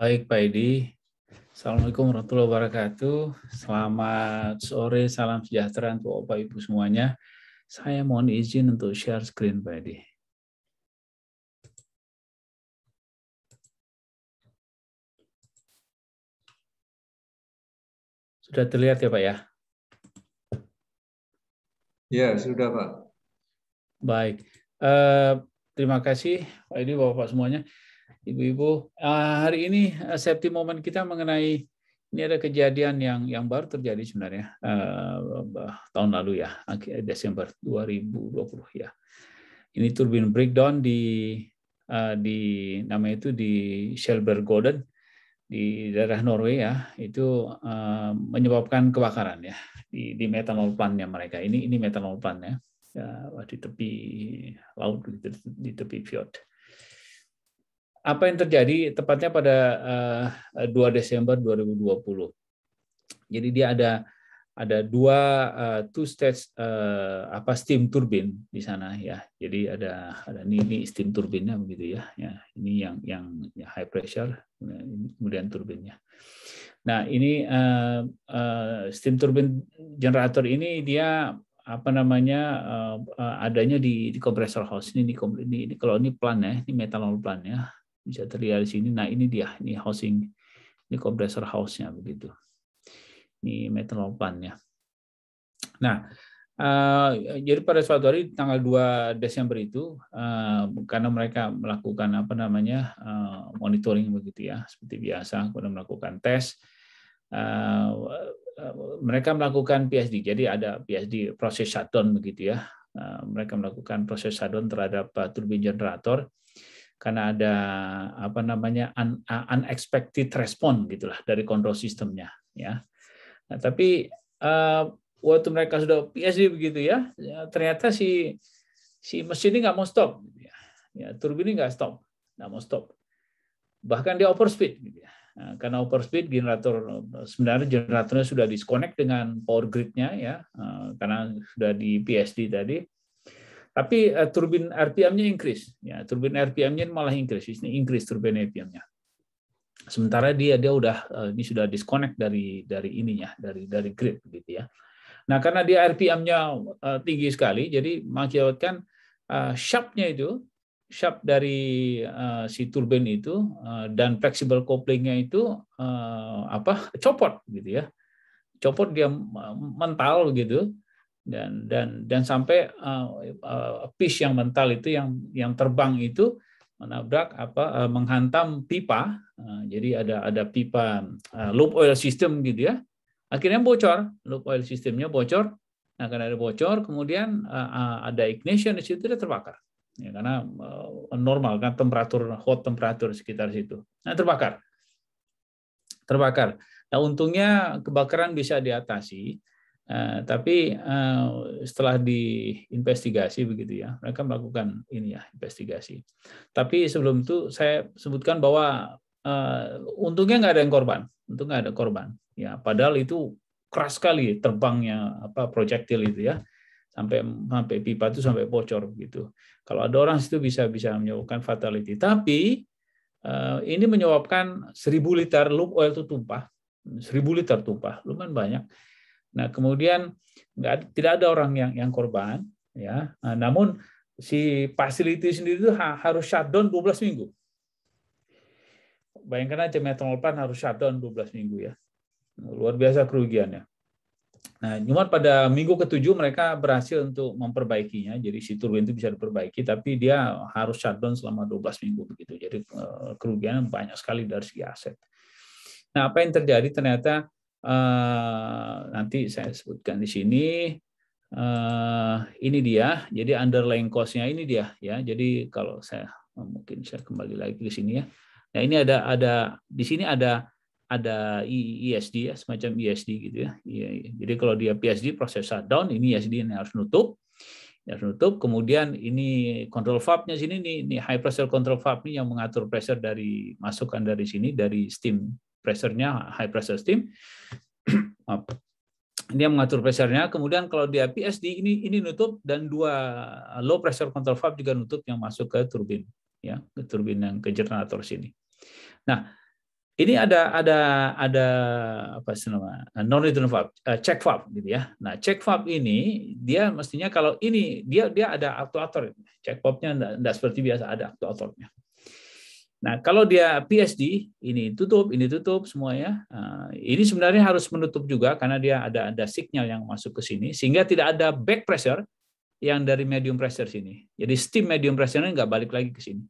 Baik Pak Edi, Assalamualaikum warahmatullahi wabarakatuh. Selamat sore, salam sejahtera untuk Bapak Ibu semuanya. Saya mohon izin untuk share screen Pak Edi. Sudah terlihat ya Pak ya? Ya, sudah Pak. Baik. Eh, terima kasih Pak Edi, Bapak-Bapak semuanya. Ibu-ibu, eh, hari ini eh, safety moment kita mengenai ini ada kejadian yang yang baru terjadi sebenarnya uh, tahun lalu ya, Desember 2020 ya. Ini turbin breakdown di uh, di nama itu di Shelberg Golden di daerah Norway ya, itu uh, menyebabkan kebakaran ya di, di metanol plantnya mereka. Ini ini metanol plant ya, di tepi laut di, di tepi fjord apa yang terjadi tepatnya pada uh, eh, 2 Desember 2020. Jadi dia ada ada dua uh, two stage uh, eh, apa steam turbine di sana ya. Jadi ada ada ini, ini steam turbinnya begitu ya. Ya, ini yang yang ya, high pressure kemudian turbinnya. Nah, ini uh, uh, steam turbine generator ini dia apa namanya uh, uh, adanya di, di compressor house ini, ini, ini, ini kalau ini plan ya, ini metanol plan ya bisa terlihat di sini. Nah ini dia, ini housing, ini kompresor house-nya begitu. Ini metal ya. Nah, Uh, jadi pada suatu hari tanggal 2 Desember itu uh, karena mereka melakukan apa namanya uh, monitoring begitu ya seperti biasa kemudian melakukan tes uh, mereka melakukan PSD jadi ada PSD proses shutdown begitu ya mereka melakukan proses shutdown terhadap turbin generator karena ada apa namanya un, unexpected respon gitulah dari kontrol sistemnya ya nah, tapi uh, waktu mereka sudah PSD begitu ya, ya ternyata si si mesin ini nggak mau stop gitu ya. ya turbin ini nggak stop nggak mau stop bahkan dia overspeed gitu ya. Nah, karena speed generator sebenarnya generatornya sudah disconnect dengan power gridnya ya eh, karena sudah di PSD tadi tapi uh, turbin RPM-nya increase. Ya, turbin RPM-nya malah increase. Ini increase turbin RPM-nya. Sementara dia dia udah uh, ini sudah disconnect dari dari ininya, dari dari grid gitu ya. Nah, karena dia RPM-nya uh, eh, tinggi sekali, jadi mengakibatkan uh, shaft nya itu shaft dari uh, si turbin itu uh, dan flexible coupling-nya itu uh, apa copot gitu ya copot dia mental gitu dan dan dan sampai uh, uh, fish yang mental itu yang yang terbang itu menabrak apa uh, menghantam pipa uh, jadi ada ada pipa uh, loop oil system gitu ya akhirnya bocor loop oil sistemnya bocor nah karena ada bocor kemudian uh, ada ignition di situ dia terbakar ya karena uh, normal kan temperatur hot temperatur sekitar situ nah terbakar terbakar nah untungnya kebakaran bisa diatasi Eh, tapi uh, setelah diinvestigasi begitu ya, mereka melakukan ini ya investigasi. Tapi sebelum itu saya sebutkan bahwa uh, untungnya nggak ada yang korban, untung nggak ada korban. Ya, padahal itu keras sekali terbangnya apa proyektil itu ya, sampai sampai pipa itu sampai bocor gitu. Kalau ada orang situ bisa bisa menyebabkan fatality. Tapi uh, ini menyebabkan seribu liter lube oil itu tumpah, seribu liter tumpah, lumayan banyak Nah, kemudian enggak tidak ada orang yang yang korban, ya. Nah, namun si facility sendiri itu harus shutdown 12 minggu. Bayangkan aja plant harus shutdown 12 minggu ya. Luar biasa kerugiannya. Nah, cuma pada minggu ketujuh mereka berhasil untuk memperbaikinya. Jadi si turbin itu bisa diperbaiki, tapi dia harus shutdown selama 12 minggu begitu. Jadi eh, kerugiannya banyak sekali dari segi aset. Nah, apa yang terjadi ternyata Eh, nanti saya sebutkan di sini uh, ini dia jadi underlying cost-nya ini dia ya jadi kalau saya oh, mungkin saya kembali lagi ke sini ya nah ini ada ada di sini ada ada ISD ya semacam ISD gitu ya iya, iya. jadi kalau dia PSD proses shutdown ini ISD yang harus nutup ya nutup kemudian ini control valve-nya sini ini, ini high pressure control valve ini yang mengatur pressure dari masukan dari sini dari steam pressure-nya high pressure steam. dia mengatur pressure-nya. Kemudian kalau di PSD ini ini nutup dan dua low pressure control valve juga nutup yang masuk ke turbin ya, ke turbin yang ke generator sini. Nah, ini ada ada ada apa sih nama non return valve uh, check valve gitu ya nah check valve ini dia mestinya kalau ini dia dia ada aktuator check valve-nya tidak seperti biasa ada aktuatornya Nah, kalau dia PSD, ini tutup, ini tutup semuanya. ya. ini sebenarnya harus menutup juga karena dia ada ada signal yang masuk ke sini, sehingga tidak ada back pressure yang dari medium pressure sini. Jadi steam medium pressure nggak balik lagi ke sini.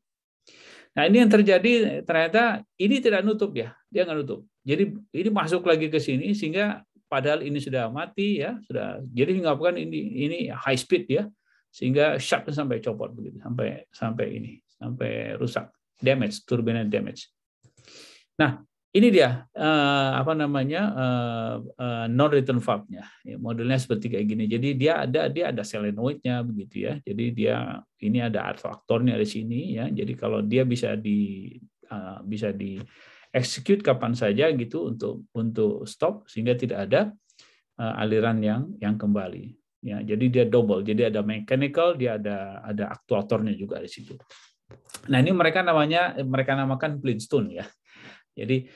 Nah ini yang terjadi ternyata ini tidak nutup ya, dia nggak nutup. Jadi ini masuk lagi ke sini sehingga padahal ini sudah mati ya, sudah. Jadi mengungkapkan ini ini high speed ya, sehingga sharp sampai copot begitu, sampai sampai ini sampai rusak damage, turbinate damage. Nah, ini dia uh, apa namanya uh, eh, uh, eh, non return valve-nya. Ya, modelnya seperti kayak gini. Jadi dia ada dia ada solenoidnya begitu ya. Jadi dia ini ada aktornya di sini ya. Jadi kalau dia bisa di uh, bisa di execute kapan saja gitu untuk untuk stop sehingga tidak ada uh, aliran yang yang kembali. Ya, jadi dia double. Jadi ada mechanical, dia ada ada aktuatornya juga di situ. Nah ini mereka namanya eh, mereka namakan Flintstone ya. Jadi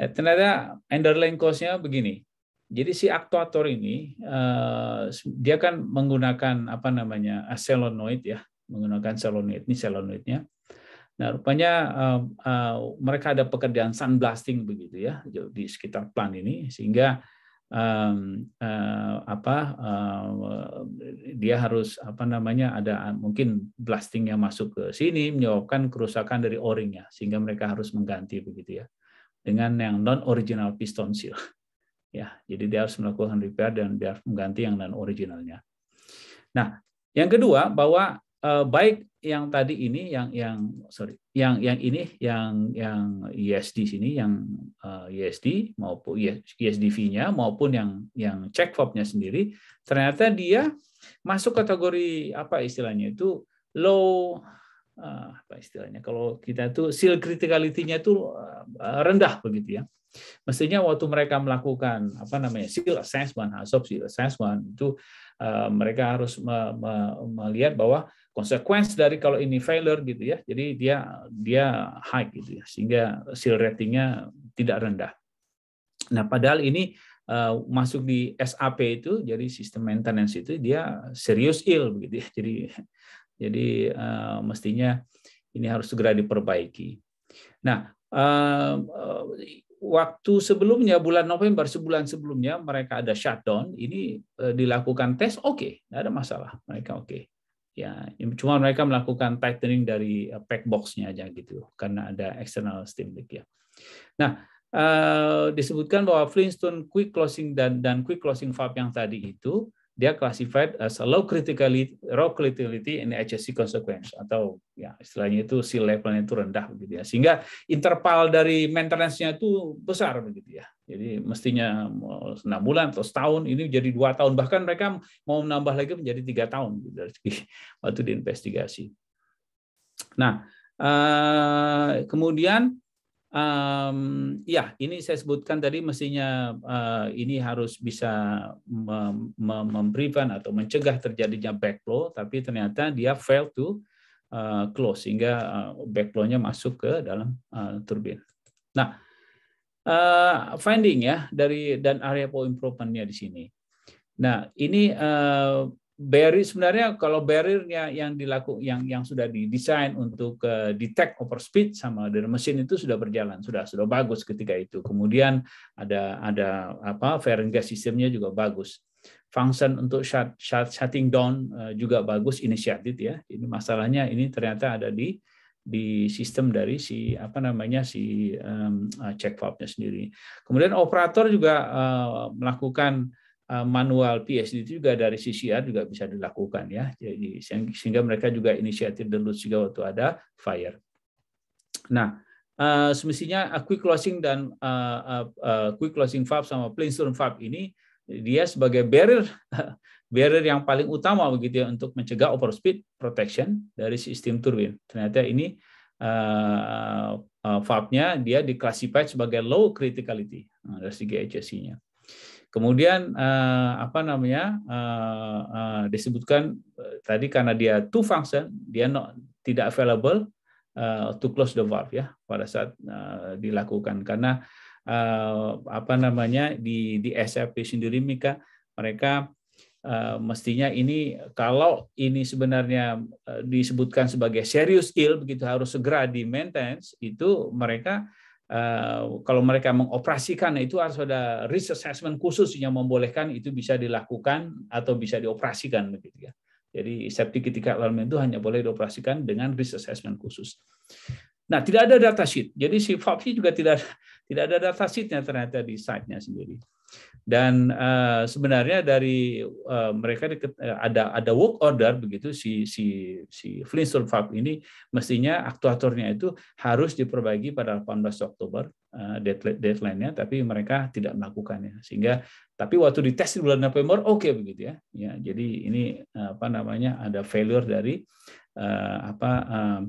eh, ternyata underlying cost-nya begini. Jadi si aktuator ini eh, dia kan menggunakan apa namanya selenoid ya, menggunakan selenoid ini selenoidnya. Nah rupanya mereka ada pekerjaan sunblasting begitu ya di sekitar plan ini sehingga um, uh, apa uh, dia harus apa namanya ada ah, mungkin blasting yang masuk ke sini menyebabkan kerusakan dari o-ringnya sehingga mereka harus mengganti begitu ya dengan yang non original piston seal ya jadi dia harus melakukan repair dan dia harus mengganti yang non originalnya nah yang kedua bahwa uh, baik yang tadi ini yang yang sorry yang yang ini yang yang USD e sini yang uh, eh, USD e maupun USDV-nya e maupun yang yang check nya sendiri ternyata dia masuk kategori apa istilahnya itu low uh, apa istilahnya kalau kita itu seal criticality-nya tuh rendah begitu ya mestinya waktu mereka melakukan apa namanya seal assessment, asop seal assessment itu uh, mereka harus me me melihat bahwa konsekuensi dari kalau ini failure gitu ya jadi dia dia high gitu ya sehingga seal ratingnya tidak rendah nah padahal ini uh, masuk di SAP itu jadi sistem maintenance itu dia serius ill begitu ya jadi jadi uh, mestinya ini harus segera diperbaiki nah uh, waktu sebelumnya bulan November sebulan sebelumnya mereka ada shutdown ini dilakukan tes oke okay, tidak ada masalah mereka oke okay ya cuma mereka melakukan tightening dari eh, pack boxnya aja gitu karena ada external steam leak ya nah eh, disebutkan bahwa Flintstone quick closing dan dan quick closing fab yang tadi itu dia classified as a low criticality, low criticality and HSC consequence atau ya istilahnya itu si levelnya itu rendah begitu ya sehingga interval dari maintenance-nya itu besar begitu ya jadi mestinya enam bulan atau setahun ini jadi dua tahun bahkan mereka mau menambah lagi menjadi tiga tahun gitu, dari segi waktu diinvestigasi nah eh, kemudian Um, ya, ini saya sebutkan tadi mestinya uh, ini harus bisa memberikan mem atau mencegah terjadinya backflow, tapi ternyata dia fail to uh, close sehingga uh, backflow-nya masuk ke dalam uh, turbin. Nah, uh, finding ya dari dan area point improvement-nya di sini. Nah, ini uh, barrier sebenarnya kalau barriernya yang dilaku yang yang sudah didesain untuk uh, detect overspeed sama dari mesin itu sudah berjalan sudah sudah bagus ketika itu kemudian ada ada apa gas sistemnya juga bagus function untuk shut, shut, shutting down uh, juga bagus inisiatif ya ini masalahnya ini ternyata ada di di sistem dari si apa namanya si um, check valve-nya sendiri kemudian operator juga uh, melakukan Eh, manual PhD itu juga dari CCR juga bisa dilakukan ya. Jadi sehingga mereka juga inisiatif dulu juga waktu ada fire. Nah, eh, semestinya eh, quick closing dan quick closing fab sama stone fab ini dia sebagai barrier barrier yang paling utama begitu ya untuk mencegah overspeed protection dari sistem turbin. Ternyata ini uh, uh, fabnya dia diklasifikasi sebagai low criticality dari segi HSI-nya. Kemudian uh, apa namanya uh, uh, disebutkan uh, tadi karena dia two function, dia not, tidak available uh, to close the valve ya pada saat uh, dilakukan karena uh, apa namanya di di SFP sendiri Mika mereka uh, mestinya ini kalau ini sebenarnya uh, disebutkan sebagai serius ill begitu harus segera di maintenance itu mereka uh, Eh, kalau mereka mengoperasikan itu harus ada risk assessment khusus yang membolehkan itu bisa dilakukan atau bisa dioperasikan begitu ya. Jadi septic critical alarm itu hanya boleh dioperasikan dengan risk assessment khusus. Nah, tidak ada data sheet. Jadi si FAPSI juga tidak tidak ada data sheetnya ternyata di site-nya sendiri dan uh, sebenarnya dari uh, mereka deket, eh, ada ada work order begitu si si si Flintstone Fab ini mestinya aktuatornya itu harus diperbaiki pada 18 Oktober uh, deadline-nya tapi mereka tidak melakukannya sehingga tapi waktu dites di bulan November oke okay, begitu ya ya jadi ini apa namanya ada failure dari uh, apa uh,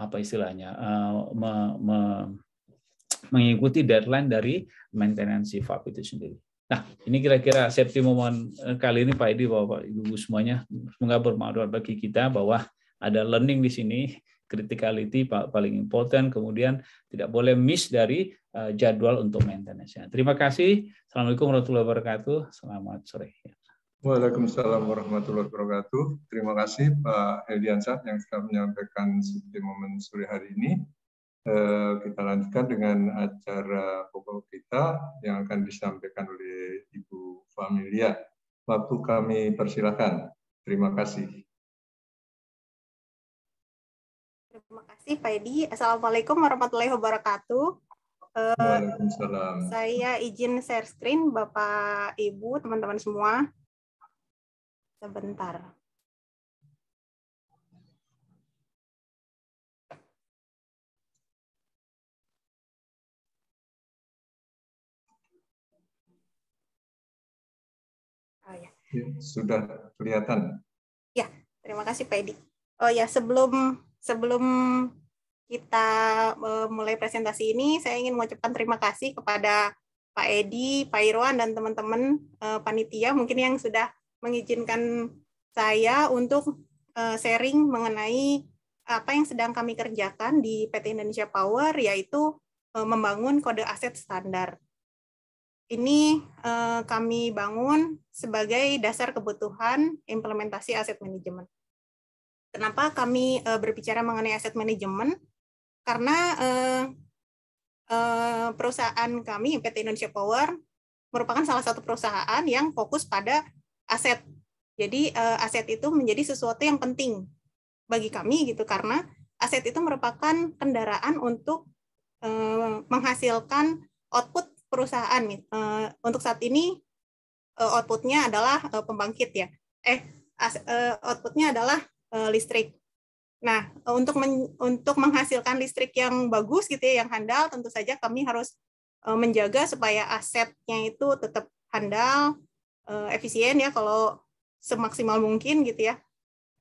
apa istilahnya uh, me, me, mengikuti deadline dari maintenance si itu sendiri. Nah, ini kira-kira safety moment eh, kali ini Pak Edi, Bapak Ibu semuanya semoga bermanfaat bagi kita bahwa ada learning di sini, criticality paling important, kemudian tidak boleh miss dari eh, jadwal untuk maintenance. Terima kasih. Assalamualaikum warahmatullahi wabarakatuh. Selamat sore. Waalaikumsalam warahmatullahi wabarakatuh. Terima kasih Pak Hediansyah yang sudah menyampaikan safety moment sore hari ini. Eh, kita lanjutkan dengan acara pokok kita yang akan disampaikan oleh Ibu Familia. Waktu kami persilahkan. Terima kasih. Terima kasih Pak Edi. Assalamualaikum warahmatullahi wabarakatuh. Eh, Waalaikumsalam. Saya izin share screen Bapak Ibu, teman-teman semua. Sebentar. ya, sudah kelihatan. Ya, terima kasih Pak Edi. Oh ya, sebelum sebelum kita uh, mulai presentasi ini, saya ingin mengucapkan terima kasih kepada Pak Edi, Pak Irwan, dan teman-teman uh, panitia mungkin yang sudah mengizinkan saya untuk uh, sharing mengenai apa yang sedang kami kerjakan di PT Indonesia Power, yaitu membangun kode aset standar ini uh, kami bangun sebagai dasar kebutuhan implementasi aset manajemen. Kenapa kami uh, berbicara mengenai aset manajemen? Karena uh, uh, perusahaan kami, PT Indonesia Power, merupakan salah satu perusahaan yang fokus pada aset. Jadi uh, aset itu menjadi sesuatu yang penting bagi kami gitu karena aset itu merupakan kendaraan untuk uh, menghasilkan output perusahaan uh, untuk saat ini uh, outputnya adalah uh, pembangkit ya eh uh, outputnya adalah uh, listrik nah uh, untuk men, untuk menghasilkan listrik yang bagus gitu ya yang handal tentu saja kami harus uh, menjaga supaya asetnya itu tetap handal uh, efisien ya kalau semaksimal mungkin gitu ya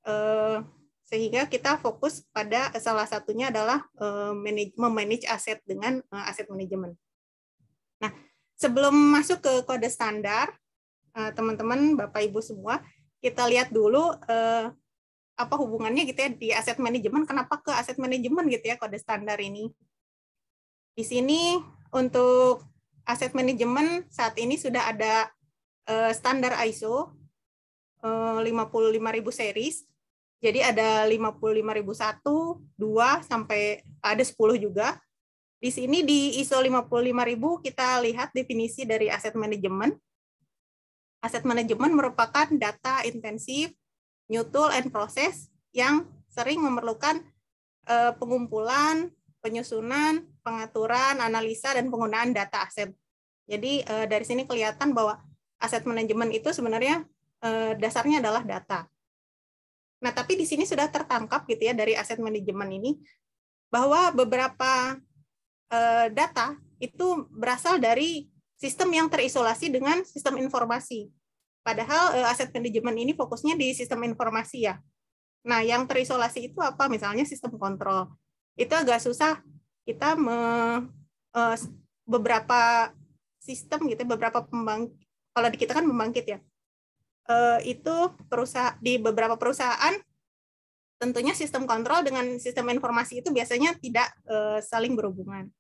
uh, sehingga kita fokus pada salah satunya adalah uh, manage, memanage aset dengan uh, aset manajemen. Nah, sebelum masuk ke kode standar, eh, teman-teman, Bapak Ibu semua, kita lihat dulu eh, apa hubungannya gitu ya di aset manajemen. Kenapa ke aset manajemen gitu ya kode standar ini? Di sini untuk aset manajemen saat ini sudah ada eh, standar ISO 55000 series. Jadi ada 55001, 2 sampai ada 10 juga. Di sini di ISO 55000 kita lihat definisi dari aset manajemen. Aset manajemen merupakan data intensif, new tool and process yang sering memerlukan eh, pengumpulan, penyusunan, pengaturan, analisa dan penggunaan data aset. Jadi eh, dari sini kelihatan bahwa aset manajemen itu sebenarnya eh, dasarnya adalah data. Nah, tapi di sini sudah tertangkap gitu ya dari aset manajemen ini bahwa beberapa Eh, data itu berasal dari sistem yang terisolasi dengan sistem informasi. Padahal eh, aset manajemen ini fokusnya di sistem informasi ya. Nah, yang terisolasi itu apa? Misalnya sistem kontrol. Itu agak susah kita me, eh, beberapa sistem gitu, beberapa pembangkit. Kalau di kita kan membangkit ya. itu perusahaan di beberapa perusahaan tentunya sistem kontrol dengan sistem informasi itu biasanya tidak saling berhubungan.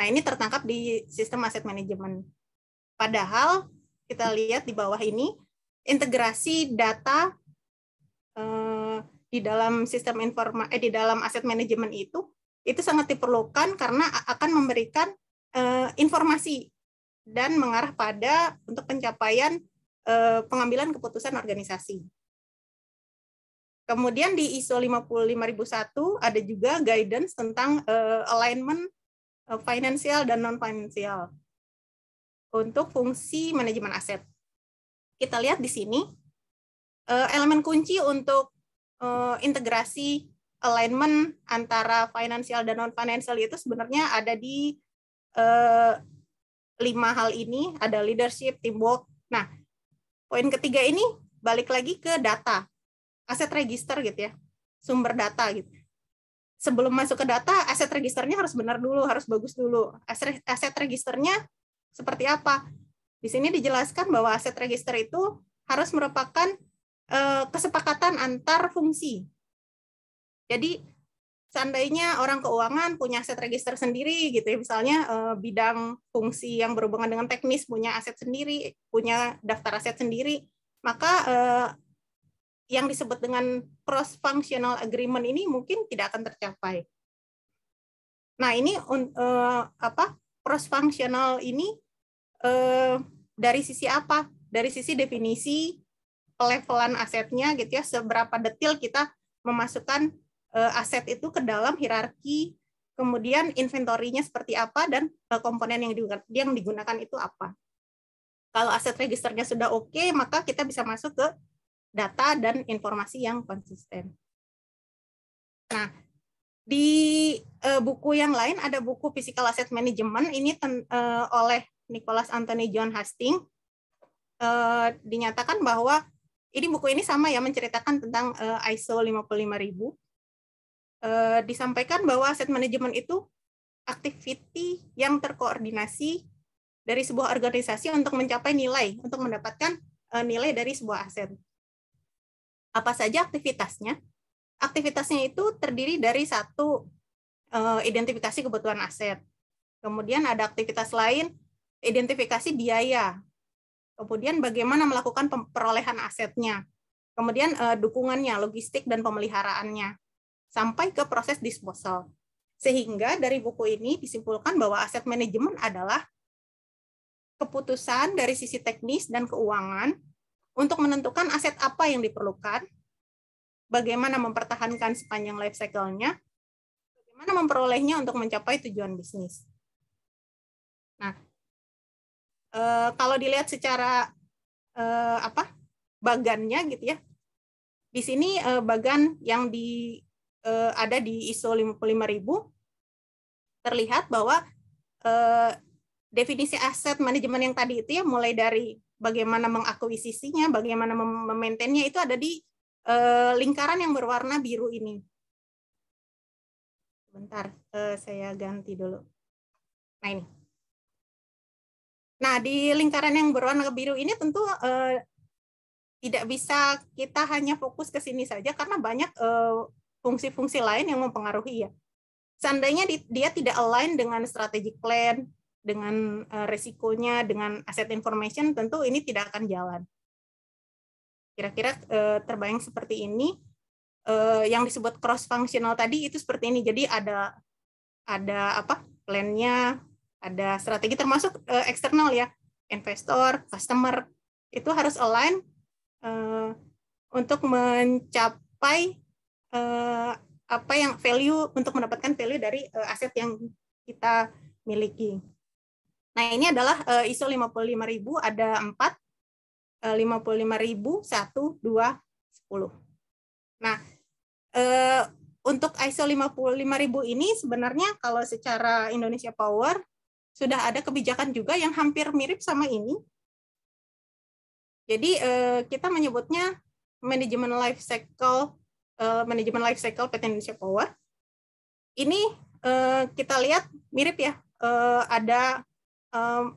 Nah, ini tertangkap di sistem aset manajemen. Padahal kita lihat di bawah ini integrasi data eh, di dalam sistem informa eh di dalam aset manajemen itu itu sangat diperlukan karena akan memberikan eh, informasi dan mengarah pada untuk pencapaian eh, pengambilan keputusan organisasi. Kemudian di ISO 55001 ada juga guidance tentang eh, alignment Eh, finansial dan non finansial untuk fungsi manajemen aset. Kita lihat di sini eh, elemen kunci untuk eh, integrasi alignment antara finansial dan non finansial itu sebenarnya ada di lima hal ini, ada leadership, teamwork. Nah, poin ketiga ini balik lagi ke data, aset register gitu ya, sumber data gitu sebelum masuk ke data aset registernya harus benar dulu, harus bagus dulu. Aset, aset registernya seperti apa? Di sini dijelaskan bahwa aset register itu harus merupakan eh, kesepakatan antar fungsi. Jadi seandainya orang keuangan punya aset register sendiri gitu ya, misalnya eh, bidang fungsi yang berhubungan dengan teknis punya aset sendiri, punya daftar aset sendiri, maka eh, yang disebut dengan cross functional agreement ini mungkin tidak akan tercapai. Nah, ini uh, apa? Cross functional ini uh, dari sisi apa? Dari sisi definisi levelan asetnya gitu ya, seberapa detail kita memasukkan uh, aset itu ke dalam hierarki, kemudian inventorinya seperti apa dan uh, komponen yang digunakan, yang digunakan itu apa. Kalau aset registernya sudah oke, okay, maka kita bisa masuk ke data dan informasi yang konsisten. Nah, di uh, buku yang lain ada buku Physical Asset Management ini ten, uh, oleh Nicholas Anthony John Hastings uh, dinyatakan bahwa ini buku ini sama ya menceritakan tentang uh, ISO 55000 uh, disampaikan bahwa asset management itu aktiviti yang terkoordinasi dari sebuah organisasi untuk mencapai nilai, untuk mendapatkan uh, nilai dari sebuah aset. Apa saja aktivitasnya? Aktivitasnya itu terdiri dari satu eh, identifikasi kebutuhan aset. Kemudian ada aktivitas lain identifikasi biaya. Kemudian bagaimana melakukan perolehan asetnya. Kemudian eh, dukungannya, logistik dan pemeliharaannya sampai ke proses disposal. Sehingga dari buku ini disimpulkan bahwa aset manajemen adalah keputusan dari sisi teknis dan keuangan untuk menentukan aset apa yang diperlukan, bagaimana mempertahankan sepanjang life cycle-nya, bagaimana memperolehnya untuk mencapai tujuan bisnis. Nah, eh, kalau dilihat secara eh, apa bagannya gitu ya, di sini eh, bagan yang di e, ada di ISO 55000 terlihat bahwa definisi aset manajemen yang tadi itu ya mulai dari bagaimana mengakuisisinya, bagaimana memaintainnya itu ada di eh, lingkaran yang berwarna biru ini. Bentar, eh, saya ganti dulu. Nah ini. Nah di lingkaran yang berwarna biru ini tentu eh, tidak bisa kita hanya fokus ke sini saja karena banyak eh, fungsi-fungsi lain yang mempengaruhi ya. Seandainya dia tidak align dengan strategic plan, dengan eh, resikonya dengan aset information tentu ini tidak akan jalan. Kira-kira eh, terbayang seperti ini eh, yang disebut cross functional tadi itu seperti ini. Jadi ada ada apa? plannya, ada strategi termasuk eksternal ya, investor, customer itu harus align untuk mencapai apa yang value untuk mendapatkan value dari aset yang kita miliki. Nah, ini adalah uh, ISO 55000 ada 4 uh, 55000 1 2 10. Nah, uh, untuk ISO 55000 ini sebenarnya kalau secara Indonesia Power sudah ada kebijakan juga yang hampir mirip sama ini. Jadi uh, kita menyebutnya manajemen life cycle uh, manajemen life cycle PT Indonesia Power. Ini uh, kita lihat mirip ya. Uh, ada um,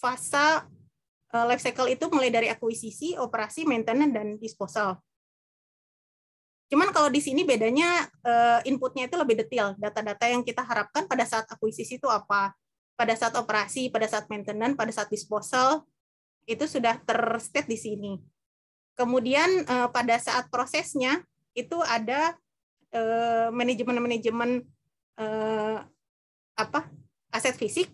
fase uh, life cycle itu mulai dari akuisisi, operasi, maintenance, dan disposal. Cuman kalau di sini bedanya uh, inputnya itu lebih detail. Data-data yang kita harapkan pada saat akuisisi itu apa? Pada saat operasi, pada saat maintenance, pada saat disposal, itu sudah terstate di sini. Kemudian uh, pada saat prosesnya itu ada manajemen-manajemen uh, uh, apa aset fisik,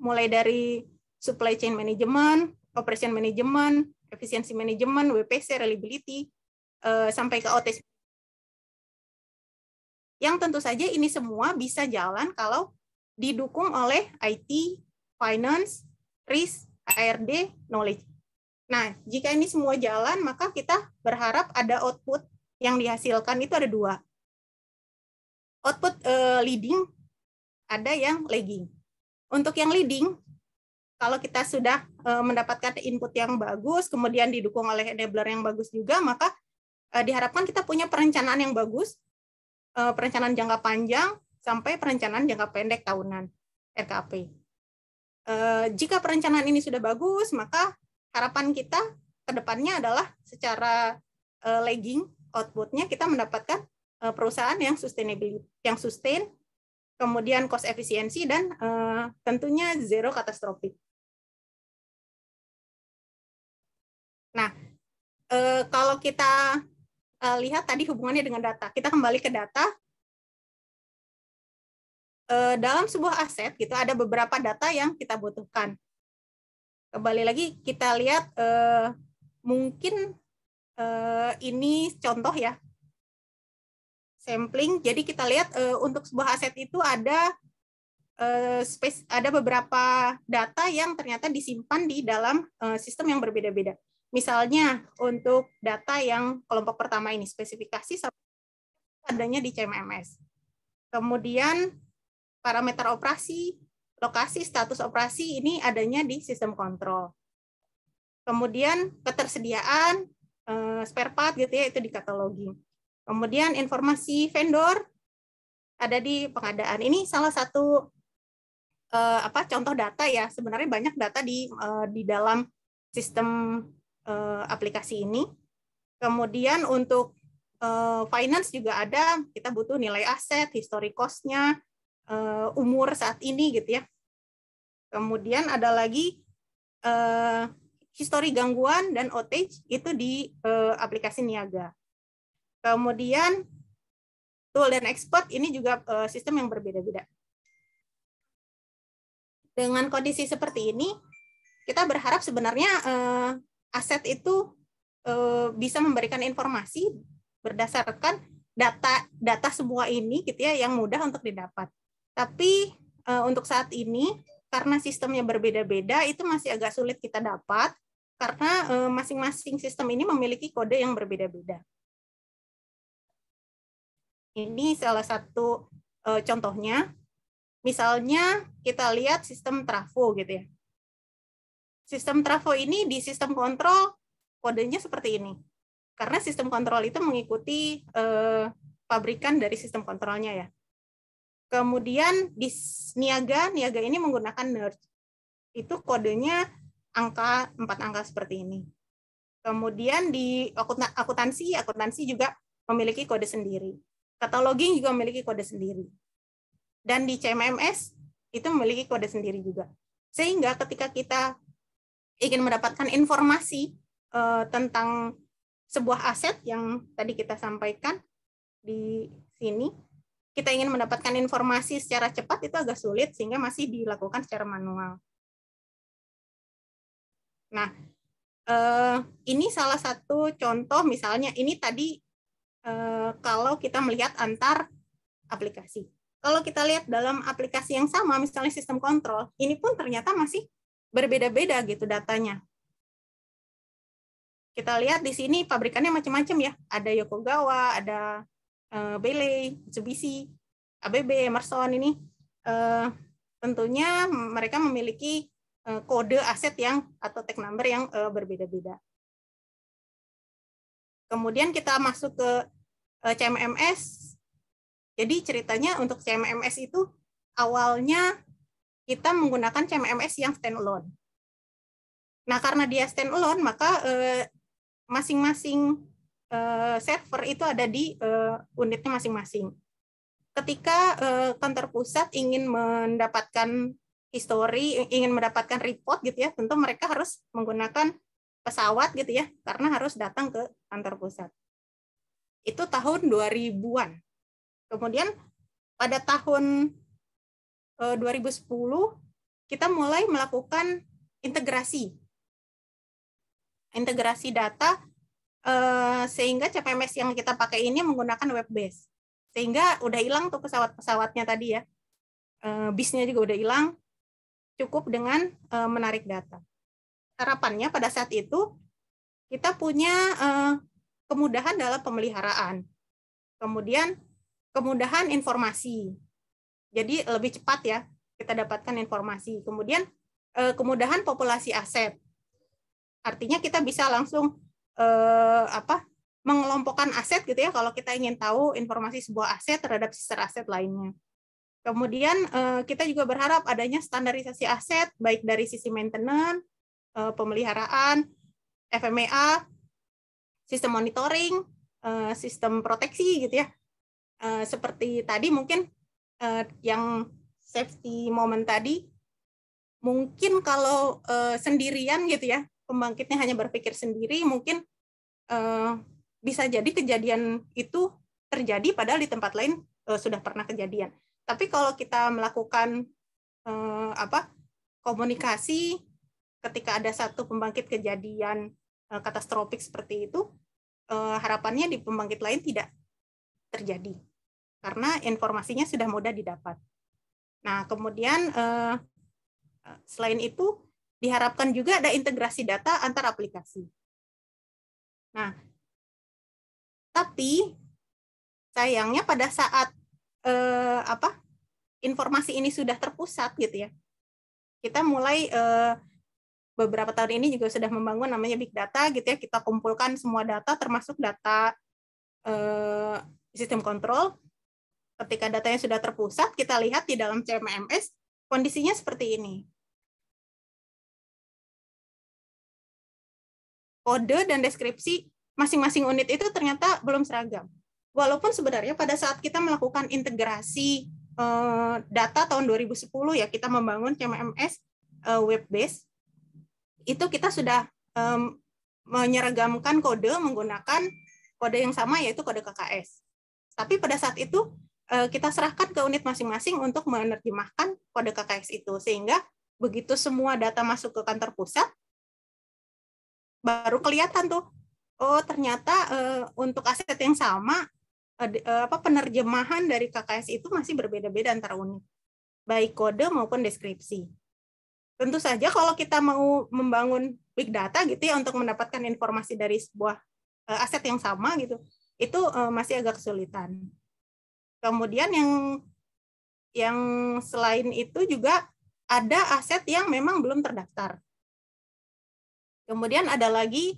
mulai dari supply chain management, operation management, efficiency management, WPC, reliability, eh, sampai ke OTS. Yang tentu saja ini semua bisa jalan kalau didukung oleh IT, finance, risk, ARD, knowledge. Nah, jika ini semua jalan, maka kita berharap ada output yang dihasilkan itu ada dua. Output uh, leading, ada yang lagging. Untuk yang leading, kalau kita sudah eh, mendapatkan input yang bagus, kemudian didukung oleh enabler yang bagus juga, maka eh, diharapkan kita punya perencanaan yang bagus, eh, perencanaan jangka panjang sampai perencanaan jangka pendek tahunan RKP. Jika perencanaan ini sudah bagus, maka harapan kita ke depannya adalah secara lagging outputnya kita mendapatkan perusahaan yang sustainability yang sustain kemudian cost efisiensi dan eh, tentunya zero katastrofik. Nah, eh, kalau kita eh, lihat tadi hubungannya dengan data, kita kembali ke data. dalam sebuah aset gitu ada beberapa data yang kita butuhkan. Kembali lagi kita lihat mungkin ini contoh ya sampling. Jadi kita lihat uh, untuk sebuah aset itu ada uh, eh, space, ada beberapa data yang ternyata disimpan di dalam uh, sistem yang berbeda-beda. Misalnya untuk data yang kelompok pertama ini spesifikasi adanya di CMMS. Kemudian parameter operasi, lokasi, status operasi ini adanya di sistem kontrol. Kemudian ketersediaan spare part gitu ya itu di cataloging. Kemudian informasi vendor ada di pengadaan. Ini salah satu uh, apa contoh data ya. Sebenarnya banyak data di uh, di dalam sistem uh, aplikasi ini. Kemudian untuk uh, finance juga ada. Kita butuh nilai aset, histori cost-nya, umur saat ini gitu ya. Kemudian ada lagi uh, histori gangguan dan outage itu di uh, aplikasi Niaga. Kemudian tool dan expert ini juga eh, sistem yang berbeda-beda. Dengan kondisi seperti ini, kita berharap sebenarnya eh, aset itu eh, bisa memberikan informasi berdasarkan data data semua ini gitu ya yang mudah untuk didapat. Tapi untuk saat ini karena sistemnya berbeda-beda itu masih agak sulit kita dapat karena masing-masing sistem ini memiliki kode yang berbeda-beda. Ini salah satu uh, contohnya. Misalnya kita lihat sistem trafo gitu ya. Sistem trafo ini di sistem kontrol kodenya seperti ini. Karena sistem kontrol itu mengikuti uh, pabrikan dari sistem kontrolnya ya. Kemudian di niaga, niaga ini menggunakan merge. Itu kodenya angka empat angka seperti ini. Kemudian di akuntansi, akuntansi juga memiliki kode sendiri. Kataloging juga memiliki kode sendiri. Dan di CMMS itu memiliki kode sendiri juga. Sehingga ketika kita ingin mendapatkan informasi uh, tentang sebuah aset yang tadi kita sampaikan di sini, kita ingin mendapatkan informasi secara cepat itu agak sulit sehingga masih dilakukan secara manual. Nah, eh, ini salah satu contoh misalnya ini tadi Eh, kalau kita melihat antar aplikasi. Kalau kita lihat dalam aplikasi yang sama, misalnya sistem kontrol, ini pun ternyata masih berbeda-beda gitu datanya. Kita lihat di sini pabrikannya macam-macam ya. Ada Yokogawa, ada eh, Bele, Mitsubishi, ABB, Emerson ini. Eh, tentunya mereka memiliki kode aset yang atau tag number yang berbeda-beda. Kemudian kita masuk ke Eh, CMMS. Jadi ceritanya untuk CMMS itu awalnya kita menggunakan CMMS yang standalone. Nah, karena dia standalone, maka eh, masing-masing eh, server itu ada di unitnya masing-masing. Ketika kantor pusat ingin mendapatkan histori, ingin mendapatkan report gitu ya, tentu mereka harus menggunakan pesawat gitu ya, karena harus datang ke kantor pusat itu tahun 2000-an. Kemudian pada tahun 2010 eh, kita mulai melakukan integrasi. Integrasi data eh, sehingga CPMS yang kita pakai ini menggunakan web-based. Sehingga udah hilang tuh pesawat-pesawatnya tadi ya. Eh, bisnya juga udah hilang, cukup dengan menarik data. Harapannya pada saat itu kita punya kemudahan dalam pemeliharaan. Kemudian kemudahan informasi. Jadi lebih cepat ya kita dapatkan informasi. Kemudian eh, kemudahan populasi aset. Artinya kita bisa langsung eh, apa mengelompokkan aset gitu ya kalau kita ingin tahu informasi sebuah aset terhadap sister aset lainnya. Kemudian eh, kita juga berharap adanya standarisasi aset baik dari sisi maintenance, eh, pemeliharaan, FMEA sistem monitoring, eh, sistem proteksi gitu ya. Eh, seperti tadi mungkin eh, yang safety moment tadi, mungkin kalau sendirian gitu ya, pembangkitnya hanya berpikir sendiri, mungkin bisa jadi kejadian itu terjadi padahal di tempat lain sudah pernah kejadian. Tapi kalau kita melakukan apa komunikasi ketika ada satu pembangkit kejadian Eh, katastrofik seperti itu, eh, harapannya di pembangkit lain tidak terjadi karena informasinya sudah mudah didapat. Nah, kemudian eh, selain itu diharapkan juga ada integrasi data antar aplikasi. Nah, tapi sayangnya pada saat apa informasi ini sudah terpusat gitu ya, kita mulai eh, beberapa tahun ini juga sudah membangun namanya big data gitu ya kita kumpulkan semua data termasuk data eh, sistem kontrol ketika datanya sudah terpusat kita lihat di dalam CMMS kondisinya seperti ini kode dan deskripsi masing-masing unit itu ternyata belum seragam walaupun sebenarnya pada saat kita melakukan integrasi eh, data tahun 2010 ya kita membangun CMMS eh, web-based itu kita sudah um, menyeragamkan kode menggunakan kode yang sama yaitu kode KKS. Tapi pada saat itu eh, kita serahkan ke unit masing-masing untuk menerjemahkan kode KKS itu sehingga begitu semua data masuk ke kantor pusat baru kelihatan tuh oh ternyata eh, untuk aset yang sama eh, apa penerjemahan dari KKS itu masih berbeda-beda antara unit baik kode maupun deskripsi tentu saja kalau kita mau membangun big data gitu ya untuk mendapatkan informasi dari sebuah eh, aset yang sama gitu itu eh, masih agak kesulitan kemudian yang yang selain itu juga ada aset yang memang belum terdaftar kemudian ada lagi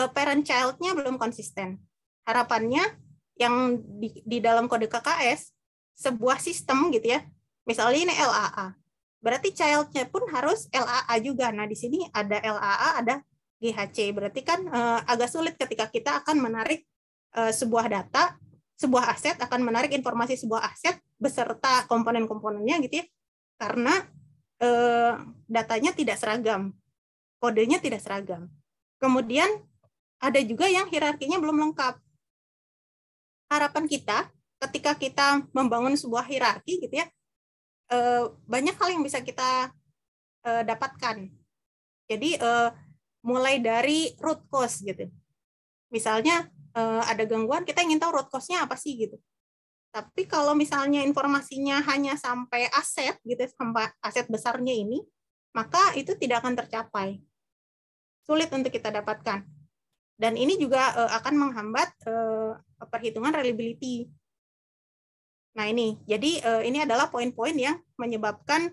eh, parent childnya belum konsisten harapannya yang di, di dalam kode KKS sebuah sistem gitu ya misalnya ini LAA Berarti child-nya pun harus LAA juga. Nah, di sini ada LAA, ada GHC. Berarti kan eh, agak sulit ketika kita akan menarik eh, sebuah data, sebuah aset akan menarik informasi sebuah aset beserta komponen-komponennya gitu ya. Karena eh, datanya tidak seragam. Kodenya tidak seragam. Kemudian ada juga yang hierarkinya belum lengkap. Harapan kita ketika kita membangun sebuah hierarki gitu ya, uh, banyak hal yang bisa kita uh, dapatkan. Jadi uh, mulai dari root cause gitu. Misalnya uh, ada gangguan, kita ingin tahu root cause-nya apa sih gitu. Tapi kalau misalnya informasinya hanya sampai aset gitu, sampai aset besarnya ini, maka itu tidak akan tercapai. Sulit untuk kita dapatkan. Dan ini juga uh, akan menghambat uh, perhitungan reliability Nah ini, jadi uh, ini adalah poin-poin yang menyebabkan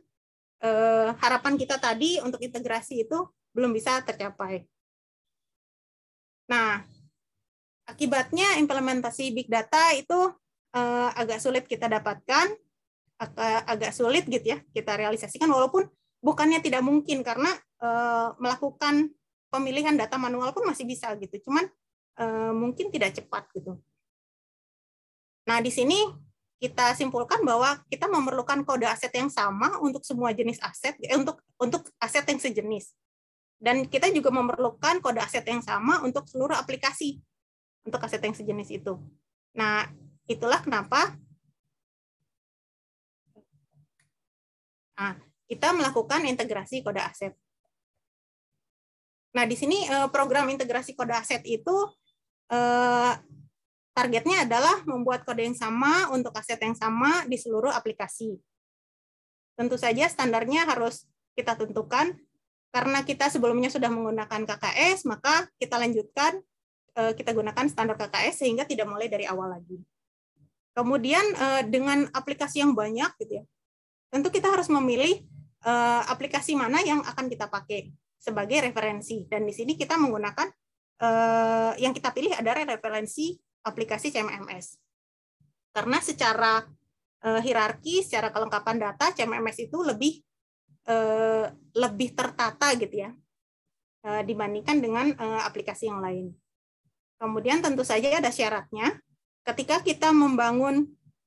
uh, harapan kita tadi untuk integrasi itu belum bisa tercapai. Nah, akibatnya implementasi big data itu uh, agak sulit kita dapatkan, agak, agak sulit gitu ya kita realisasikan, walaupun bukannya tidak mungkin karena uh, melakukan pemilihan data manual pun masih bisa gitu, cuman uh, mungkin tidak cepat gitu. Nah, di sini kita simpulkan bahwa kita memerlukan kode aset yang sama untuk semua jenis aset eh, untuk untuk aset yang sejenis dan kita juga memerlukan kode aset yang sama untuk seluruh aplikasi untuk aset yang sejenis itu. Nah, itulah kenapa nah, kita melakukan integrasi kode aset. Nah, di sini eh, program integrasi kode aset itu eh, Targetnya adalah membuat kode yang sama untuk aset yang sama di seluruh aplikasi. Tentu saja standarnya harus kita tentukan. Karena kita sebelumnya sudah menggunakan KKS, maka kita lanjutkan, eh, kita gunakan standar KKS sehingga tidak mulai dari awal lagi. Kemudian eh, dengan aplikasi yang banyak, gitu ya, tentu kita harus memilih eh, aplikasi mana yang akan kita pakai sebagai referensi. Dan di sini kita menggunakan yang kita pilih adalah referensi aplikasi CMMS. Karena secara uh, hierarki, secara kelengkapan data, CMMS itu lebih uh, lebih tertata gitu ya, uh, dibandingkan dengan uh, aplikasi yang lain. Kemudian tentu saja ada syaratnya. Ketika kita membangun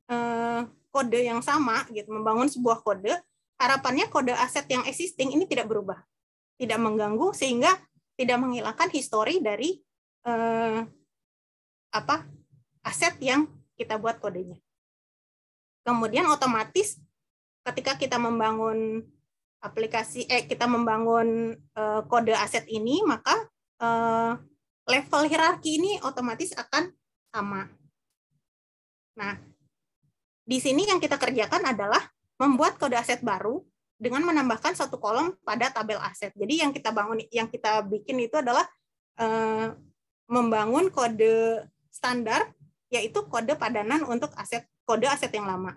uh, kode yang sama, gitu, membangun sebuah kode, harapannya kode aset yang existing ini tidak berubah, tidak mengganggu sehingga tidak menghilangkan histori dari apa aset yang kita buat kodenya. Kemudian otomatis ketika kita membangun aplikasi eh kita membangun eh, kode aset ini maka eh, level hierarki ini otomatis akan sama. Nah, di sini yang kita kerjakan adalah membuat kode aset baru dengan menambahkan satu kolom pada tabel aset. Jadi yang kita bangun, yang kita bikin itu adalah eh, membangun kode standar yaitu kode padanan untuk aset kode aset yang lama.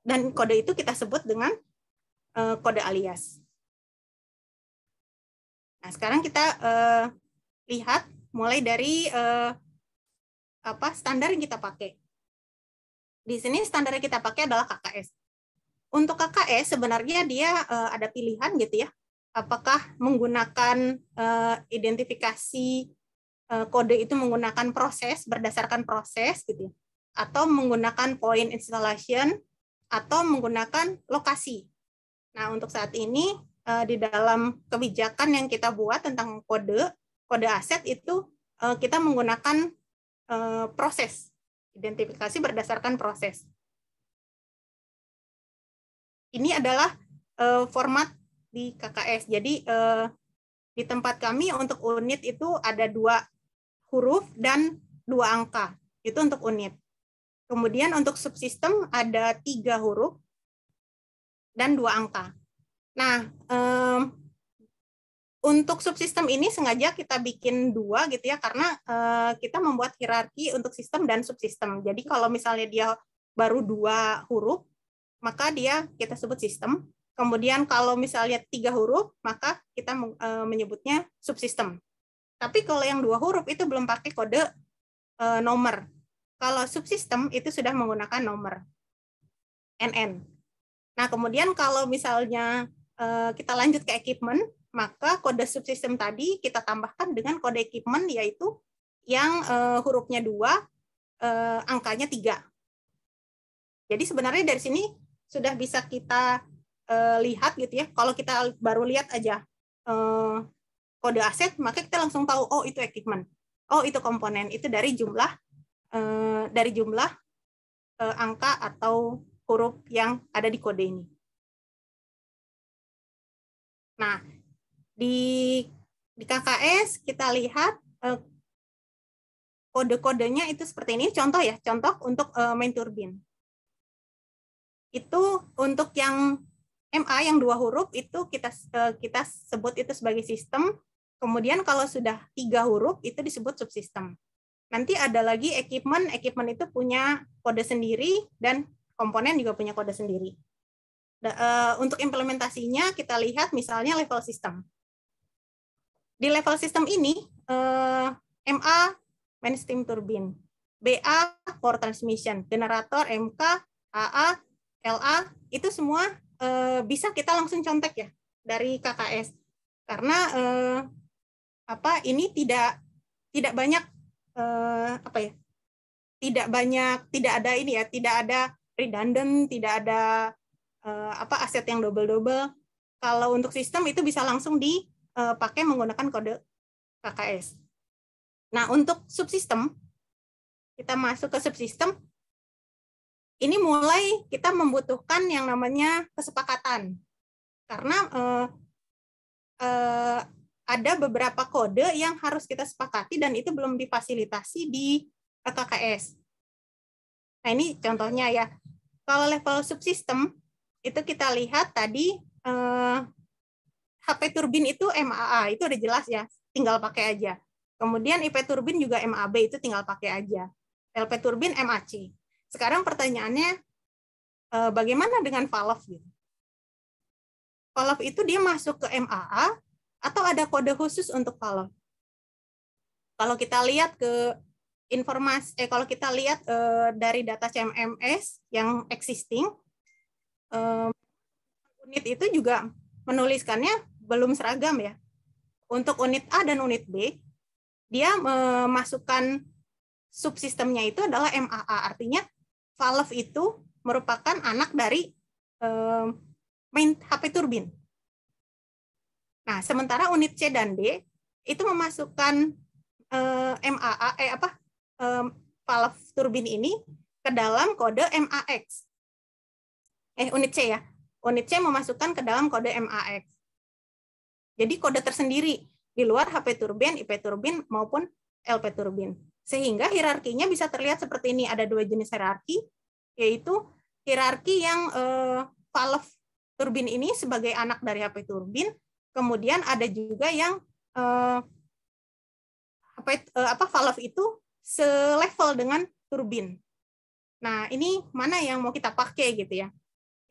Dan kode itu kita sebut dengan uh, kode alias. Nah, sekarang kita uh, lihat mulai dari uh, apa standar yang kita pakai. Di sini standar yang kita pakai adalah KKS. Untuk KKS sebenarnya dia uh, ada pilihan gitu ya. Apakah menggunakan uh, identifikasi Eh, kode itu menggunakan proses berdasarkan proses gitu ya. atau menggunakan point installation atau menggunakan lokasi. Nah, untuk saat ini eh, di dalam kebijakan yang kita buat tentang kode kode aset itu eh, kita menggunakan proses identifikasi berdasarkan proses. Ini adalah format di KKS. Jadi di tempat kami untuk unit itu ada dua huruf dan dua angka. Itu untuk unit. Kemudian untuk subsistem ada tiga huruf dan dua angka. Nah, um, untuk subsistem ini sengaja kita bikin dua gitu ya, karena uh, kita membuat hierarki untuk sistem dan subsistem. Jadi kalau misalnya dia baru dua huruf, maka dia kita sebut sistem. Kemudian kalau misalnya tiga huruf, maka kita uh, menyebutnya subsistem. Tapi kalau yang dua huruf itu belum pakai kode e, nomor. Kalau subsistem itu sudah menggunakan nomor NN. Nah, kemudian kalau misalnya e, kita lanjut ke equipment, maka kode subsistem tadi kita tambahkan dengan kode equipment yaitu yang e, hurufnya dua, e, angkanya tiga. Jadi sebenarnya dari sini sudah bisa kita e, lihat gitu ya. Kalau kita baru lihat aja E, kode aset, maka kita langsung tahu oh itu equipment, oh itu komponen, itu dari jumlah eh, dari jumlah eh, angka atau huruf yang ada di kode ini. Nah, di di KKS kita lihat eh, kode-kodenya itu seperti ini. Contoh ya, contoh untuk eh, main turbin. Itu untuk yang MA yang dua huruf itu kita eh, kita sebut itu sebagai sistem Kemudian kalau sudah tiga huruf itu disebut subsistem. Nanti ada lagi equipment, equipment itu punya kode sendiri dan komponen juga punya kode sendiri. Eh, untuk implementasinya kita lihat misalnya level system. Di level system ini eh, MA main steam turbine, BA Power transmission, generator MK, AA, LA itu semua eh, bisa kita langsung contek ya dari KKS karena apa ini tidak tidak banyak eh, apa ya tidak banyak tidak ada ini ya tidak ada redundant tidak ada eh, apa aset yang double double kalau untuk sistem itu bisa langsung dipakai eh, menggunakan kode KKS nah untuk subsistem kita masuk ke subsistem ini mulai kita membutuhkan yang namanya kesepakatan karena eh, eh, ada beberapa kode yang harus kita sepakati dan itu belum difasilitasi di KKS. Nah, ini contohnya ya. Kalau level subsistem, itu kita lihat tadi eh, HP turbin itu MAA, itu udah jelas ya, tinggal pakai aja. Kemudian IP turbin juga MAB, itu tinggal pakai aja. LP turbin MAC. Sekarang pertanyaannya, eh, bagaimana dengan valve? Gitu? Valve itu dia masuk ke MAA, atau ada kode khusus untuk color? Kalau kita lihat ke informasi eh kalau kita lihat eh, dari data CMMS yang existing eh, unit itu juga menuliskannya belum seragam ya. Untuk unit A dan unit B, dia memasukkan subsistemnya itu adalah MAA, artinya valve itu merupakan anak dari eh, main HP turbin. Nah, sementara unit C dan D itu memasukkan eh, MAA eh apa eh, valve turbin ini ke dalam kode MAX. Eh unit C ya. Unit C memasukkan ke dalam kode MAX. Jadi kode tersendiri di luar HP turbin, IP turbin maupun LP turbin. Sehingga hierarkinya bisa terlihat seperti ini. Ada dua jenis hierarki, yaitu hierarki yang eh, valve turbin ini sebagai anak dari HP turbin, Kemudian ada juga yang eh, apa eh, apa valve itu selevel dengan turbin. Nah, ini mana yang mau kita pakai gitu ya.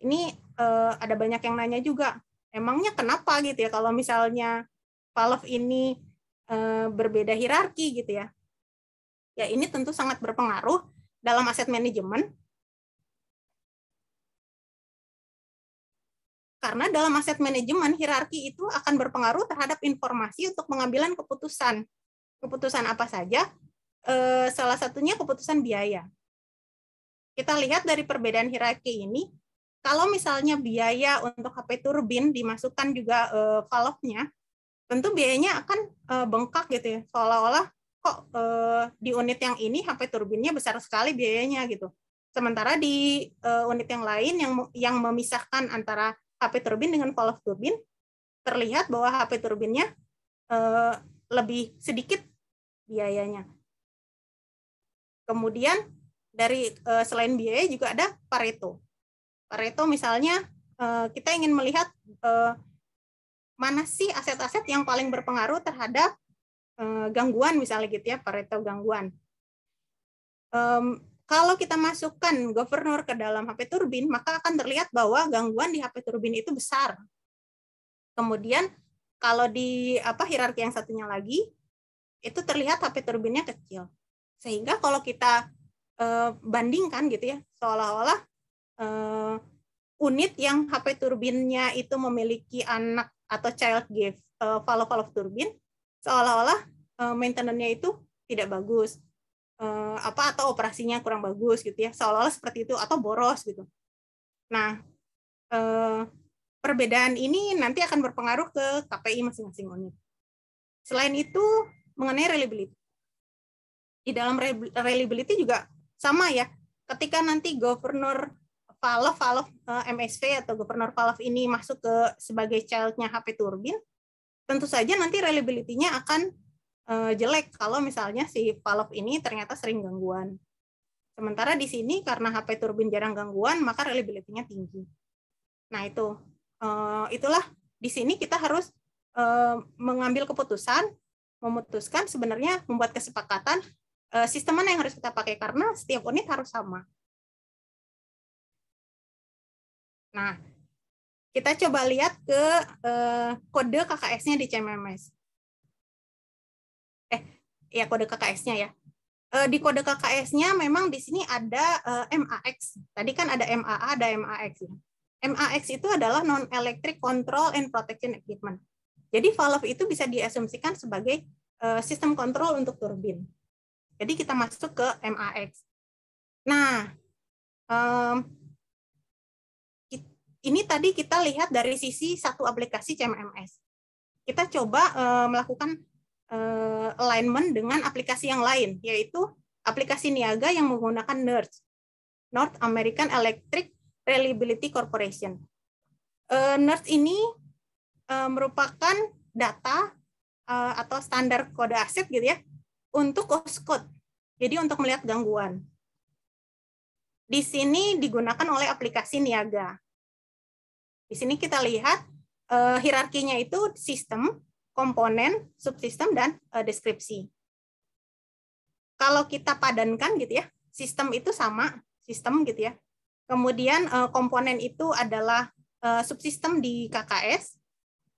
Ini eh, ada banyak yang nanya juga. Emangnya kenapa gitu ya kalau misalnya valve ini eh, berbeda hierarki gitu ya. Ya, ini tentu sangat berpengaruh dalam aset manajemen Karena dalam aset manajemen, hierarki itu akan berpengaruh terhadap informasi untuk pengambilan keputusan. Keputusan apa saja? Eh, salah satunya keputusan biaya. Kita lihat dari perbedaan hierarki ini, kalau misalnya biaya untuk HP turbin dimasukkan juga kalopnya eh, tentu biayanya akan eh, bengkak gitu ya, seolah-olah kok di unit yang ini HP turbinnya besar sekali biayanya gitu. Sementara di unit yang lain yang yang memisahkan antara HP turbin dengan valve turbin, terlihat bahwa HP turbinnya eh, lebih sedikit biayanya. Kemudian dari eh, selain biaya juga ada Pareto. Pareto misalnya eh, kita ingin melihat eh, mana sih aset-aset yang paling berpengaruh terhadap eh, gangguan misalnya gitu ya Pareto gangguan. Kalau kita masukkan governor ke dalam HP turbin, maka akan terlihat bahwa gangguan di HP turbin itu besar. Kemudian kalau di apa hierarki yang satunya lagi, itu terlihat HP turbinnya kecil. Sehingga kalau kita eh, bandingkan gitu ya, seolah-olah eh, unit yang HP turbinnya itu memiliki anak atau child give follow eh, follow turbin, seolah-olah eh, maintenance-nya itu tidak bagus. Eh, apa atau operasinya kurang bagus gitu ya seolah-olah seperti itu atau boros gitu nah eh, perbedaan ini nanti akan berpengaruh ke KPI masing-masing unit selain itu mengenai reliability di dalam reliability juga sama ya ketika nanti governor Valve Valve MSV atau Governor Valve ini masuk ke sebagai childnya HP Turbin tentu saja nanti reliability-nya akan uh, jelek kalau misalnya si valve ini ternyata sering gangguan. Sementara di sini karena HP turbin jarang gangguan, maka reliability-nya tinggi. Nah, itu. Uh, itulah di sini kita harus uh, mengambil keputusan, memutuskan sebenarnya membuat kesepakatan uh, sistem mana yang harus kita pakai karena setiap unit harus sama. Nah, kita coba lihat ke kode KKS-nya di CMMS ya kode KKS-nya ya. Eh, di kode KKS-nya memang di sini ada eh, MAX. Tadi kan ada MAA, ada MAX. Ya. MAX itu adalah non-electric control and protection equipment. Jadi valve itu bisa diasumsikan sebagai eh, sistem kontrol untuk turbin. Jadi kita masuk ke MAX. Nah, ini tadi kita lihat dari sisi satu aplikasi CMMS. Kita coba melakukan uh, alignment dengan aplikasi yang lain, yaitu aplikasi niaga yang menggunakan NERC North American Electric Reliability Corporation. Uh, eh, NERC ini uh, merupakan data uh, atau standar kode aset gitu ya untuk cost code. Jadi untuk melihat gangguan. Di sini digunakan oleh aplikasi niaga. Di sini kita lihat uh, hierarkinya itu sistem, komponen, subsistem, dan uh, deskripsi. Kalau kita padankan gitu ya, sistem itu sama, sistem gitu ya. Kemudian uh, komponen itu adalah uh, subsistem di KKS,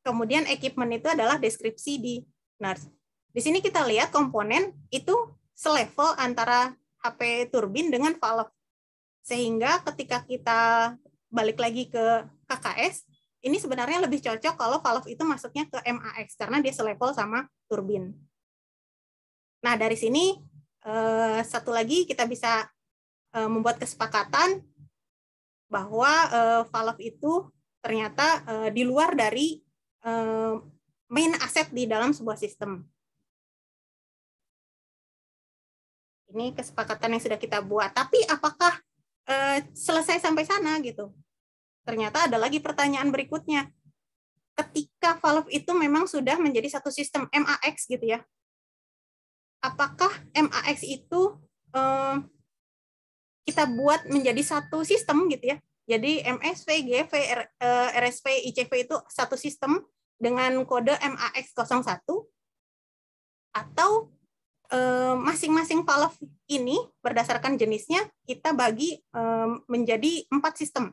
kemudian equipment itu adalah deskripsi di NERS. Di sini kita lihat komponen itu selevel antara HP turbin dengan valve. Sehingga ketika kita balik lagi ke KKS, ini sebenarnya lebih cocok kalau valve itu masuknya ke MAX karena dia selevel sama turbin. Nah, dari sini eh, satu lagi kita bisa eh, membuat kesepakatan bahwa eh, valve itu ternyata di luar dari main aset di dalam sebuah sistem. Ini kesepakatan yang sudah kita buat. Tapi apakah selesai sampai sana gitu? ternyata ada lagi pertanyaan berikutnya. Ketika valve itu memang sudah menjadi satu sistem MAX gitu ya. Apakah MAX itu eh, kita buat menjadi satu sistem gitu ya. Jadi MSV, GV, RSV, eh, ICV itu satu sistem dengan kode MAX01 atau eh, masing-masing valve ini berdasarkan jenisnya kita bagi menjadi empat sistem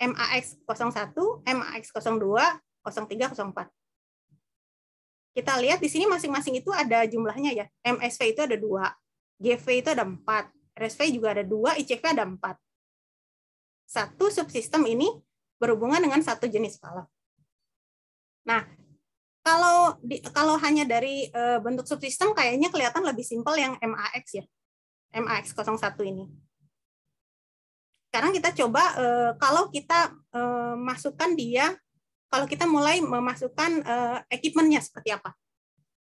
MAX01, MAX02, 04. Kita lihat di sini masing-masing itu ada jumlahnya ya. MSV itu ada dua, GV itu ada empat, RSV juga ada dua, ICV ada empat. Satu subsistem ini berhubungan dengan satu jenis valve. Nah, kalau di, kalau hanya dari e, bentuk subsistem kayaknya kelihatan lebih simpel yang MAX ya. MAX01 ini sekarang kita coba uh, kalau kita uh, masukkan dia kalau kita mulai memasukkan uh, equipmentnya seperti apa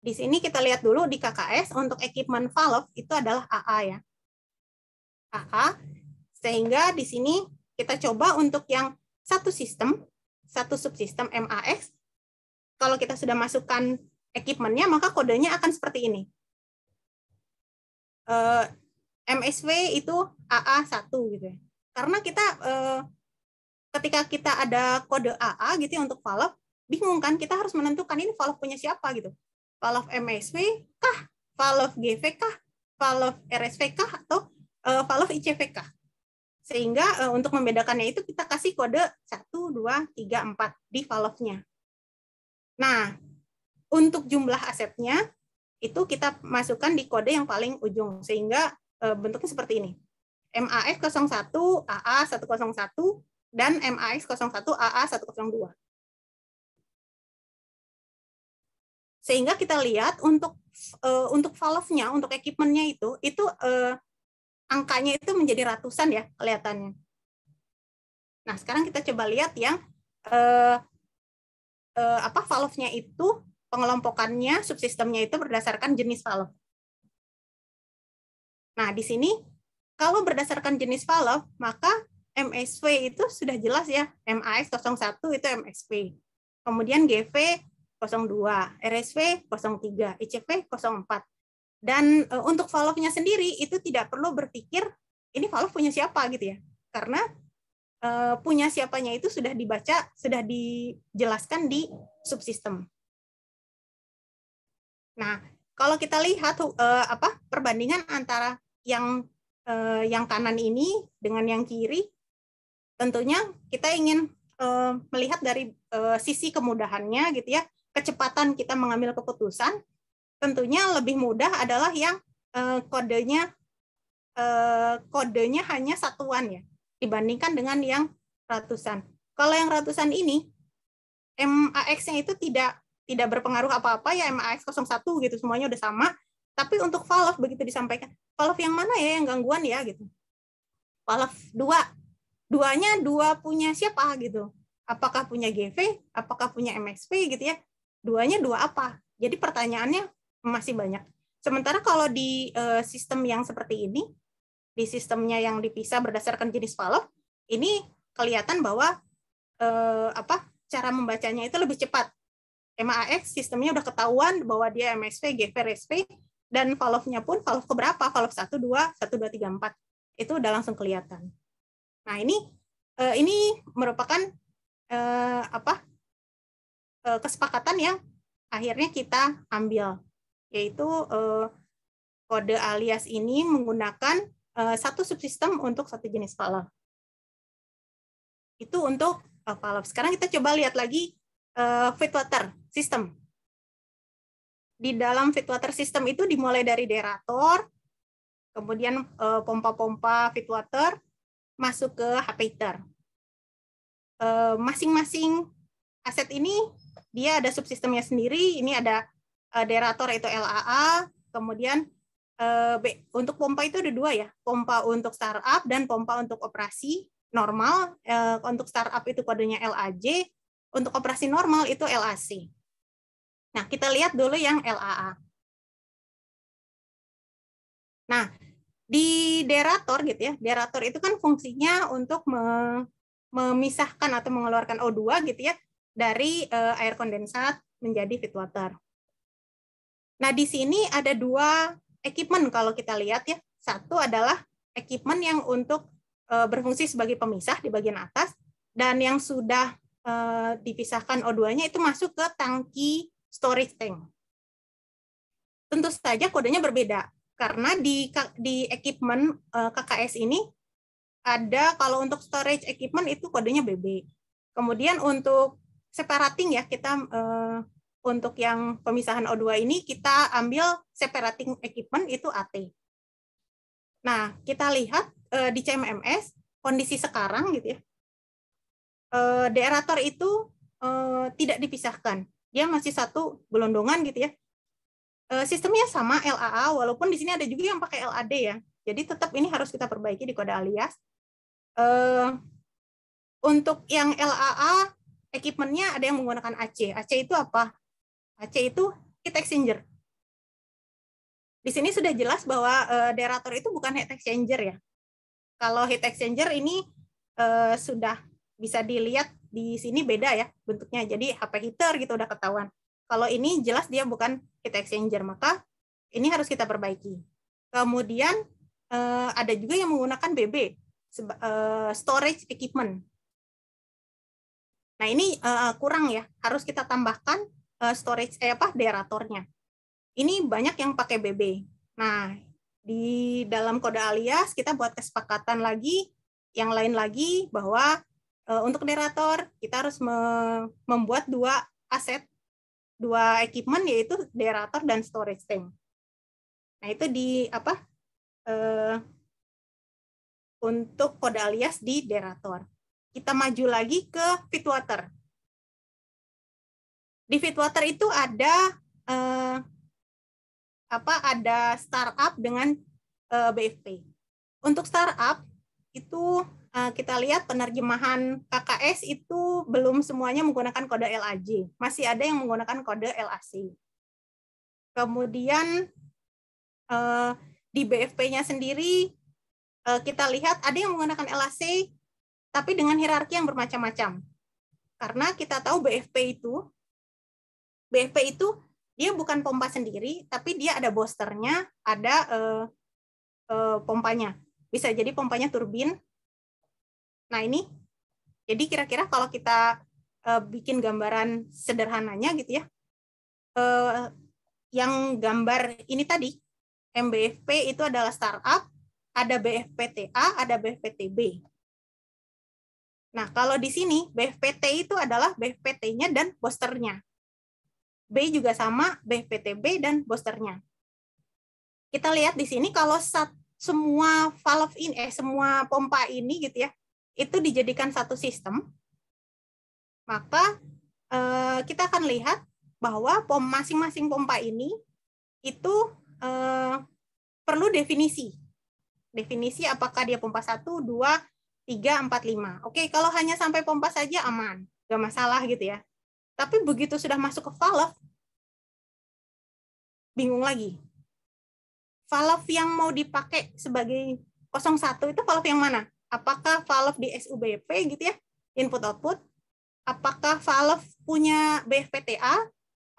di sini kita lihat dulu di KKS untuk equipment valve itu adalah AA ya AA sehingga di sini kita coba untuk yang satu sistem satu subsistem MAX kalau kita sudah masukkan equipmentnya maka kodenya akan seperti ini uh, MSV itu AA1 gitu ya. Karena kita eh, ketika kita ada kode AA gitu ya untuk valve, bingung kan kita harus menentukan ini valve punya siapa gitu. Valve MSV kah? Valve GV kah? Valve RSV kah? Atau eh, valve ICV kah? sehingga eh, untuk membedakannya itu kita kasih kode 1, 2, 3, 4 di valve-nya. Nah, untuk jumlah asetnya itu kita masukkan di kode yang paling ujung sehingga eh, bentuknya seperti ini. MAF 01 AA 101 dan MAX 01 AA 102. Sehingga kita lihat untuk uh, untuk valve-nya, untuk equipment-nya itu itu uh, angkanya itu menjadi ratusan ya kelihatannya. Nah, sekarang kita coba lihat yang uh, uh, apa valve-nya itu pengelompokannya subsistemnya itu berdasarkan jenis valve. Nah, di sini kalau berdasarkan jenis valve, maka MSV itu sudah jelas ya, MAX01 itu MSV. Kemudian GV 02, RSV 03, ICV 04. Dan e, untuk valve-nya sendiri itu tidak perlu berpikir ini valve punya siapa gitu ya. Karena e, punya siapanya itu sudah dibaca, sudah dijelaskan di subsistem. Nah, kalau kita lihat e, apa perbandingan antara yang eh, yang kanan ini dengan yang kiri, tentunya kita ingin eh, melihat dari eh, sisi kemudahannya gitu ya, kecepatan kita mengambil keputusan, tentunya lebih mudah adalah yang eh, kodenya eh, kodenya hanya satuan ya, dibandingkan dengan yang ratusan. Kalau yang ratusan ini MAX-nya itu tidak tidak berpengaruh apa-apa ya MAX 01 gitu semuanya udah sama tapi untuk valve begitu disampaikan, valve yang mana ya yang gangguan ya gitu. Valve dua, duanya dua punya siapa gitu. Apakah punya GV, apakah punya MXP gitu ya. Duanya dua apa? Jadi pertanyaannya masih banyak. Sementara kalau di eh, sistem yang seperti ini, di sistemnya yang dipisah berdasarkan jenis valve, ini kelihatan bahwa eh, apa cara membacanya itu lebih cepat. MAX sistemnya udah ketahuan bahwa dia GV RSV, dan valve-nya pun valve keberapa valve satu dua satu dua tiga empat itu udah langsung kelihatan nah ini eh, ini merupakan eh, apa eh, kesepakatan yang akhirnya kita ambil yaitu kode alias ini menggunakan satu subsistem untuk satu jenis valve itu untuk valve sekarang kita coba lihat lagi feed water system di dalam fit water system itu dimulai dari derator, kemudian eh, pompa-pompa fit water masuk ke Uh, Masing-masing aset ini dia ada subsistemnya sendiri. Ini ada eh, derator itu LAA, kemudian B, untuk pompa itu ada dua ya, pompa untuk startup dan pompa untuk operasi normal. Untuk startup itu kodenya LAJ, untuk operasi normal itu LAC. Nah, kita lihat dulu yang LAA. Nah, di derator gitu ya, derator itu kan fungsinya untuk memisahkan atau mengeluarkan O2 gitu ya dari eh, air kondensat menjadi feed water. Nah, di sini ada dua equipment kalau kita lihat ya. Satu adalah equipment yang untuk eh, berfungsi sebagai pemisah di bagian atas dan yang sudah eh, dipisahkan O2-nya itu masuk ke tangki storage tank. Tentu saja kodenya berbeda karena di di equipment eh, KKS ini ada kalau untuk storage equipment itu kodenya BB. Kemudian untuk separating ya kita eh, untuk yang pemisahan O2 ini kita ambil separating equipment itu AT. Nah, kita lihat eh, di CMMS kondisi sekarang gitu ya. derator deerator itu tidak dipisahkan dia ya, masih satu gelondongan gitu ya. Eh, sistemnya sama LAA, walaupun di sini ada juga yang pakai LAD ya. Jadi tetap ini harus kita perbaiki di kode alias. Eh, untuk yang LAA, equipmentnya ada yang menggunakan AC. AC itu apa? AC itu heat exchanger. Di sini sudah jelas bahwa eh, derator itu bukan heat exchanger ya. Kalau heat exchanger ini sudah bisa dilihat di sini beda ya bentuknya. Jadi HP heater gitu udah ketahuan. Kalau ini jelas dia bukan heat exchanger, maka ini harus kita perbaiki. Kemudian eh, ada juga yang menggunakan BB eh, storage equipment. Nah ini eh, kurang ya, harus kita tambahkan storage eh, apa deratornya. Ini banyak yang pakai BB. Nah di dalam kode alias kita buat kesepakatan lagi, yang lain lagi bahwa Eh, untuk derator kita harus membuat dua aset dua equipment yaitu derator dan storage tank. Nah itu di apa eh, untuk kode alias di derator. Kita maju lagi ke water. Di water itu ada eh, apa ada startup dengan BFP. Untuk startup itu Eh, kita lihat penerjemahan KKS itu belum semuanya menggunakan kode LAJ. Masih ada yang menggunakan kode LAC. Kemudian eh, di BFP-nya sendiri eh, kita lihat ada yang menggunakan LAC tapi dengan hierarki yang bermacam-macam. Karena kita tahu BFP itu BFP itu dia bukan pompa sendiri tapi dia ada bosternya, ada pompanya. Bisa jadi pompanya turbin, Nah ini, jadi kira-kira kalau kita uh, bikin gambaran sederhananya gitu ya, uh, yang gambar ini tadi, MBFP itu adalah startup, ada BFPTA, ada BFPTB. Nah, kalau di sini BFPT itu adalah BFPT-nya dan bosternya. B juga sama BFPTB dan bosternya. Kita lihat di sini kalau saat semua valve ini eh semua pompa ini gitu ya itu dijadikan satu sistem, maka eh, kita akan lihat bahwa pom masing-masing pompa ini itu eh, perlu definisi. Definisi apakah dia pompa 1, 2, 3, 4, 5. Oke, kalau hanya sampai pompa saja aman, nggak masalah gitu ya. Tapi begitu sudah masuk ke valve, bingung lagi. Valve yang mau dipakai sebagai 01 itu valve yang mana? apakah valve di SUBP gitu ya, input output, apakah valve punya BFPTA,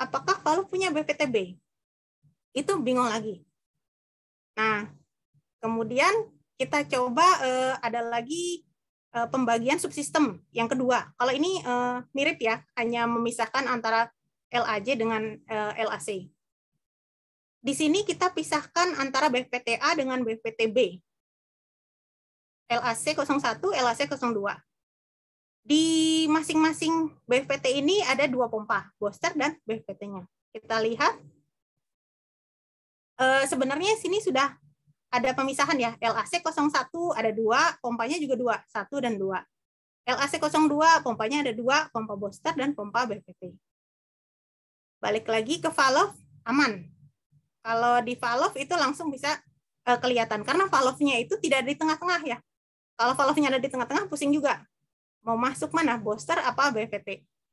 apakah valve punya BFPTB. Itu bingung lagi. Nah, kemudian kita coba eh, ada lagi eh, pembagian subsistem yang kedua. Kalau ini eh, mirip ya, hanya memisahkan antara LAJ dengan eh, LAC. Di sini kita pisahkan antara BFPTA dengan BFPTB. LAC 01, LAC 02. Di masing-masing BFPT ini ada dua pompa, booster dan BFPT-nya. Kita lihat e, sebenarnya sini sudah ada pemisahan ya. LAC 01 ada dua, pompanya juga dua, satu dan dua. LAC 02 pompanya ada dua, pompa booster dan pompa BPT. Balik lagi ke valve aman. Kalau di valve itu langsung bisa eh, kelihatan karena valve-nya itu tidak di tengah-tengah ya. Kalau valve-nya ada di tengah-tengah, pusing juga. Mau masuk mana? Booster apa BVT?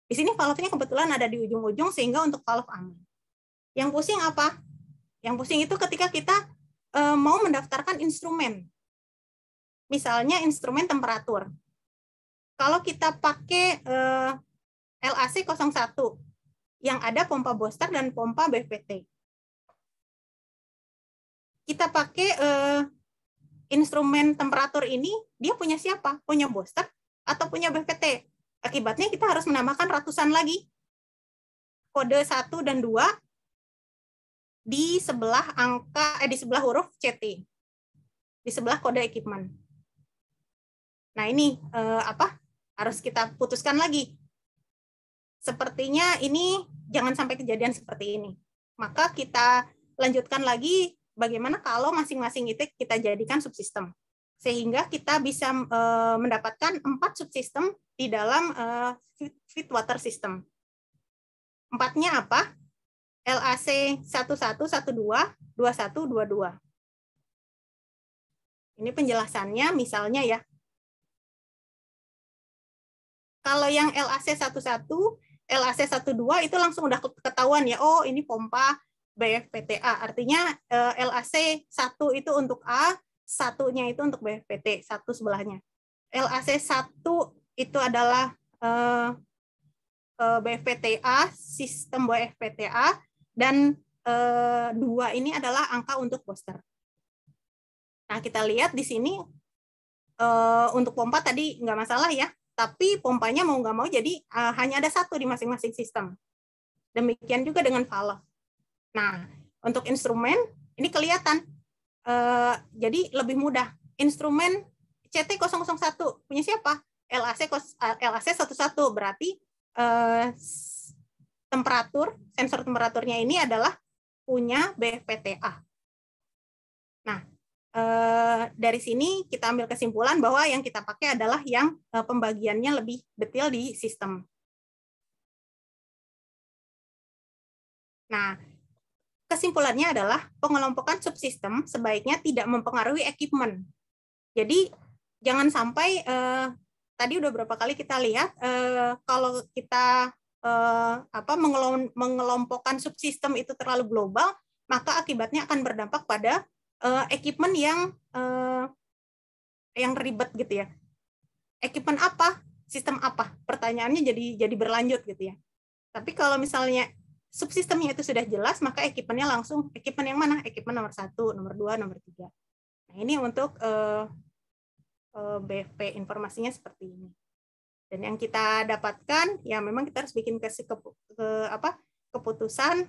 Di sini valve-nya kebetulan ada di ujung-ujung, sehingga untuk valve aman. Yang pusing apa? Yang pusing itu ketika kita e, mau mendaftarkan instrumen. Misalnya instrumen temperatur. Kalau kita pakai e, LAC 01, yang ada pompa booster dan pompa BVT. Kita pakai eh, instrumen temperatur ini dia punya siapa? Punya booster atau punya BPT? Akibatnya kita harus menambahkan ratusan lagi. Kode 1 dan 2 di sebelah angka eh di sebelah huruf CT. Di sebelah kode equipment. Nah, ini eh, apa? Harus kita putuskan lagi. Sepertinya ini jangan sampai kejadian seperti ini. Maka kita lanjutkan lagi bagaimana kalau masing-masing itu kita jadikan subsistem sehingga kita bisa eh, mendapatkan empat subsistem di dalam eh, fit water system. Empatnya apa? LAC 1112 2122. Ini penjelasannya misalnya ya. Kalau yang LAC 11 LAC 12 itu langsung udah ketahuan ya, oh ini pompa BFPTA. Artinya eh, LAC 1 itu untuk A, satunya itu untuk BFPT, satu sebelahnya. LAC 1 itu adalah eh, eh BFPTA, sistem BFPTA, dan eh, dua ini adalah angka untuk poster Nah, kita lihat di sini untuk pompa tadi nggak masalah ya, tapi pompanya mau nggak mau jadi hanya ada satu di masing-masing sistem. Demikian juga dengan valve. Nah, untuk instrumen ini kelihatan. Uh, jadi lebih mudah. Instrumen CT001 punya siapa? LAC LAC 11 berarti uh, temperatur sensor temperaturnya ini adalah punya BPTA. Nah, eh, dari sini kita ambil kesimpulan bahwa yang kita pakai adalah yang eh, pembagiannya lebih detail di sistem. Nah, kesimpulannya adalah pengelompokan subsistem sebaiknya tidak mempengaruhi equipment. Jadi jangan sampai eh, tadi udah berapa kali kita lihat eh, kalau kita eh, apa mengelompokkan subsistem itu terlalu global, maka akibatnya akan berdampak pada eh, equipment yang eh, yang ribet gitu ya. Equipment apa? Sistem apa? Pertanyaannya jadi jadi berlanjut gitu ya. Tapi kalau misalnya subsistemnya itu sudah jelas, maka ekipannya langsung ekipan yang mana? Ekipan nomor satu, nomor dua, nomor tiga. Nah, ini untuk uh, eh, uh, eh, BFP informasinya seperti ini. Dan yang kita dapatkan, ya memang kita harus bikin ke, ke, ke apa keputusan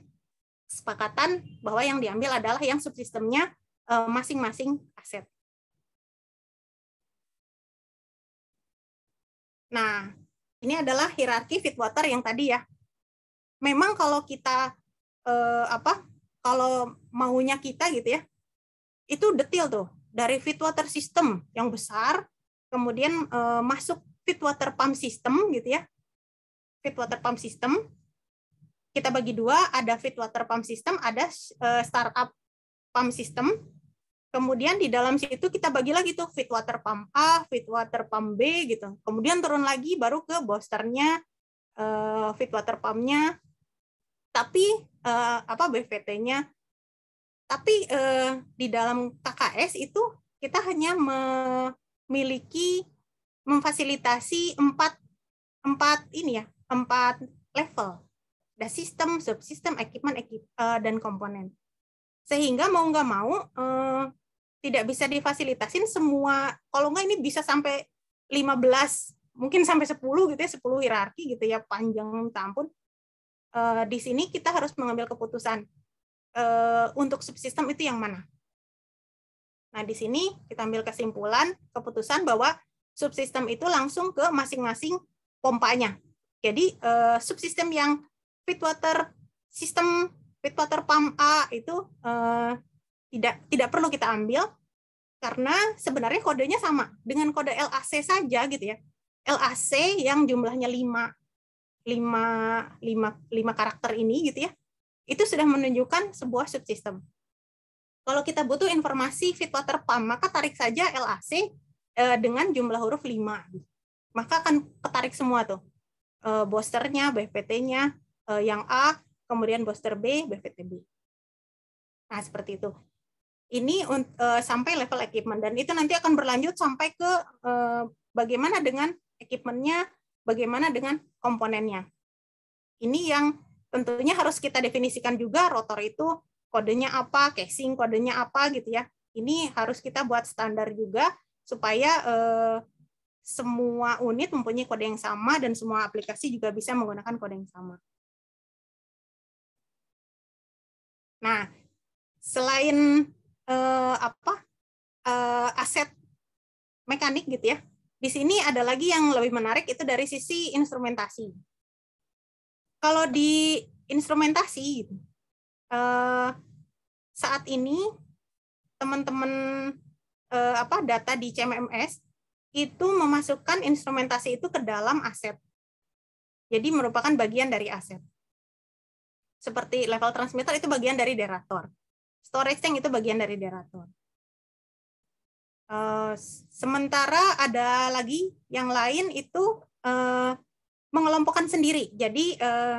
sepakatan bahwa yang diambil adalah yang subsistemnya eh, masing-masing uh, aset. Nah, ini adalah hierarki fit water yang tadi ya memang kalau kita eh, apa kalau maunya kita gitu ya itu detail tuh dari fit water system yang besar kemudian eh, masuk fit water pump system gitu ya fit water pump system kita bagi dua ada fit water pump system ada eh, startup pump system kemudian di dalam situ kita bagi lagi tuh fit water pump A fit water pump B gitu kemudian turun lagi baru ke boosternya eh, fit water pumpnya tapi uh, apa BVT-nya tapi uh, di dalam KKS itu kita hanya memiliki memfasilitasi empat empat ini ya empat level ada sistem subsistem equipment equip, uh, dan komponen sehingga mau nggak mau uh, tidak bisa difasilitasin semua kalau nggak ini bisa sampai 15 mungkin sampai 10 gitu ya 10 hierarki gitu ya panjang tampun uh, di sini kita harus mengambil keputusan uh, untuk subsistem itu yang mana. Nah, di sini kita ambil kesimpulan, keputusan bahwa subsistem itu langsung ke masing-masing pompanya. Jadi uh, subsistem yang fit water sistem feed water pump A itu uh, tidak tidak perlu kita ambil karena sebenarnya kodenya sama dengan kode LAC saja gitu ya. LAC yang jumlahnya 5 lima, lima, lima karakter ini gitu ya, itu sudah menunjukkan sebuah subsistem. Kalau kita butuh informasi Fitwater pump maka tarik saja LAC eh, dengan jumlah huruf 5. Maka akan ketarik semua tuh. Eh, Bosternya, bpt nya eh, yang A, kemudian booster B, bptb B. Nah, seperti itu. Ini sampai level equipment, dan itu nanti akan berlanjut sampai ke bagaimana dengan equipmentnya bagaimana dengan komponennya. Ini yang tentunya harus kita definisikan juga rotor itu kodenya apa, casing kodenya apa gitu ya. Ini harus kita buat standar juga supaya eh, semua unit mempunyai kode yang sama dan semua aplikasi juga bisa menggunakan kode yang sama. Nah, selain eh, apa eh, aset mekanik gitu ya, di sini ada lagi yang lebih menarik itu dari sisi instrumentasi. Kalau di instrumentasi, eh, saat ini teman-teman eh, apa data di CMMS itu memasukkan instrumentasi itu ke dalam aset. Jadi merupakan bagian dari aset. Seperti level transmitter itu bagian dari derator. Storage tank itu bagian dari derator Eh, sementara ada lagi yang lain itu uh, mengelompokkan sendiri. Jadi eh,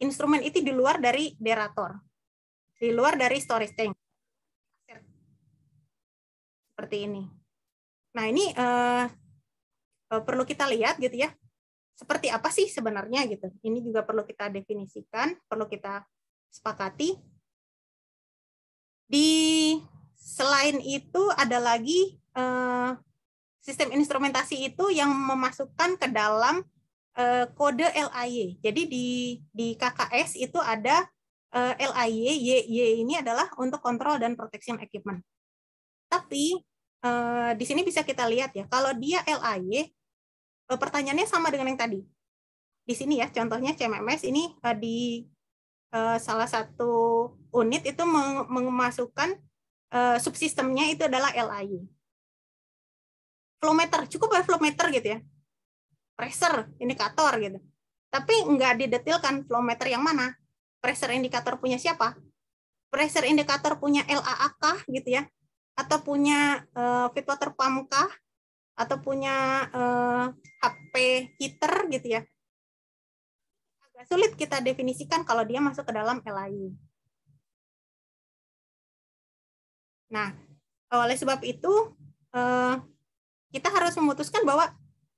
instrumen itu di luar dari derator, di luar dari storage tank. Seperti ini. Nah ini perlu kita lihat gitu ya. Seperti apa sih sebenarnya gitu. Ini juga perlu kita definisikan, perlu kita sepakati. Di Selain itu ada lagi eh, sistem instrumentasi itu yang memasukkan ke dalam eh, kode LAY. Jadi di di KKS itu ada uh, eh, LAY, YY ini adalah untuk kontrol dan proteksi equipment. Tapi di sini bisa kita lihat ya, kalau dia LAY, pertanyaannya sama dengan yang tadi. Di sini ya, contohnya CMMS ini di salah satu unit itu memasukkan Eh, subsistemnya itu adalah LAU. Flowmeter, cukup ya flowmeter gitu ya. Pressure, indikator gitu. Tapi nggak didetilkan flowmeter yang mana. Pressure indikator punya siapa? Pressure indikator punya LAA gitu ya? Atau punya uh, feed pump kah? Atau punya uh, eh, HP heater gitu ya? Agak sulit kita definisikan kalau dia masuk ke dalam LIU. Nah, oleh sebab itu eh, kita harus memutuskan bahwa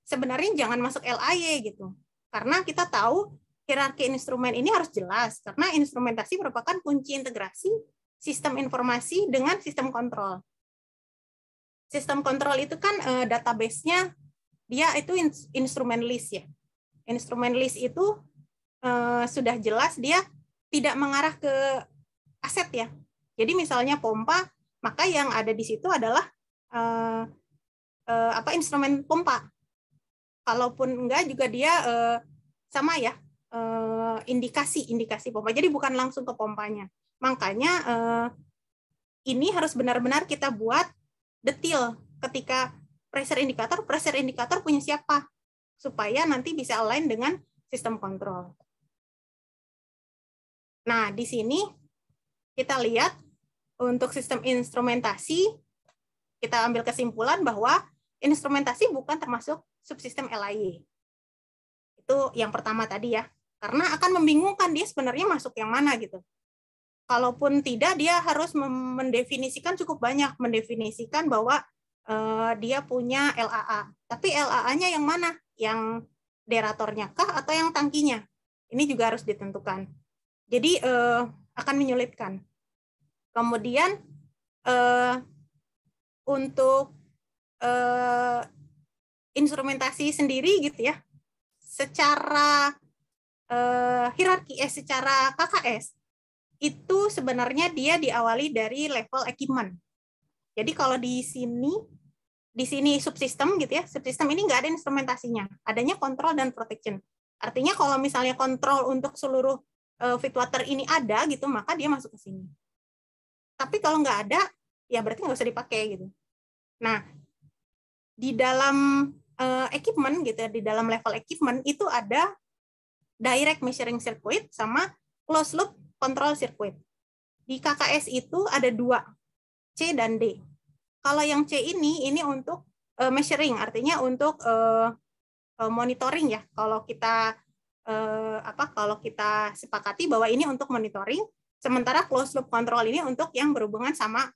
sebenarnya jangan masuk LAY gitu. Karena kita tahu hierarki instrumen ini harus jelas karena instrumentasi merupakan kunci integrasi sistem informasi dengan sistem kontrol. Sistem kontrol itu kan eh, database-nya dia itu instrumen list ya. Instrumen list itu eh, sudah jelas dia tidak mengarah ke aset ya. Jadi misalnya pompa maka yang ada di situ adalah uh, uh, apa instrumen pompa. Kalaupun enggak juga dia uh, sama ya indikasi indikasi pompa. Jadi bukan langsung ke pompanya. Makanya uh, ini harus benar-benar kita buat detail ketika pressure indikator, pressure indikator punya siapa supaya nanti bisa align dengan sistem kontrol. Nah, di sini kita lihat untuk sistem instrumentasi kita ambil kesimpulan bahwa instrumentasi bukan termasuk subsistem LIE Itu yang pertama tadi ya. Karena akan membingungkan dia sebenarnya masuk yang mana gitu. Kalaupun tidak dia harus mendefinisikan cukup banyak, mendefinisikan bahwa eh, dia punya LAA. Tapi LAA-nya yang mana? Yang deratornya kah atau yang tangkinya? Ini juga harus ditentukan. Jadi eh, akan menyulitkan. Kemudian eh, untuk eh, instrumentasi sendiri gitu ya, secara eh, hierarki eh, secara KKS itu sebenarnya dia diawali dari level equipment. Jadi kalau di sini di sini subsistem gitu ya, subsistem ini nggak ada instrumentasinya, adanya kontrol dan protection. Artinya kalau misalnya kontrol untuk seluruh uh, ini ada gitu, maka dia masuk ke sini tapi kalau nggak ada ya berarti nggak usah dipakai gitu nah di dalam uh, equipment gitu ya, di dalam level equipment itu ada direct measuring circuit sama closed loop control circuit di KKS itu ada dua C dan D kalau yang C ini ini untuk uh, measuring artinya untuk uh, monitoring ya kalau kita eh, apa kalau kita sepakati bahwa ini untuk monitoring Sementara close loop control ini untuk yang berhubungan sama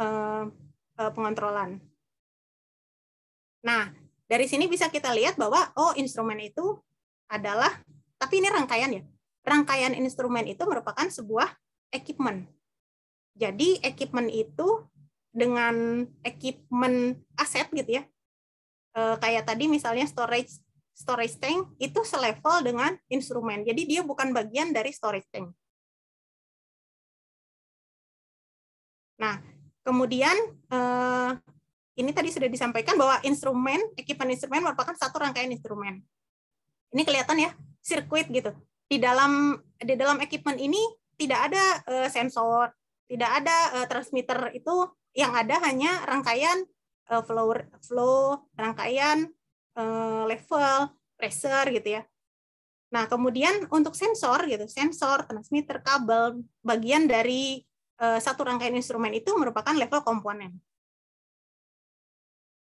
uh, uh, pengontrolan. Nah, dari sini bisa kita lihat bahwa oh instrumen itu adalah tapi ini rangkaian ya. Rangkaian instrumen itu merupakan sebuah equipment. Jadi equipment itu dengan equipment aset gitu ya. E, kayak tadi misalnya storage storage tank itu selevel dengan instrumen. Jadi dia bukan bagian dari storage tank. Nah, kemudian eh, ini tadi sudah disampaikan bahwa instrumen, equipment instrumen merupakan satu rangkaian instrumen. Ini kelihatan ya, sirkuit gitu. Di dalam di dalam equipment ini tidak ada eh, sensor, tidak ada eh, transmitter itu yang ada hanya rangkaian eh, flow flow, rangkaian eh, level, pressure gitu ya. Nah, kemudian untuk sensor gitu, sensor, transmitter, kabel, bagian dari Eh, satu rangkaian instrumen itu merupakan level komponen.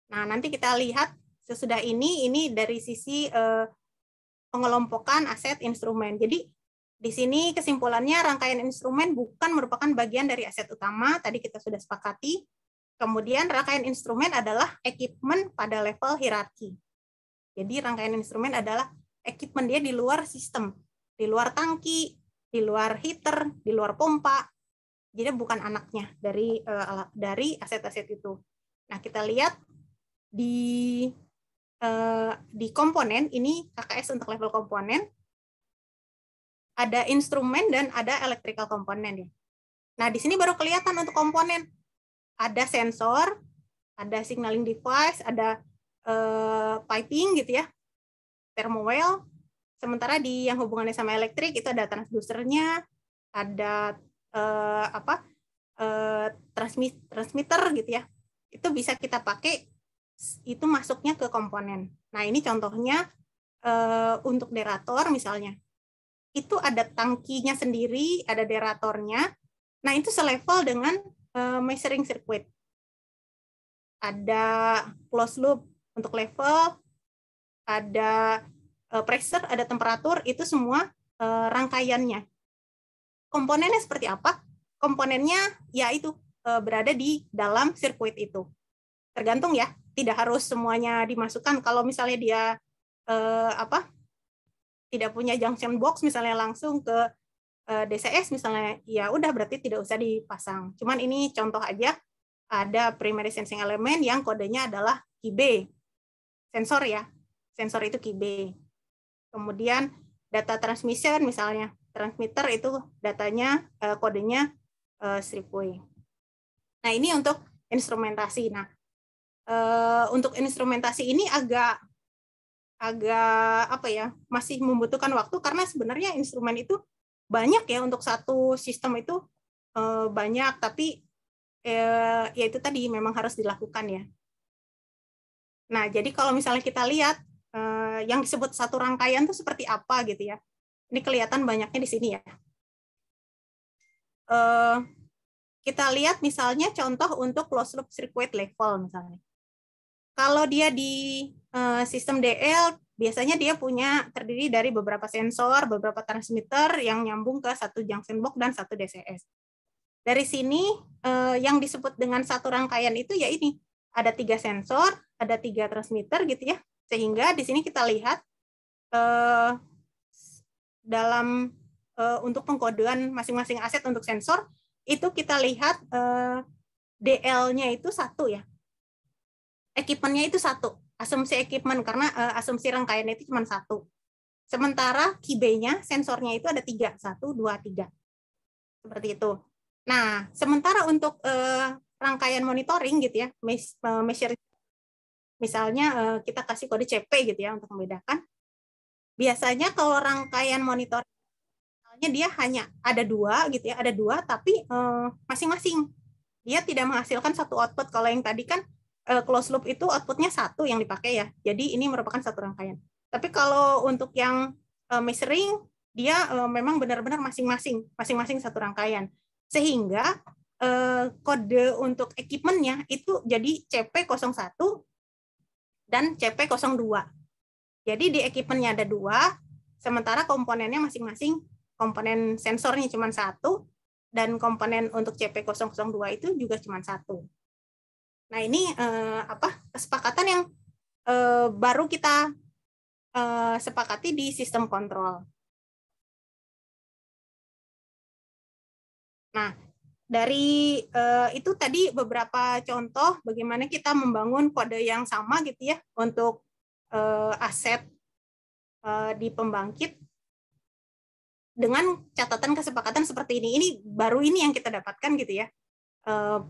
Nah, nanti kita lihat sesudah ini, ini dari sisi eh, pengelompokan aset instrumen. Jadi, di sini kesimpulannya rangkaian instrumen bukan merupakan bagian dari aset utama, tadi kita sudah sepakati. Kemudian rangkaian instrumen adalah equipment pada level hierarki. Jadi rangkaian instrumen adalah equipment dia di luar sistem, di luar tangki, di luar heater, di luar pompa, jadi bukan anaknya dari uh, dari aset-aset itu. Nah kita lihat di uh, di komponen ini KKS untuk level komponen ada instrumen dan ada electrical komponen ya. Nah di sini baru kelihatan untuk komponen ada sensor, ada signaling device, ada uh, piping gitu ya, thermowell. Sementara di yang hubungannya sama elektrik itu ada transducernya, ada uh, apa uh, transmit transmitter gitu ya itu bisa kita pakai itu masuknya ke komponen. Nah ini contohnya uh, untuk derator misalnya itu ada tangkinya sendiri, ada deratornya. Nah itu selevel dengan uh, measuring circuit. Ada close loop untuk level, ada pressure, ada temperatur, itu semua rangkaiannya komponennya seperti apa? Komponennya yaitu eh, berada di dalam sirkuit itu. Tergantung ya, tidak harus semuanya dimasukkan. Kalau misalnya dia eh, apa tidak punya junction box misalnya langsung ke eh, DCS misalnya, ya udah berarti tidak usah dipasang. Cuman ini contoh aja ada primary sensing element yang kodenya adalah KIB. Sensor ya. Sensor itu KIB. Kemudian data transmission misalnya transmitter itu datanya uh, kodenya uh, eh, Stripway. Nah, ini untuk instrumentasi. Nah, uh, untuk instrumentasi ini agak agak apa ya masih membutuhkan waktu karena sebenarnya instrumen itu banyak ya untuk satu sistem itu uh, banyak tapi uh, ya itu tadi memang harus dilakukan ya nah jadi kalau misalnya kita lihat yang disebut satu rangkaian itu seperti apa gitu ya ini kelihatan banyaknya di sini ya. Uh, kita lihat misalnya contoh untuk closed loop circuit level misalnya. Kalau dia di uh, sistem DL, biasanya dia punya terdiri dari beberapa sensor, beberapa transmitter yang nyambung ke satu junction box dan satu DCS. Dari sini eh, yang disebut dengan satu rangkaian itu ya ini ada tiga sensor, ada tiga transmitter gitu ya, sehingga di sini kita lihat dalam uh, untuk pengkodean masing-masing aset untuk sensor itu kita lihat uh, eh, DL-nya itu satu ya equipmentnya itu satu asumsi equipment karena uh, asumsi rangkaian itu cuma satu sementara kb-nya sensornya itu ada tiga satu dua tiga seperti itu nah sementara untuk uh, rangkaian monitoring gitu ya measure misalnya kita kasih kode CP gitu ya untuk membedakan biasanya kalau rangkaian monitor dia hanya ada dua gitu ya ada dua tapi eh, masing-masing uh, dia tidak menghasilkan satu output kalau yang tadi kan uh, eh, close loop itu outputnya satu yang dipakai ya jadi ini merupakan satu rangkaian tapi kalau untuk yang uh, measuring dia memang benar-benar masing-masing masing-masing satu rangkaian sehingga kode untuk equipmentnya itu jadi CP01 dan CP02 jadi di equipmentnya ada dua, sementara komponennya masing-masing komponen sensornya cuma satu, dan komponen untuk CP002 itu juga cuma satu. Nah ini eh, apa kesepakatan yang eh, baru kita eh, sepakati di sistem kontrol. Nah dari eh, itu tadi beberapa contoh bagaimana kita membangun kode yang sama gitu ya untuk uh, aset uh, di pembangkit dengan catatan kesepakatan seperti ini. Ini baru ini yang kita dapatkan gitu ya. Uh,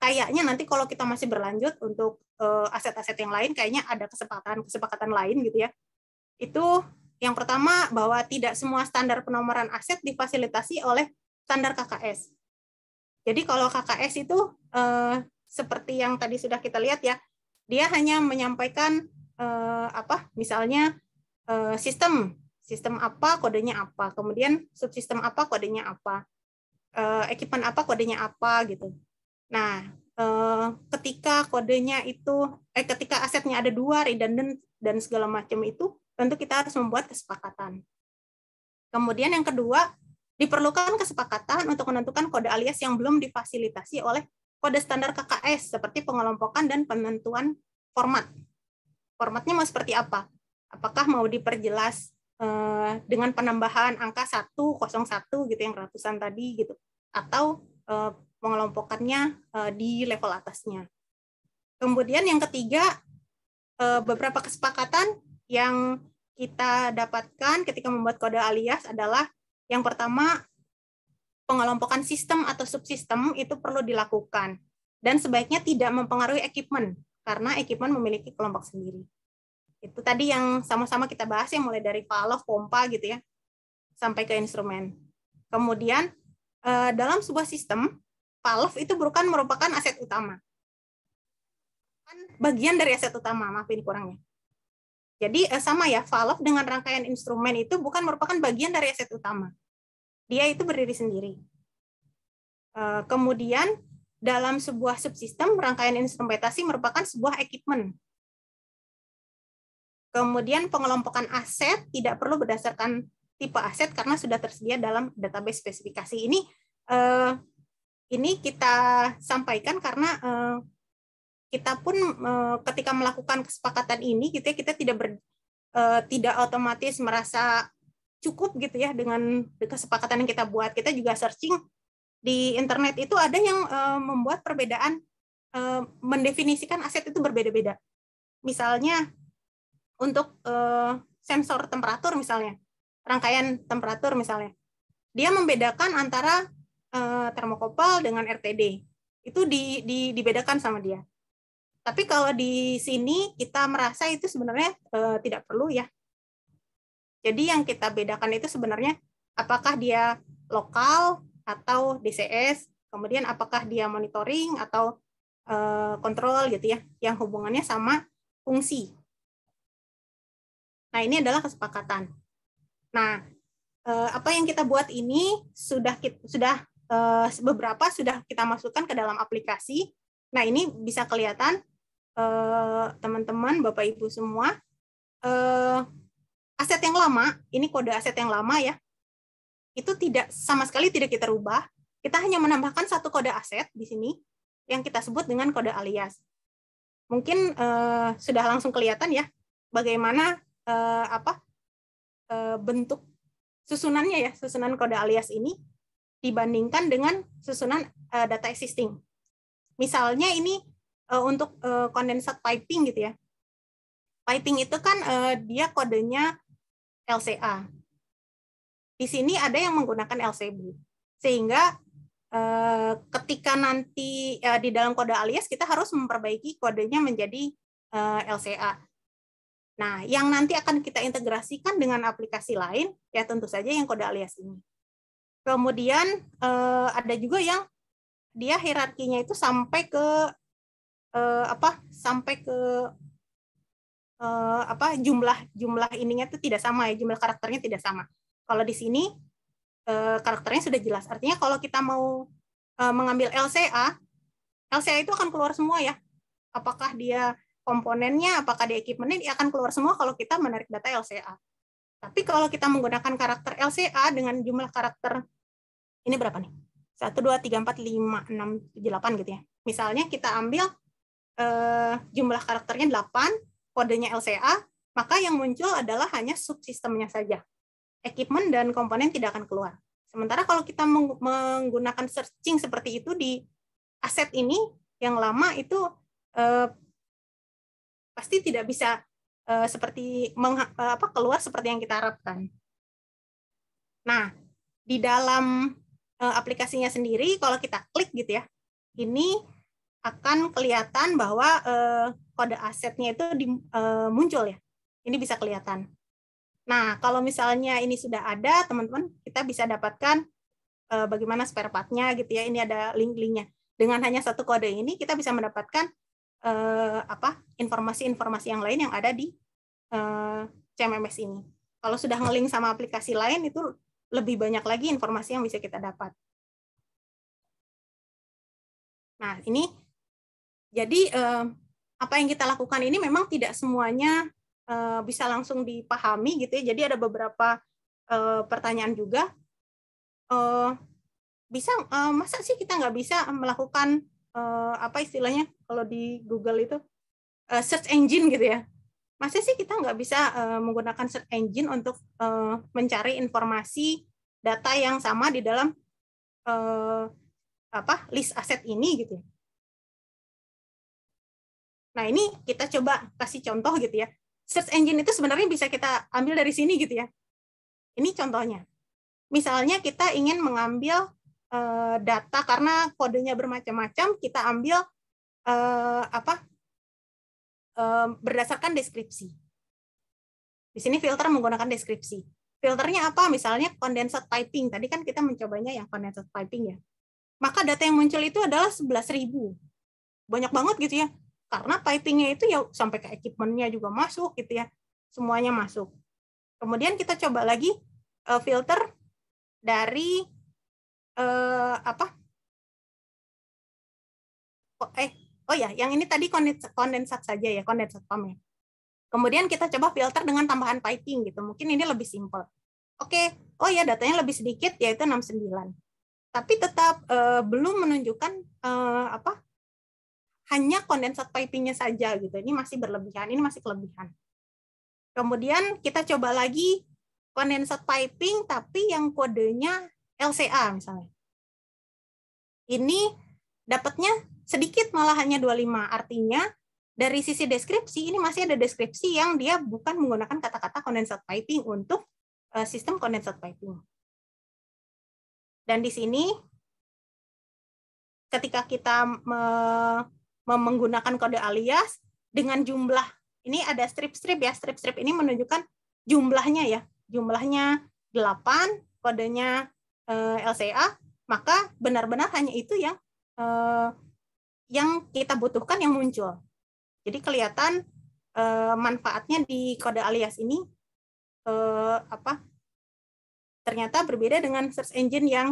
kayaknya nanti kalau kita masih berlanjut untuk aset-aset yang lain, kayaknya ada kesepakatan-kesepakatan lain gitu ya. Itu yang pertama bahwa tidak semua standar penomoran aset difasilitasi oleh standar KKS. Jadi kalau KKS itu eh, seperti yang tadi sudah kita lihat ya, dia hanya menyampaikan eh, apa misalnya eh, sistem sistem apa kodenya apa kemudian subsistem apa kodenya apa eh, equipment apa kodenya apa gitu nah eh, ketika kodenya itu eh ketika asetnya ada dua redundant dan segala macam itu tentu kita harus membuat kesepakatan kemudian yang kedua diperlukan kesepakatan untuk menentukan kode alias yang belum difasilitasi oleh kode standar KKS seperti pengelompokan dan penentuan format formatnya mau seperti apa? Apakah mau diperjelas eh, dengan penambahan angka 101 gitu yang ratusan tadi gitu atau eh, mengelompokkannya eh, di level atasnya. Kemudian yang ketiga eh, beberapa kesepakatan yang kita dapatkan ketika membuat kode alias adalah yang pertama pengelompokan sistem atau subsistem itu perlu dilakukan dan sebaiknya tidak mempengaruhi equipment karena equipment memiliki kelompok sendiri. Itu tadi yang sama-sama kita bahas ya mulai dari valve, pompa gitu ya, sampai ke instrumen. Kemudian eh, dalam sebuah sistem, valve itu bukan merupakan aset utama. bagian dari aset utama, Maaf ini kurangnya. Jadi eh, sama ya, valve dengan rangkaian instrumen itu bukan merupakan bagian dari aset utama. Dia itu berdiri sendiri. Eh, kemudian dalam sebuah subsistem, rangkaian instrumentasi merupakan sebuah equipment. Kemudian pengelompokan aset tidak perlu berdasarkan tipe aset karena sudah tersedia dalam database spesifikasi ini. Eh, ini kita sampaikan karena eh, kita pun eh, ketika melakukan kesepakatan ini, gitu ya, kita tidak ber, tidak otomatis merasa cukup gitu ya dengan kesepakatan yang kita buat. Kita juga searching di internet itu ada yang uh, membuat perbedaan uh, mendefinisikan aset itu berbeda-beda. Misalnya untuk uh, sensor temperatur misalnya, rangkaian temperatur misalnya, dia membedakan antara uh, termokopel dengan RTD. Itu di, di, dibedakan sama dia. Tapi kalau di sini kita merasa itu sebenarnya uh, tidak perlu ya. Jadi yang kita bedakan itu sebenarnya apakah dia lokal atau DCS, kemudian apakah dia monitoring atau eh, kontrol gitu ya, yang hubungannya sama fungsi. Nah, ini adalah kesepakatan. Nah, eh, apa yang kita buat ini sudah sudah eh, beberapa sudah kita masukkan ke dalam aplikasi. Nah, ini bisa kelihatan teman-teman, Bapak Ibu semua, aset yang lama, ini kode aset yang lama ya, itu tidak sama sekali tidak kita rubah. Kita hanya menambahkan satu kode aset di sini yang kita sebut dengan kode alias. Mungkin eh, sudah langsung kelihatan ya bagaimana eh, apa eh, bentuk susunannya ya susunan kode alias ini dibandingkan dengan susunan eh, data existing. Misalnya ini eh, untuk eh, condensed piping gitu ya. Piping itu kan eh, dia kodenya LCA di sini ada yang menggunakan LCB. Sehingga eh, ketika nanti eh, di dalam kode alias kita harus memperbaiki kodenya menjadi eh, LCA. Nah, yang nanti akan kita integrasikan dengan aplikasi lain, ya tentu saja yang kode alias ini. Kemudian ada juga yang dia hierarkinya itu sampai ke apa? Sampai ke apa? Jumlah jumlah ininya itu tidak sama ya, jumlah karakternya tidak sama. Kalau di sini eh, karakternya sudah jelas. Artinya kalau kita mau eh, mengambil LCA, LCA itu akan keluar semua ya. Apakah dia komponennya, apakah dia equipmentnya, dia akan keluar semua kalau kita menarik data LCA. Tapi kalau kita menggunakan karakter LCA dengan jumlah karakter, ini berapa nih? 1, 2, 3, 4, 5, 6, 7, 8 gitu ya. Misalnya kita ambil eh, jumlah karakternya 8, kodenya LCA, maka yang muncul adalah hanya subsistemnya saja equipment dan komponen tidak akan keluar. Sementara kalau kita menggunakan searching seperti itu di aset ini yang lama itu eh, pasti tidak bisa eh, seperti meng, eh, apa keluar seperti yang kita harapkan. Nah, di dalam eh, aplikasinya sendiri kalau kita klik gitu ya, ini akan kelihatan bahwa eh, kode asetnya itu di, eh, muncul ya. Ini bisa kelihatan. Nah, kalau misalnya ini sudah ada, teman-teman, kita bisa dapatkan eh, bagaimana spare part-nya gitu ya. Ini ada link-linknya. Dengan hanya satu kode ini, kita bisa mendapatkan eh, apa informasi-informasi yang lain yang ada di eh, CMMS ini. Kalau sudah ngelink sama aplikasi lain, itu lebih banyak lagi informasi yang bisa kita dapat. Nah, ini jadi apa yang kita lakukan ini memang tidak semuanya Eh, bisa langsung dipahami gitu ya. Jadi ada beberapa eh, pertanyaan juga. Eh, bisa uh, masa sih kita nggak bisa melakukan apa istilahnya kalau di Google itu search engine gitu ya? Masa sih kita nggak bisa menggunakan search engine untuk mencari informasi data yang sama di dalam apa list aset ini gitu? Ya? Nah ini kita coba kasih contoh gitu ya search engine itu sebenarnya bisa kita ambil dari sini gitu ya. Ini contohnya. Misalnya kita ingin mengambil eh, data karena kodenya bermacam-macam, kita ambil eh, apa eh, berdasarkan deskripsi. Di sini filter menggunakan deskripsi. Filternya apa? Misalnya condensed typing. Tadi kan kita mencobanya yang condensed typing ya. Maka data yang muncul itu adalah 11.000. Banyak banget gitu ya karena pipingnya itu ya sampai ke equipmentnya juga masuk gitu ya semuanya masuk kemudian kita coba lagi uh, filter dari uh, apa oh, eh oh ya yang ini tadi kondensat, saja ya kondensat pump ya kemudian kita coba filter dengan tambahan piping gitu mungkin ini lebih simple oke okay. oh ya datanya lebih sedikit yaitu 69 tapi tetap uh, belum menunjukkan uh, apa hanya kondensat pipingnya saja gitu. Ini masih berlebihan, ini masih kelebihan. Kemudian kita coba lagi kondensat piping tapi yang kodenya LCA misalnya. Ini dapatnya sedikit malah hanya 25. Artinya dari sisi deskripsi ini masih ada deskripsi yang dia bukan menggunakan kata-kata kondensat piping untuk eh, sistem kondensat piping. Dan di sini ketika kita menggunakan kode alias dengan jumlah. Ini ada strip-strip ya, strip-strip ini menunjukkan jumlahnya ya. Jumlahnya 8, kodenya eh, LCA, maka benar-benar hanya itu yang eh, yang kita butuhkan yang muncul. Jadi kelihatan eh, manfaatnya di kode alias ini apa ternyata berbeda dengan search engine yang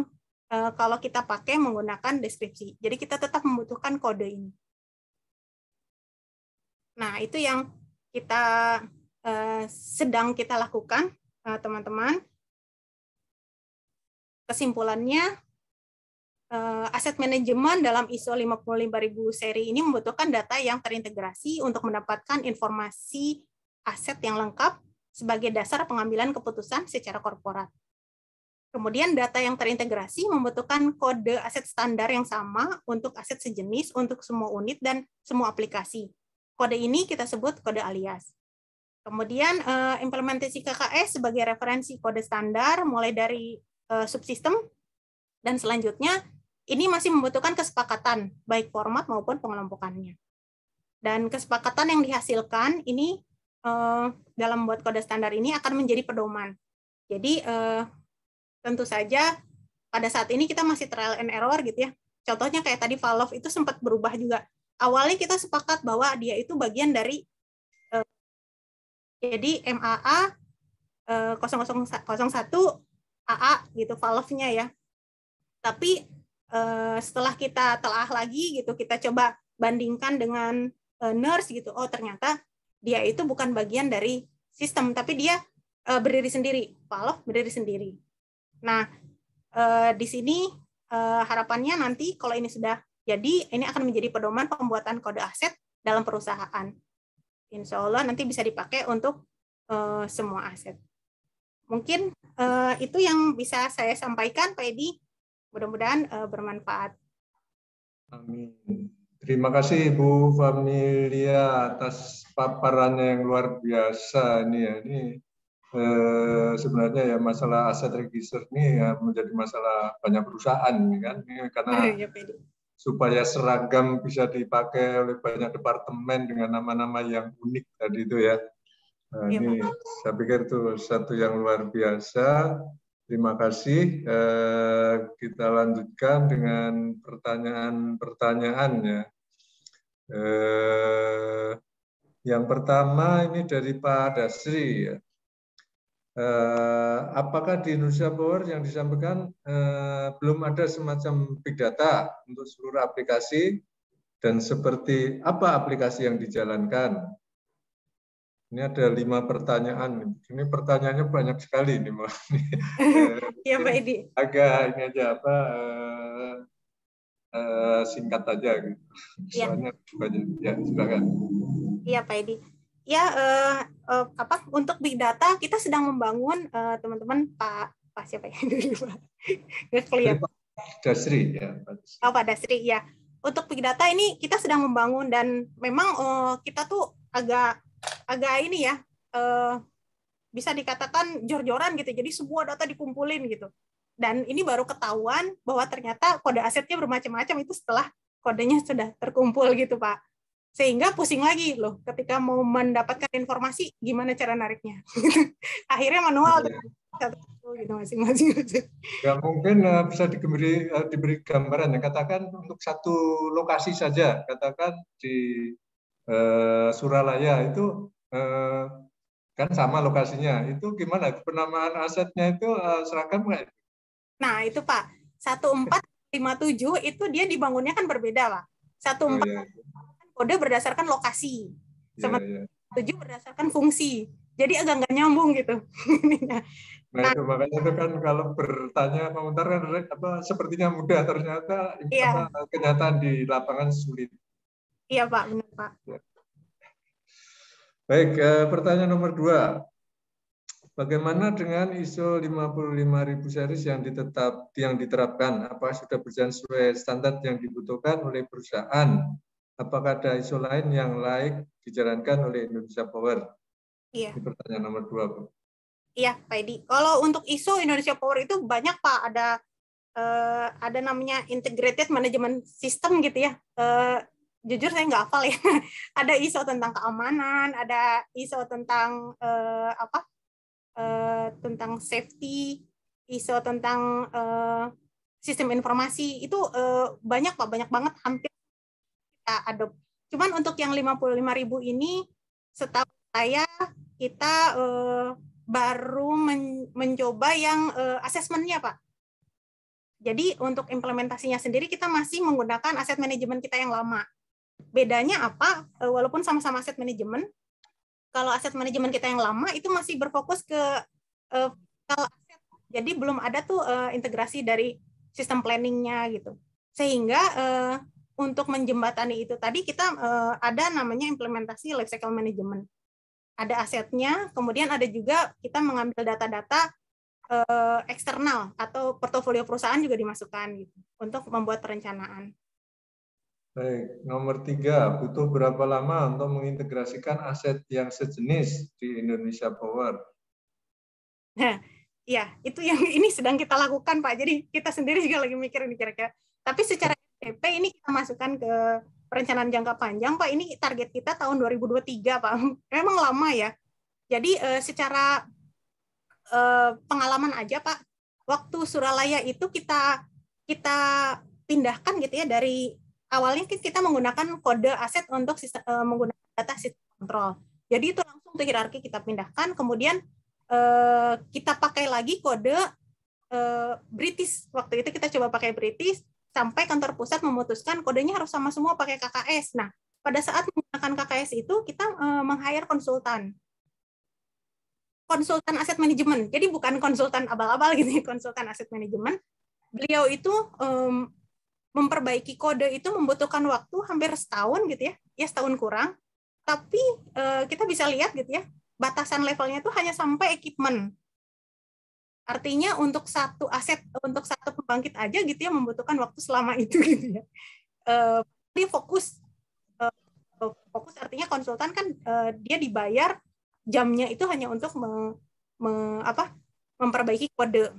kalau kita pakai menggunakan deskripsi. Jadi kita tetap membutuhkan kode ini. Nah, itu yang kita eh, sedang kita lakukan, eh, teman-teman. Eh, Kesimpulannya, eh, aset manajemen dalam ISO 55000 seri ini membutuhkan data yang terintegrasi untuk mendapatkan informasi aset yang lengkap sebagai dasar pengambilan keputusan secara korporat. Kemudian data yang terintegrasi membutuhkan kode aset standar yang sama untuk aset sejenis untuk semua unit dan semua aplikasi. Kode ini kita sebut kode alias. Kemudian eh, implementasi KKS sebagai referensi kode standar mulai dari eh, subsistem dan selanjutnya ini masih membutuhkan kesepakatan baik format maupun pengelompokannya. Dan kesepakatan yang dihasilkan ini eh, dalam membuat kode standar ini akan menjadi pedoman. Jadi tentu saja pada saat ini kita masih trial and error gitu ya. Contohnya kayak tadi Valve itu sempat berubah juga awalnya kita sepakat bahwa dia itu bagian dari eh, jadi MAA 001 0001 AA gitu valve-nya ya. Tapi eh, setelah kita telah lagi gitu kita coba bandingkan dengan eh, nurse gitu. Oh, ternyata dia itu bukan bagian dari sistem tapi dia berdiri sendiri. Valve berdiri sendiri. Nah, di sini harapannya nanti kalau ini sudah jadi ini akan menjadi pedoman pembuatan kode aset dalam perusahaan. Insya Allah nanti bisa dipakai untuk uh, semua aset. Mungkin uh, itu yang bisa saya sampaikan, Pak Edi. Mudah-mudahan uh, bermanfaat. Amin. Terima kasih Bu Familia atas paparannya yang luar biasa ini ya. Ini eh, sebenarnya ya masalah aset register ini ya menjadi masalah banyak perusahaan kan ini karena iya, supaya seragam bisa dipakai oleh banyak departemen dengan nama-nama yang unik tadi itu ya. Nah, iya, ini ya, saya pikir itu satu yang luar biasa. Terima kasih. Eh, kita lanjutkan dengan pertanyaan-pertanyaannya. Eh, yang pertama ini dari Pak Dasri ya eh, apakah di Indonesia Power yang disampaikan eh, belum ada semacam big data untuk seluruh aplikasi dan seperti apa aplikasi yang dijalankan? Ini ada lima pertanyaan. Ini pertanyaannya banyak sekali ini, iya, Mbak. Iya, Pak Edi. Agak ini aja apa eh, eh, singkat aja gitu. Iya. Soalnya banyak. Ya, silakan. Iya, Pak Edi ya uh, uh, apa untuk big data kita sedang membangun uh, teman-teman Pak Pak siapa ya dulu Pak nggak kelihatan Dasri ya Pak. Oh Pak Dasri ya untuk big data ini kita sedang membangun dan memang uh, kita tuh agak agak ini ya uh, bisa dikatakan jor-joran gitu jadi semua data dikumpulin gitu dan ini baru ketahuan bahwa ternyata kode asetnya bermacam-macam itu setelah kodenya sudah terkumpul gitu pak sehingga pusing lagi loh ketika mau mendapatkan informasi gimana cara nariknya akhirnya manual iya. gitu masing-masing ya mungkin eh, bisa diberi eh, diberi gambaran ya katakan untuk satu lokasi saja katakan di uh, Suralaya itu uh, kan sama lokasinya itu gimana penamaan asetnya itu uh, serahkan nggak nah itu pak satu empat lima tujuh itu dia dibangunnya kan berbeda lah satu oh, empat iya kode berdasarkan lokasi. Sementara yeah, yeah. tujuh berdasarkan fungsi. Jadi agak nggak nyambung gitu. nah, itu makanya itu kan kalau bertanya komentar kan apa sepertinya mudah ternyata yeah. apa, kenyataan di lapangan sulit. Iya Pak, benar Pak. Ya. Baik, eh, pertanyaan nomor dua. Bagaimana dengan ISO 55000 series yang ditetap yang diterapkan? Apa sudah berjalan sesuai standar yang dibutuhkan oleh perusahaan? apakah ada isu lain yang layak dijalankan oleh Indonesia Power? Iya. Ini pertanyaan nomor dua, Bu. Iya, Pak Edi. Kalau untuk isu Indonesia Power itu banyak, Pak. Ada eh, ada namanya Integrated Management System gitu ya. Eh, jujur saya nggak hafal ya. ada ISO tentang keamanan, ada ISO tentang eh, apa? Eh, tentang safety, ISO tentang eh, sistem informasi itu eh, banyak Pak, banyak banget hampir kita adopt. Cuman untuk yang 55.000 ini setahu saya kita uh, baru men mencoba yang uh, eh, asesmennya Pak. Jadi untuk implementasinya sendiri kita masih menggunakan aset manajemen kita yang lama. Bedanya apa? Uh, walaupun sama-sama aset manajemen, kalau aset manajemen kita yang lama itu masih berfokus ke kalau aset. Jadi belum ada tuh uh, integrasi dari sistem planningnya gitu. Sehingga uh, untuk menjembatani itu tadi kita uh, ada namanya implementasi lifecycle management. Ada asetnya, kemudian ada juga kita mengambil data-data uh, eksternal atau portofolio perusahaan juga dimasukkan gitu untuk membuat perencanaan. Baik, nomor tiga, butuh berapa lama untuk mengintegrasikan aset yang sejenis di Indonesia Power? Nah, ya itu yang ini sedang kita lakukan Pak. Jadi kita sendiri juga lagi mikir ini kira-kira. Tapi secara PP ini kita masukkan ke perencanaan jangka panjang, Pak. Ini target kita tahun 2023, Pak. Memang lama ya. Jadi eh, secara eh, pengalaman aja, Pak. Waktu Suralaya itu kita kita pindahkan gitu ya dari awalnya kan kita menggunakan kode aset untuk sistem, eh, menggunakan data sistem kontrol. Jadi itu langsung tuh hierarki kita pindahkan, kemudian eh, kita pakai lagi kode eh, British. Waktu itu kita coba pakai British, sampai kantor pusat memutuskan kodenya harus sama semua pakai KKS. Nah, pada saat menggunakan KKS itu kita eh, meng-hire konsultan. Konsultan aset manajemen. Jadi bukan konsultan abal-abal gitu, ya, konsultan aset manajemen. Beliau itu um, memperbaiki kode itu membutuhkan waktu hampir setahun gitu ya. Ya setahun kurang. Tapi uh, kita bisa lihat gitu ya, batasan levelnya itu hanya sampai equipment. Artinya untuk satu aset, untuk satu pembangkit aja gitu ya membutuhkan waktu selama itu gitu ya. Uh, fokus uh, fokus artinya konsultan kan uh, dia dibayar jamnya itu hanya untuk me, me, apa, memperbaiki kode.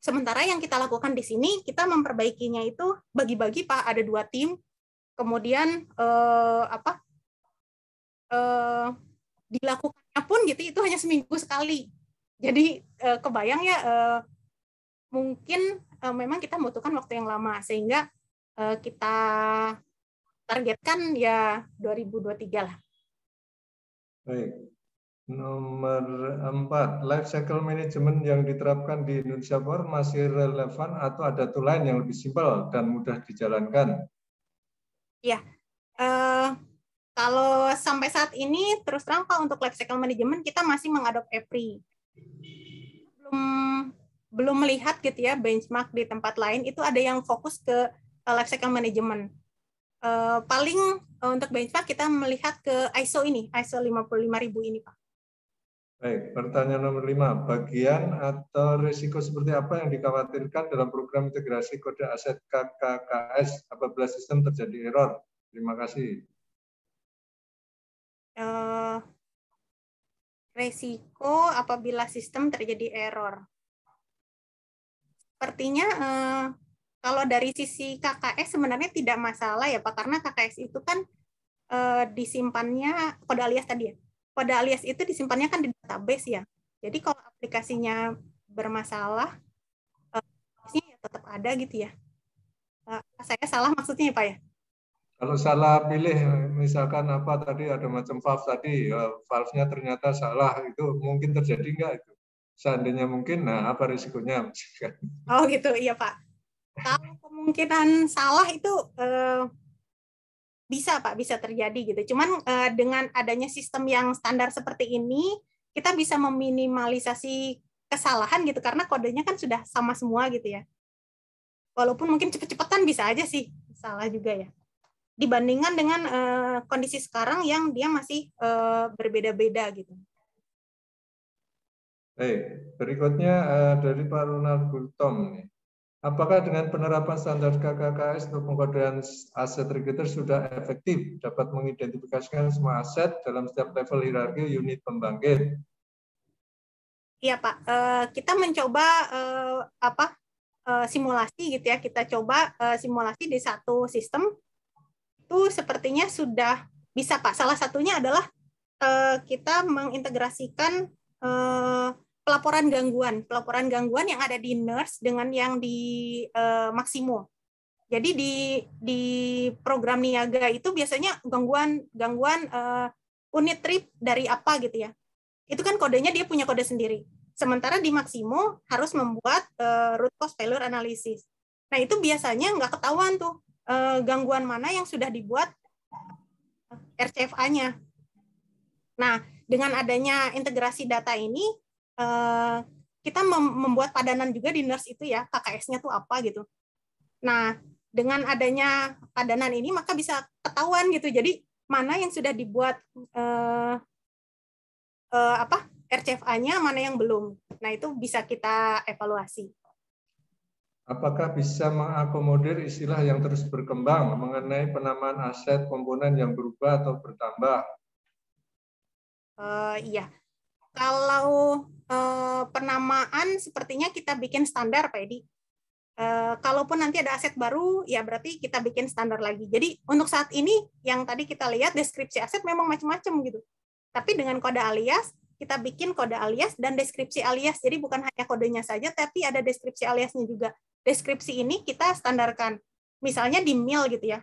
Sementara yang kita lakukan di sini kita memperbaikinya itu bagi-bagi pak ada dua tim, kemudian uh, apa uh, dilakukannya pun gitu itu hanya seminggu sekali jadi uh, kebayang ya uh, mungkin uh, memang kita membutuhkan waktu yang lama sehingga uh, kita targetkan ya 2023 lah. Baik. Nomor empat, life cycle management yang diterapkan di Indonesia Bor masih relevan atau ada tool lain yang lebih simpel dan mudah dijalankan? Ya, uh, kalau sampai saat ini terus terang Pak untuk life cycle management kita masih mengadopsi e EPRI belum belum melihat gitu ya benchmark di tempat lain itu ada yang fokus ke eh, life cycle management. Uh, paling uh, untuk benchmark kita melihat ke ISO ini, ISO 55000 ini Pak. Baik, pertanyaan nomor lima Bagian atau risiko seperti apa yang dikhawatirkan dalam program integrasi kode aset KKKS apabila sistem terjadi error? Terima kasih. Uh, resiko apabila sistem terjadi error. Sepertinya eh, kalau dari sisi KKS sebenarnya tidak masalah ya Pak, karena KKS itu kan eh, disimpannya kode alias tadi ya. Kode alias itu disimpannya kan di database ya. Jadi kalau aplikasinya bermasalah, eh, ya tetap ada gitu ya. Eh, saya salah maksudnya ya Pak ya? kalau salah pilih misalkan apa tadi ada macam valve tadi ya, valve-nya ternyata salah itu mungkin terjadi enggak itu seandainya mungkin nah apa risikonya misalkan. oh gitu iya pak kalau kemungkinan salah itu eh, bisa pak bisa terjadi gitu cuman eh, dengan adanya sistem yang standar seperti ini kita bisa meminimalisasi kesalahan gitu karena kodenya kan sudah sama semua gitu ya walaupun mungkin cepet-cepetan bisa aja sih salah juga ya dibandingkan dengan uh, kondisi sekarang yang dia masih uh, berbeda-beda gitu. Baik, berikutnya uh, dari Pak Ronald Gultom nih. Apakah dengan penerapan standar KKKS untuk pengkodean aset regulator sudah efektif dapat mengidentifikasikan semua aset dalam setiap level hierarki unit pembangkit? Iya Pak, uh, kita mencoba uh, apa simulasi gitu ya kita coba simulasi di satu sistem itu sepertinya sudah bisa Pak. Salah satunya adalah uh, kita mengintegrasikan uh, pelaporan gangguan, pelaporan gangguan yang ada di nurse dengan yang di uh, eh, maksimo. Jadi di di program niaga itu biasanya gangguan gangguan uh, unit trip dari apa gitu ya. Itu kan kodenya dia punya kode sendiri. Sementara di Maximo harus membuat uh, root cause failure analysis. Nah itu biasanya nggak ketahuan tuh Eh, gangguan mana yang sudah dibuat RCFA-nya. Nah, dengan adanya integrasi data ini, eh, kita membuat padanan juga di nurse itu ya, KKS-nya tuh apa gitu. Nah, dengan adanya padanan ini maka bisa ketahuan gitu. Jadi mana yang sudah dibuat eh, eh, apa RCFA-nya, mana yang belum. Nah, itu bisa kita evaluasi apakah bisa mengakomodir istilah yang terus berkembang mengenai penamaan aset komponen yang berubah atau bertambah? Uh, iya, kalau uh, penamaan sepertinya kita bikin standar, Pak Edi. Uh, kalaupun nanti ada aset baru, ya berarti kita bikin standar lagi. Jadi untuk saat ini yang tadi kita lihat deskripsi aset memang macam-macam gitu. Tapi dengan kode alias kita bikin kode alias dan deskripsi alias. Jadi bukan hanya kodenya saja, tapi ada deskripsi aliasnya juga. Deskripsi ini kita standarkan. Misalnya di mil gitu ya.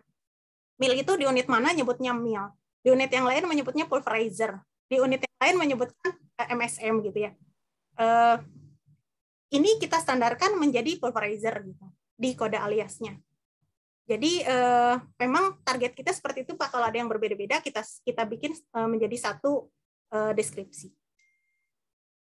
Mil itu di unit mana nyebutnya mil. Di unit yang lain menyebutnya pulverizer. Di unit yang lain menyebutkan eh, MSM gitu ya. Eh, ini kita standarkan menjadi pulverizer gitu di kode aliasnya. Jadi eh, memang target kita seperti itu Pak. Kalau ada yang berbeda-beda kita kita bikin menjadi satu deskripsi.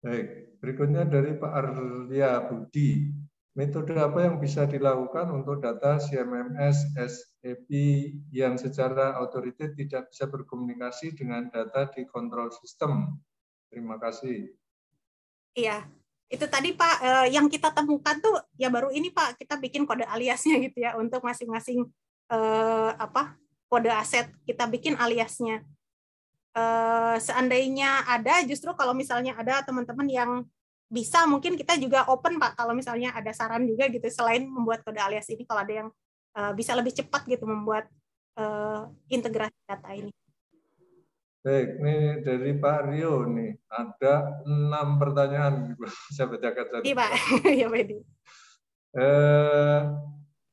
Baik, berikutnya dari Pak Arya Budi. Metode apa yang bisa dilakukan untuk data CMMS SAP e yang secara otoritas tidak bisa berkomunikasi dengan data di kontrol sistem? Terima kasih. Iya, itu tadi Pak eh, yang kita temukan tuh ya baru ini Pak kita bikin kode aliasnya gitu ya untuk masing-masing eh, apa kode aset kita bikin aliasnya. Eh, seandainya ada justru kalau misalnya ada teman-teman yang bisa mungkin kita juga open Pak kalau misalnya ada saran juga gitu selain membuat kode alias ini kalau ada yang uh, bisa lebih cepat gitu membuat uh, integrasi data ini. Baik, ini dari Pak Rio nih. Ada enam pertanyaan. Saya bacakan satu. Iya, Pak. ya, Pak Edi.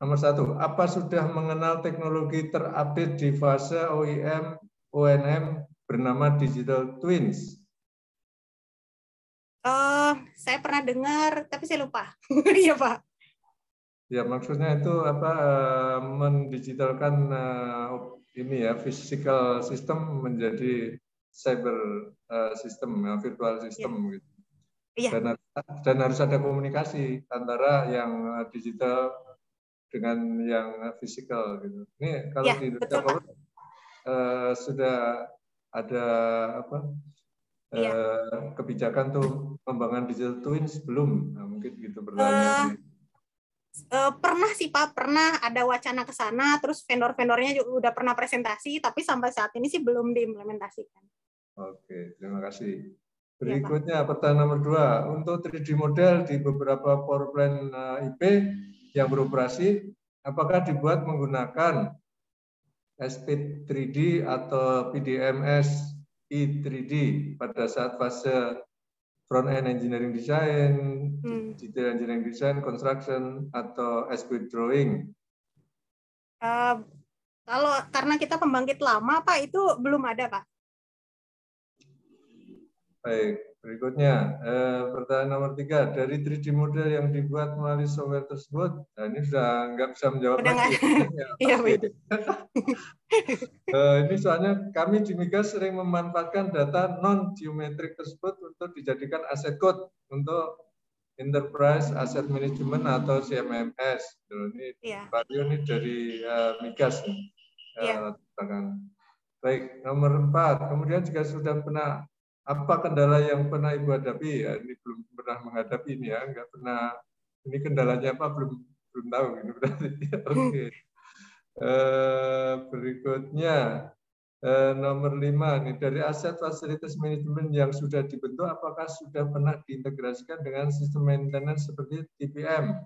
nomor satu, apa sudah mengenal teknologi terupdate di fase OIM, ONM, bernama digital twins. Uh, saya pernah dengar, tapi saya lupa. Iya Pak. Ya maksudnya itu apa eh, mendigitalkan eh, ini ya physical system menjadi cyber uh, system, ya, virtual iya. system yeah. gitu. Iya. Dan, dan harus ada komunikasi antara yang digital dengan yang fisikal gitu. Ini kalau ya, di Indonesia betul, uh, sudah ada apa ya. eh, kebijakan tuh pembangunan digital twin sebelum nah, mungkin gitu berlalu Uh, uh, pernah sih Pak, pernah ada wacana ke sana, terus vendor-vendornya juga udah pernah presentasi, tapi sampai saat ini sih belum diimplementasikan. Oke, terima kasih. Iya, Berikutnya pertanyaan nomor dua, untuk 3D model di beberapa power plant eh, IP yang beroperasi, apakah dibuat menggunakan SP 3D atau PDMS E3D pada saat fase front end engineering design, hmm. detail engineering design, construction atau SP drawing. Uh, kalau karena kita pembangkit lama, Pak, itu belum ada, Pak. Baik, Berikutnya, eh, pertanyaan nomor tiga. Dari 3D model yang dibuat melalui software tersebut, nah ini sudah nggak bisa menjawab Udah lagi. Iya, iya eh, ini soalnya kami di Migas sering memanfaatkan data non-geometrik tersebut untuk dijadikan aset code untuk Enterprise Asset Management atau CMMS. Ini ya. ini dari uh, Migas. Ya. Uh, Baik, nomor empat. Kemudian jika sudah pernah apa kendala yang pernah ibu hadapi ya ini belum pernah menghadapi ini ya nggak pernah ini kendalanya apa belum belum tahu ini berarti oke eh, berikutnya eh, nomor lima nih dari aset fasilitas manajemen yang sudah dibentuk apakah sudah pernah diintegrasikan dengan sistem maintenance seperti TPM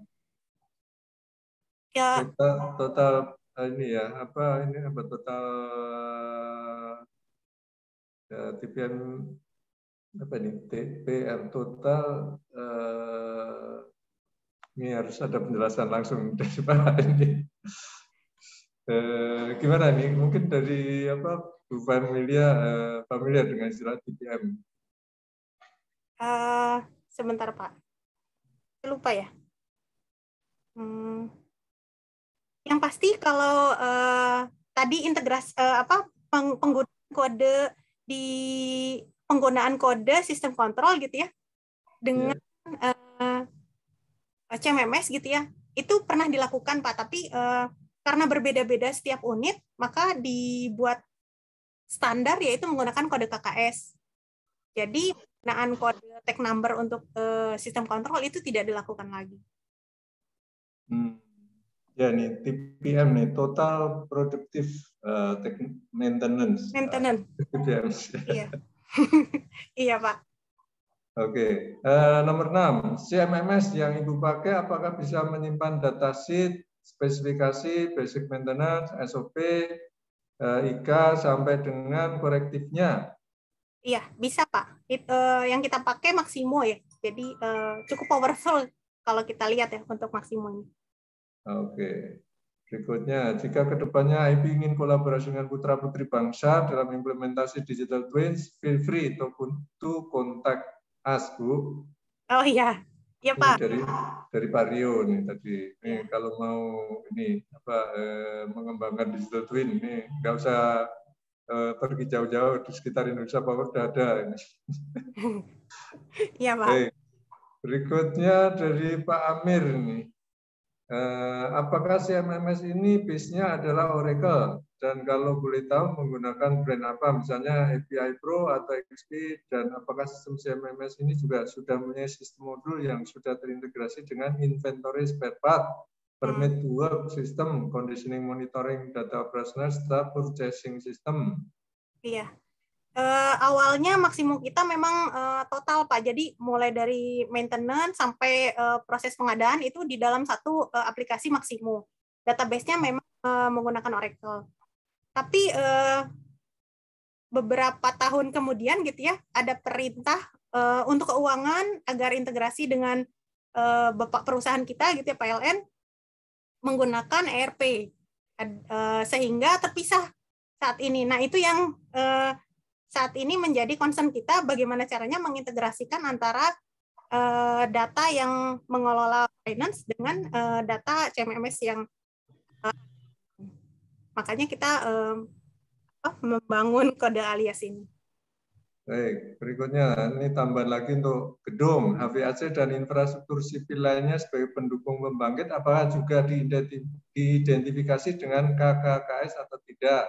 ya total, total eh, ini ya apa ini apa total ya, TPM apa nih TPR total eh, ini harus ada penjelasan langsung dari Pak ini. Eh, gimana nih mungkin dari apa Bu Familia eh, familiar dengan istilah TPM? Uh, eh, sebentar Pak, lupa ya. Hmm. Yang pasti kalau uh, tadi integrasi uh, apa peng penggunaan kode di penggunaan kode sistem kontrol gitu ya dengan yeah. Iya. uh, CMMS gitu ya itu pernah dilakukan Pak tapi uh, karena berbeda-beda setiap unit maka dibuat standar yaitu menggunakan kode KKS jadi penggunaan kode tag number untuk uh, sistem kontrol itu tidak dilakukan lagi hmm. ya nih TPM nih total productive uh, maintenance maintenance uh, iya Pak. Oke, okay. uh, eh, nomor 6, CMMS yang Ibu pakai apakah bisa menyimpan data sheet, spesifikasi, basic maintenance, SOP, uh, eh, IK sampai dengan korektifnya? Iya, bisa Pak. It, uh, yang kita pakai maksimum ya, jadi uh, cukup powerful kalau kita lihat ya untuk Maximo ini. Oke, okay. Berikutnya, jika kedepannya IP ingin kolaborasi dengan putra putri bangsa dalam implementasi digital twins, feel free to, contact us, Bu. Oh iya, iya Pak. Ini dari dari Pak Rio nih tadi. Nih, iya. kalau mau ini apa eh, mengembangkan digital twin ini nggak usah eh, pergi jauh-jauh di sekitar Indonesia pak sudah ada ini. Iya Pak. Hey. Berikutnya dari Pak Amir nih. Eh, apakah CMMS ini base-nya adalah Oracle? Dan kalau boleh tahu menggunakan brand apa? Misalnya API Pro atau XP dan apakah sistem CMMS ini juga sudah punya sistem modul yang sudah terintegrasi dengan inventory spare part, permit hmm. to work system, conditioning monitoring data operational, staff purchasing system? Iya. Uh, awalnya maksimum kita memang uh, total Pak. Jadi mulai dari maintenance sampai uh, proses pengadaan itu di dalam satu uh, aplikasi maksimum. Database-nya memang uh, menggunakan Oracle. Tapi uh, beberapa tahun kemudian gitu ya ada perintah uh, untuk keuangan agar integrasi dengan uh, bapak perusahaan kita gitu ya PLN menggunakan ERP uh, sehingga terpisah saat ini. Nah, itu yang uh, saat ini menjadi concern kita bagaimana caranya mengintegrasikan antara uh, data yang mengelola finance dengan uh, data CMMS yang uh, makanya kita uh, membangun kode alias ini. Baik, berikutnya ini tambahan lagi untuk gedung, HVAC dan infrastruktur sipil lainnya sebagai pendukung pembangkit apakah juga diidentifikasi dengan KKKS atau tidak?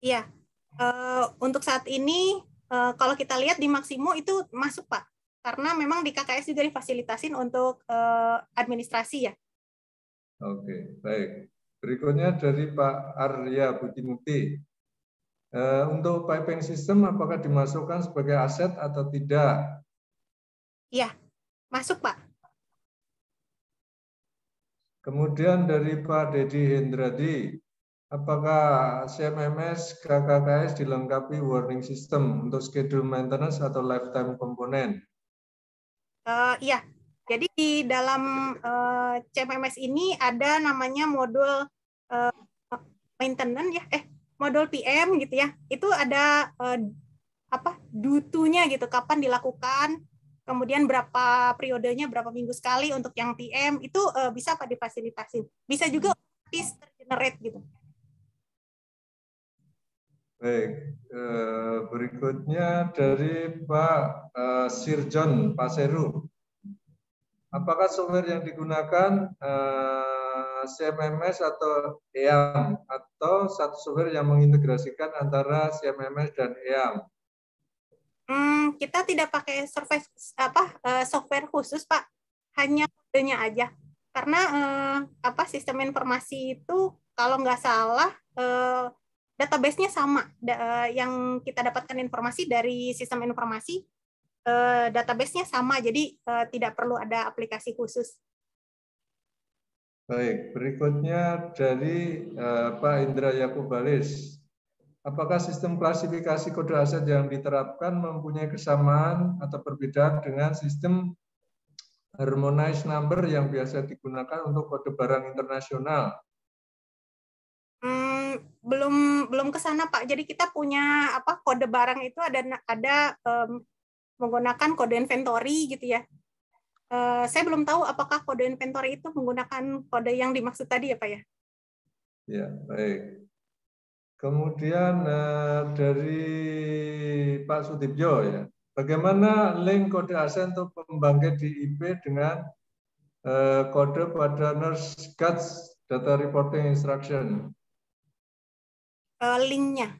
Iya, Eh, untuk saat ini uh, kalau kita lihat di Maksimo itu masuk Pak. Karena memang di KKS juga difasilitasin untuk uh, administrasi ya. Oke, baik. Berikutnya dari Pak Arya Budimukti. Uh, untuk piping system apakah dimasukkan sebagai aset atau tidak? Iya, masuk Pak. Kemudian dari Pak Dedi Hendradi, Apakah CMMS KKKS dilengkapi warning system untuk schedule maintenance atau lifetime komponen? Uh, iya, jadi di dalam uh, eh, CMMS ini ada namanya modul uh, maintenance ya, eh modul PM gitu ya. Itu ada uh, apa dutunya gitu, kapan dilakukan, kemudian berapa periodenya, berapa minggu sekali untuk yang PM itu uh, bisa apa difasilitasi. Bisa juga piece hmm. generate gitu. Baik, eh, berikutnya dari Pak eh, Sirjon Paseru. Apakah software yang digunakan eh, CMMS atau EAM atau satu software yang mengintegrasikan antara CMMS dan EAM? Hmm, kita tidak pakai service apa software khusus Pak, hanya kodenya aja. Karena eh, apa sistem informasi itu kalau nggak salah eh, database-nya sama da, eh, yang kita dapatkan informasi dari sistem informasi eh, database-nya sama jadi eh, tidak perlu ada aplikasi khusus. Baik, berikutnya dari eh, Pak Indra Yakubalis. Apakah sistem klasifikasi kode aset yang diterapkan mempunyai kesamaan atau perbedaan dengan sistem harmonized number yang biasa digunakan untuk kode barang internasional? belum belum ke sana Pak. Jadi kita punya apa kode barang itu ada ada um, menggunakan kode inventory gitu ya. Uh, saya belum tahu apakah kode inventory itu menggunakan kode yang dimaksud tadi ya Pak ya. Ya, baik. Kemudian uh, dari Pak Sutibjo ya, bagaimana link kode ASN untuk pembangkit di IP dengan uh, kode pada nurse guts data reporting instruction? uh, linknya.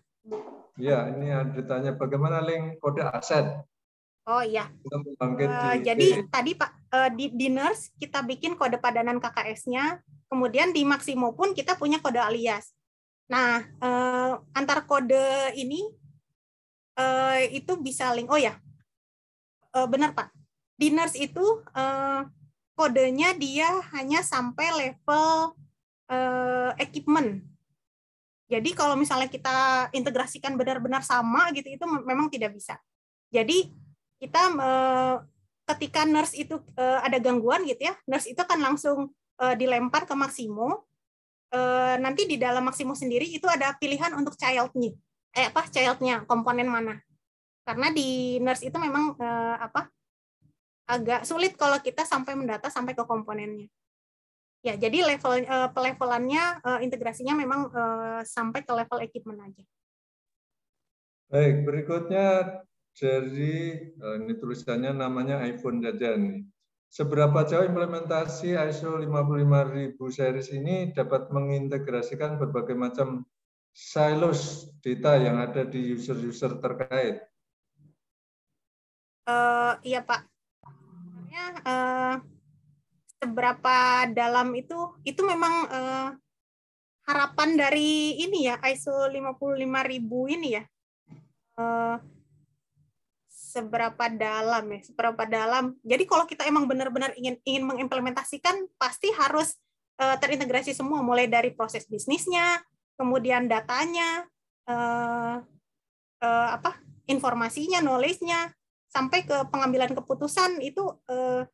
Ya, ini ada ditanya bagaimana link kode aset. Oh iya. Uh, jadi di, tadi Pak uh, di dinners kita bikin kode padanan KKS-nya, kemudian di Maximo pun kita punya kode alias. Nah, uh, antar kode ini uh, itu bisa link. Oh ya, uh, benar Pak. Dinners itu uh, kodenya dia hanya sampai level uh, equipment jadi kalau misalnya kita integrasikan benar-benar sama gitu itu memang tidak bisa. Jadi kita ketika nurse itu e, ada gangguan gitu ya, nurse itu kan langsung e, dilempar ke maksimum. E, nanti di dalam maksimum sendiri itu ada pilihan untuk childnya, eh apa childnya, komponen mana. Karena di nurse itu memang apa agak sulit kalau kita sampai mendata sampai ke komponennya. Ya, jadi level eh, pelevelannya eh, integrasinya memang eh, sampai ke level equipment aja. Baik, berikutnya dari ini tulisannya namanya iPhone saja nih. Seberapa jauh implementasi ISO 55000 series ini dapat mengintegrasikan berbagai macam silos data yang ada di user-user terkait? Uh, iya Pak. Ya, uh, seberapa dalam itu itu memang uh, harapan dari ini ya ISO 55000 ini ya uh, seberapa dalam ya seberapa dalam jadi kalau kita emang benar-benar ingin ingin mengimplementasikan pasti harus uh, terintegrasi semua mulai dari proses bisnisnya kemudian datanya uh, uh, apa informasinya knowledge-nya sampai ke pengambilan keputusan itu uh,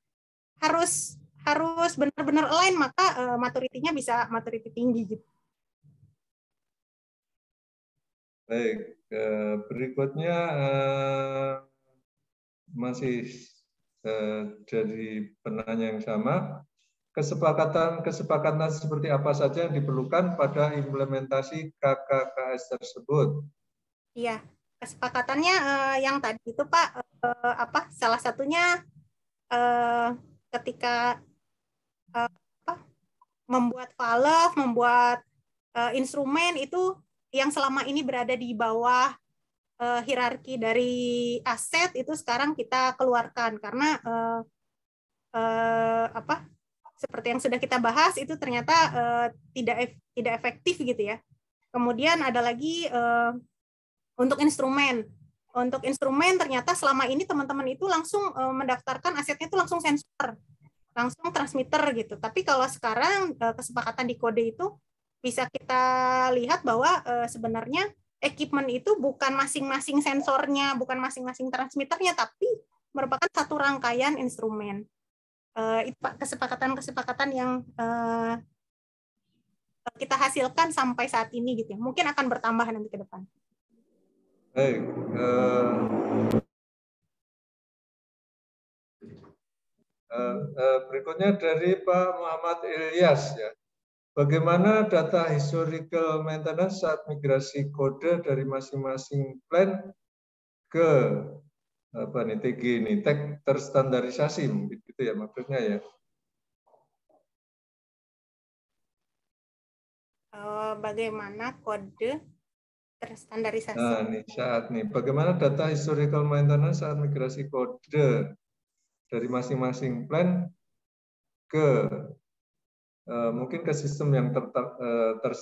harus harus benar-benar lain maka uh, maturity-nya bisa maturity tinggi gitu. Baik, uh, berikutnya uh, masih uh, dari penanya yang sama. Kesepakatan kesepakatan seperti apa saja yang diperlukan pada implementasi KKKS tersebut? Iya, kesepakatannya uh, yang tadi itu Pak uh, apa salah satunya uh, ketika membuat valve, membuat uh, instrumen itu yang selama ini berada di bawah uh, hierarki dari aset itu sekarang kita keluarkan karena uh, uh, apa seperti yang sudah kita bahas itu ternyata uh, tidak ef tidak efektif gitu ya. Kemudian ada lagi uh, untuk instrumen. Untuk instrumen ternyata selama ini teman-teman itu langsung uh, mendaftarkan asetnya itu langsung sensor langsung transmitter gitu. Tapi kalau sekarang eh, kesepakatan di kode itu bisa kita lihat bahwa eh, sebenarnya equipment itu bukan masing-masing sensornya, bukan masing-masing transmitternya, tapi merupakan satu rangkaian instrumen. Eh, itu Kesepakatan-kesepakatan yang kita hasilkan sampai saat ini gitu ya. Mungkin akan bertambah nanti ke depan. Hey, uh, Eh, eh, berikutnya dari Pak Muhammad Ilyas ya. Bagaimana data historical maintenance saat migrasi kode dari masing-masing plan ke apa nih TG ini tag terstandarisasi gitu ya maksudnya ya. Eh, bagaimana kode terstandarisasi? Nah, nih saat nih. Bagaimana data historical maintenance saat migrasi kode dari masing-masing plan ke uh, mungkin ke sistem yang ter, eh, ter,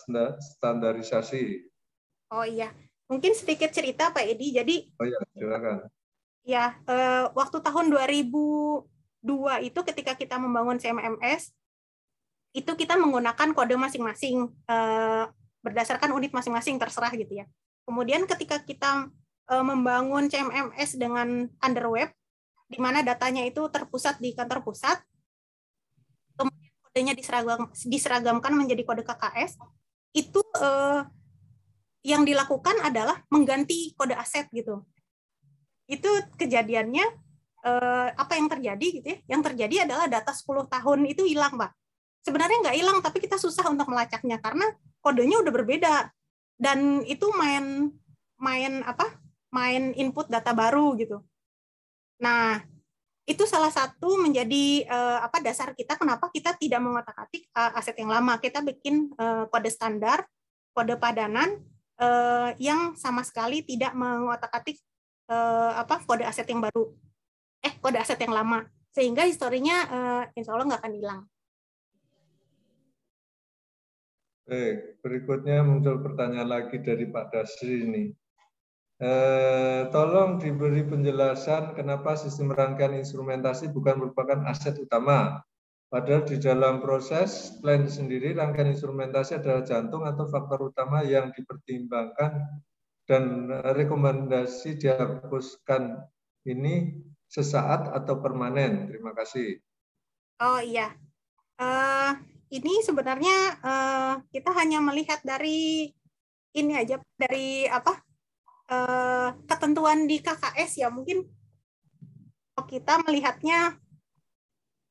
Oh iya, mungkin sedikit cerita Pak Edi. Jadi Oh iya, silakan. Ya, uh, waktu tahun 2002 itu ketika kita membangun CMMS itu kita menggunakan kode masing-masing uh, berdasarkan unit masing-masing terserah gitu ya. Kemudian ketika kita membangun CMMS dengan underweb di mana datanya itu terpusat di kantor pusat, kemudian kodenya diseragam, diseragamkan menjadi kode KKS, itu eh, yang dilakukan adalah mengganti kode aset gitu. Itu kejadiannya eh, apa yang terjadi gitu ya? Yang terjadi adalah data 10 tahun itu hilang, Pak. Sebenarnya nggak hilang, tapi kita susah untuk melacaknya karena kodenya udah berbeda dan itu main main apa? Main input data baru gitu. Nah, itu salah satu menjadi uh, apa dasar kita kenapa kita tidak mengotak-atik eh, aset yang lama. Kita bikin uh, kode standar, kode padanan uh, yang sama sekali tidak mengotak-atik uh, apa kode aset yang baru. Eh, kode aset yang lama. Sehingga historinya uh, insya Allah nggak akan hilang. Baik, berikutnya muncul pertanyaan lagi dari Pak Dasri ini. Eh, tolong diberi penjelasan kenapa sistem rangkaian instrumentasi bukan merupakan aset utama. Padahal di dalam proses plan sendiri rangkaian instrumentasi adalah jantung atau faktor utama yang dipertimbangkan dan rekomendasi dihapuskan ini sesaat atau permanen. Terima kasih. Oh iya. Uh, ini sebenarnya uh, kita hanya melihat dari ini aja dari apa Eh, ketentuan di KKS ya mungkin kita melihatnya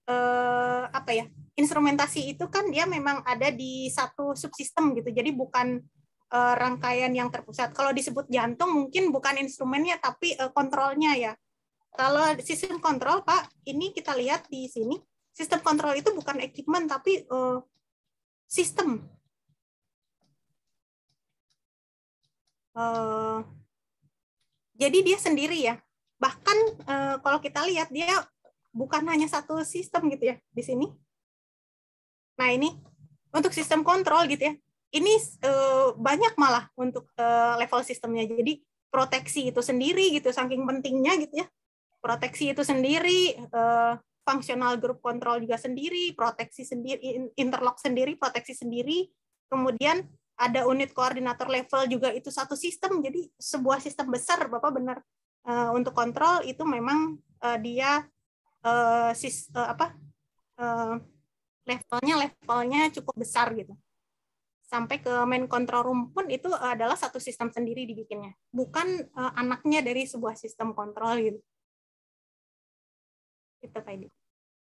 eh, apa ya instrumentasi itu kan dia memang ada di satu subsistem gitu jadi bukan eh, rangkaian yang terpusat kalau disebut jantung mungkin bukan instrumennya tapi eh, kontrolnya ya kalau sistem kontrol pak ini kita lihat di sini sistem kontrol itu bukan equipment tapi eh, sistem eh, jadi dia sendiri ya. Bahkan uh, kalau kita lihat dia bukan hanya satu sistem gitu ya di sini. Nah ini untuk sistem kontrol gitu ya. Ini uh, banyak malah untuk uh, level sistemnya. Jadi proteksi itu sendiri gitu, saking pentingnya gitu ya. Proteksi itu sendiri, uh, functional group control juga sendiri, proteksi sendiri, interlock sendiri, proteksi sendiri. Kemudian ada unit koordinator level juga itu satu sistem jadi sebuah sistem besar bapak benar uh, untuk kontrol itu memang uh, dia uh, sis, uh, apa uh, levelnya levelnya cukup besar gitu sampai ke main control room pun itu adalah satu sistem sendiri dibikinnya bukan uh, anaknya dari sebuah sistem kontrol gitu itu Pak Edi.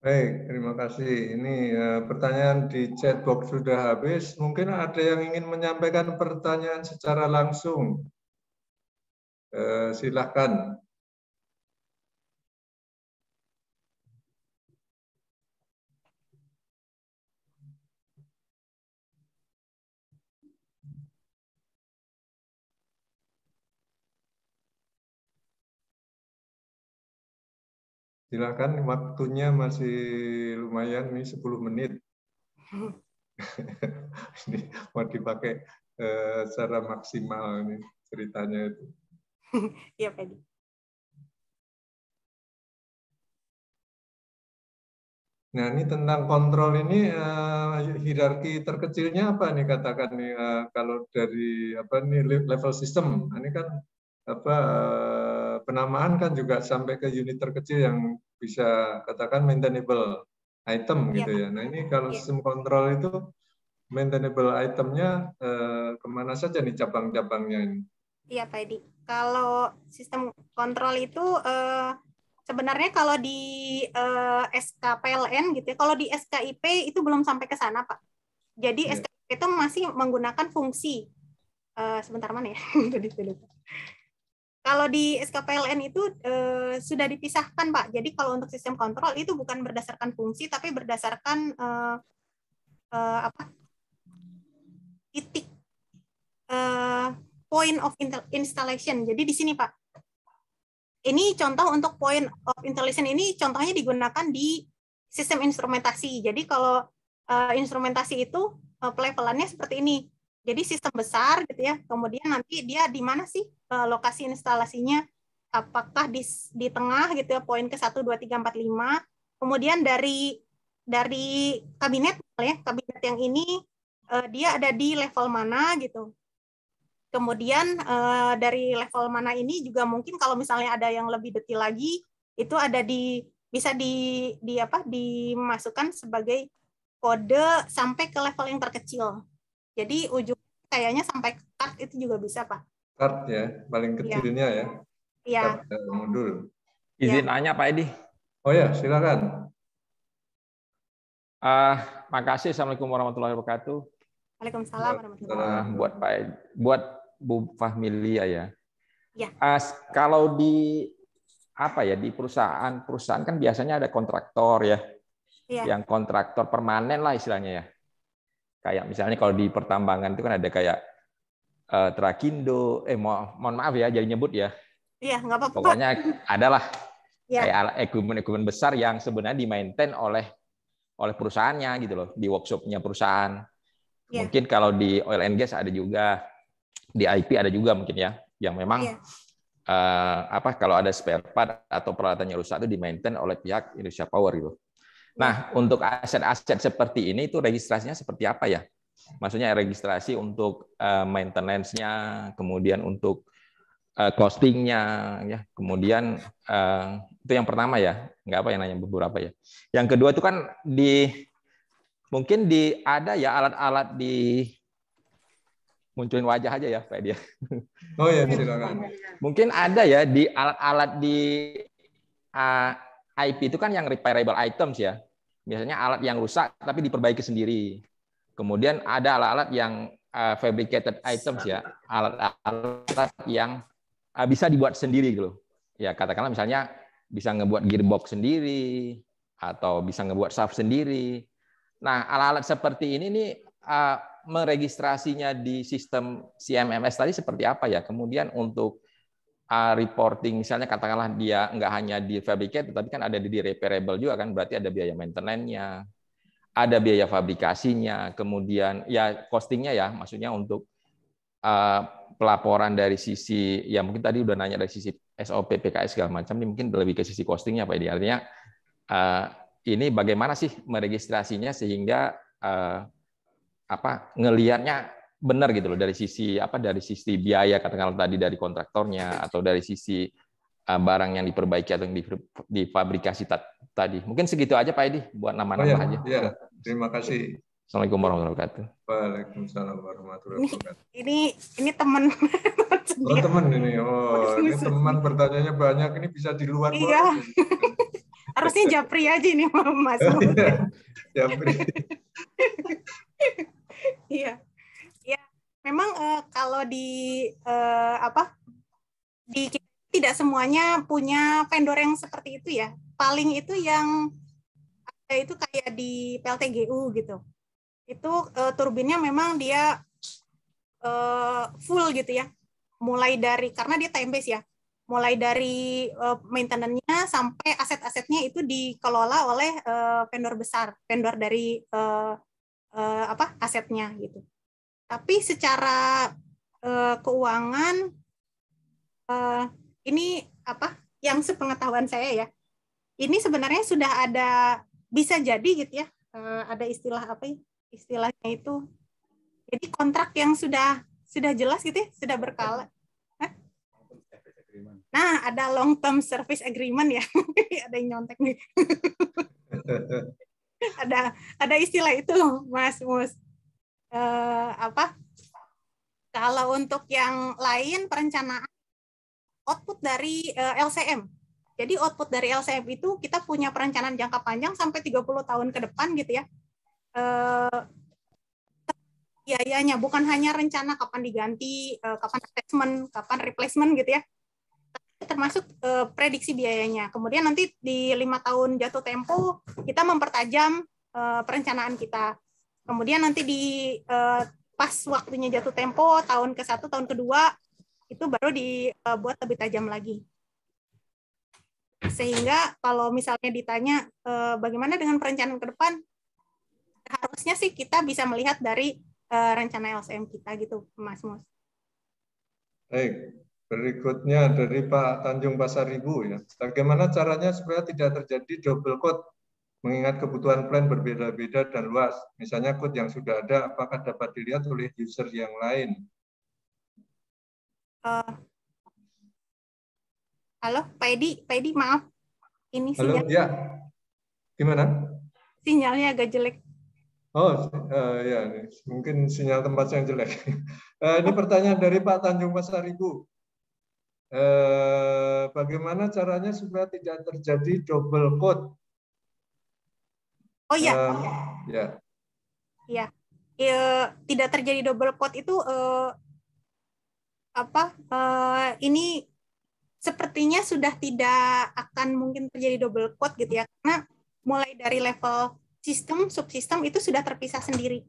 Baik, terima kasih. Ini ya, pertanyaan di chat box sudah habis. Mungkin ada yang ingin menyampaikan pertanyaan secara langsung. Eh, silakan. silahkan. Silakan waktunya masih lumayan nih 10 menit. ini mau dipakai eh, secara maksimal ini ceritanya itu. Iya, Pak. Nah, ini tentang kontrol ini uh, hierarki terkecilnya apa nih katakan nih uh, kalau dari apa nih level sistem. Ini kan apa uh, penamaan kan juga sampai ke unit terkecil yang bisa katakan maintainable item iya. gitu ya. Nah ini iya. kalau ya. sistem kontrol itu maintainable itemnya eh, kemana saja nih cabang-cabangnya ini? Iya Pak Edi. Kalau sistem kontrol itu eh, sebenarnya kalau di eh, SKPLN gitu ya, kalau di SKIP itu belum sampai ke sana Pak. Jadi ya. SKIP itu masih menggunakan fungsi. Eh, sebentar mana ya? Kalau di SKPLN itu eh, sudah dipisahkan, Pak. Jadi kalau untuk sistem kontrol itu bukan berdasarkan fungsi, tapi berdasarkan eh, eh, apa titik eh, point of installation. Jadi di sini, Pak. Ini contoh untuk point of installation ini contohnya digunakan di sistem instrumentasi. Jadi kalau eh, instrumentasi itu eh, levelannya pelevelannya seperti ini. Jadi sistem besar gitu ya. Kemudian nanti dia di mana sih uh, lokasi instalasinya apakah di, di tengah gitu ya poin ke 1 2 3 4 5. Kemudian dari dari kabinet ya, kabinet yang ini uh, dia ada di level mana gitu. Kemudian uh, dari level mana ini juga mungkin kalau misalnya ada yang lebih detail lagi itu ada di bisa di di apa dimasukkan sebagai kode sampai ke level yang terkecil. Jadi ujung kayaknya sampai ke card itu juga bisa, Pak. Start ya, paling iya. kecilnya ya. Iya. Ya. Modul. Izin ya. nanya Pak Edi. Oh ya, silakan. Uh, makasih. Assalamualaikum warahmatullahi wabarakatuh. Waalaikumsalam warahmatullahi wabarakatuh. buat Pak Edi, buat Bu Fahmilia ya. Ya. Uh, kalau di apa ya di perusahaan perusahaan kan biasanya ada kontraktor ya, ya. yang kontraktor permanen lah istilahnya ya. Kayak misalnya kalau di pertambangan itu kan ada kayak uh, Trakindo, eh mo mohon maaf ya jadi nyebut ya. Iya, nggak apa-apa. Pokoknya adalah ya. kayak ekumen-ekumen besar yang sebenarnya dimaintain oleh oleh perusahaannya gitu loh, di workshopnya perusahaan. Ya. Mungkin kalau di oil and gas ada juga, di IP ada juga mungkin ya, yang memang ya. uh, apa kalau ada spare part atau peralatannya rusak itu dimaintain oleh pihak Indonesia Power gitu. Iya. Nah, untuk aset-aset seperti ini itu registrasinya seperti apa ya? Maksudnya registrasi untuk uh, maintenance-nya, kemudian untuk uh, costing-nya, ya. Kemudian eh, itu yang pertama ya, nggak apa yang nanya beberapa ya. Yang kedua itu kan di mungkin di ada ya alat-alat di munculin wajah aja ya Pak dia. Oh ya silakan. Mungkin ada ya di alat-alat di IP itu kan yang repairable items ya. Biasanya alat yang rusak tapi diperbaiki sendiri. Kemudian ada alat-alat yang uh, fabricated items ya, alat-alat yang uh, bisa dibuat sendiri gitu. Ya katakanlah misalnya bisa ngebuat gearbox sendiri atau bisa ngebuat shaft sendiri. Nah alat-alat seperti ini nih uh, meregistrasinya di sistem CMMS tadi seperti apa ya? Kemudian untuk uh, reporting misalnya katakanlah dia nggak hanya di fabricated, tapi kan ada di repairable juga kan, berarti ada biaya maintenance-nya, ada biaya fabrikasinya, kemudian ya costingnya ya, maksudnya untuk eh, pelaporan dari sisi, ya mungkin tadi udah nanya dari sisi SOP, PKS segala macam, ini mungkin lebih ke sisi costingnya Pak Edi. Artinya eh, ini bagaimana sih meregistrasinya sehingga eh, apa ngelihatnya benar gitu loh dari sisi apa dari sisi biaya katakanlah tadi dari kontraktornya atau dari sisi Eh, barang yang diperbaiki atau yang difabrikasi tadi. Mungkin segitu aja Pak Edi buat nama-nama oh, iya. aja. Ya. Terima kasih. Assalamualaikum warahmatullahi wabarakatuh. Waalaikumsalam warahmatullahi wabarakatuh. Ini ini, teman. oh teman ini. Oh, ini teman pertanyaannya banyak ini bisa di luar. Iya. Harusnya Japri aja ini Mas. Oh, iya. Japri. iya. Iya. Memang uh, kalau di uh, apa? di tidak semuanya punya vendor yang seperti itu ya. Paling itu yang ada itu kayak di PLTGU gitu. Itu uh, turbinnya memang dia uh, full gitu ya. Mulai dari karena dia time ya. Mulai dari uh, maintenance-nya sampai aset-asetnya itu dikelola oleh uh, vendor besar, vendor dari uh, uh, apa asetnya gitu. Tapi secara uh, keuangan ini apa yang sepengetahuan saya ya ini sebenarnya sudah ada bisa jadi gitu ya eh, ada istilah apa ya istilahnya itu jadi kontrak yang sudah sudah jelas gitu ya sudah berkala nah ada long term service agreement ya ada yang nyontek nih ada ada istilah itu mas mus eh, apa kalau untuk yang lain perencanaan output dari uh, eh, LCM. Jadi output dari LCM itu kita punya perencanaan jangka panjang sampai 30 tahun ke depan gitu ya. Uh, biayanya bukan hanya rencana kapan diganti, uh, kapan assessment, kapan replacement gitu ya. Termasuk e, prediksi biayanya. Kemudian nanti di lima tahun jatuh tempo kita mempertajam e, perencanaan kita. Kemudian nanti di e, pas waktunya jatuh tempo tahun ke satu tahun kedua itu baru dibuat eh, lebih tajam lagi. Sehingga kalau misalnya ditanya eh, bagaimana dengan perencanaan ke depan, harusnya sih kita bisa melihat dari eh, rencana LSM kita gitu, Mas Mus. Baik, berikutnya dari Pak Tanjung Pasaribu ya. Bagaimana caranya supaya tidak terjadi double code mengingat kebutuhan plan berbeda-beda dan luas. Misalnya code yang sudah ada apakah dapat dilihat oleh user yang lain Eh, halo, Pak Edi. Pak Edi, maaf. Ini halo, sinyal. ya. Gimana? Sinyalnya agak jelek. Oh, uh, ya. Mungkin sinyal tempat yang jelek. uh, ini pertanyaan dari Pak Tanjung Pasaribu. Uh, bagaimana caranya supaya tidak terjadi double code? Oh iya. ya. Um, ya. Ya. Ya, tidak terjadi double code itu uh, apa uh, ini sepertinya sudah tidak akan mungkin terjadi double quote gitu ya karena mulai dari level sistem subsistem itu sudah terpisah sendiri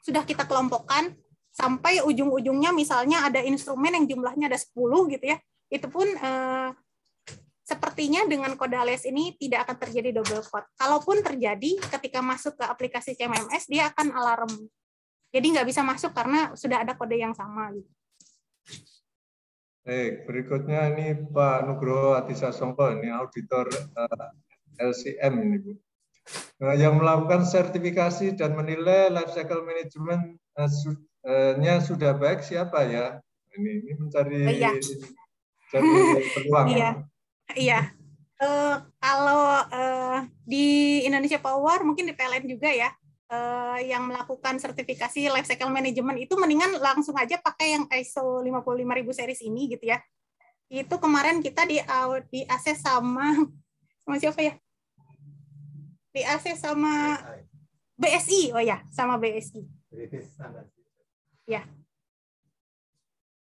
sudah kita kelompokkan sampai ujung-ujungnya misalnya ada instrumen yang jumlahnya ada 10 gitu ya itu pun eh, sepertinya dengan kode alias ini tidak akan terjadi double quote kalaupun terjadi ketika masuk ke aplikasi CMMS dia akan alarm jadi nggak bisa masuk karena sudah ada kode yang sama gitu Baik, berikutnya ini Pak Nugroho Atisa Songko, ini auditor eh, LCM ini Bu. Nah, yang melakukan sertifikasi dan menilai life cycle management eh, nya sudah baik siapa ya? Ini, ini mencari, oh, iya. Cari peluang. iya, iya. Uh, kalau uh, di Indonesia Power mungkin di PLN juga ya uh, yang melakukan sertifikasi life cycle management itu mendingan langsung aja pakai yang ISO 55000 series ini gitu ya. Itu kemarin kita di di akses sama sama siapa ya? Di akses sama BSI. Oh ya, sama BSI. Ya.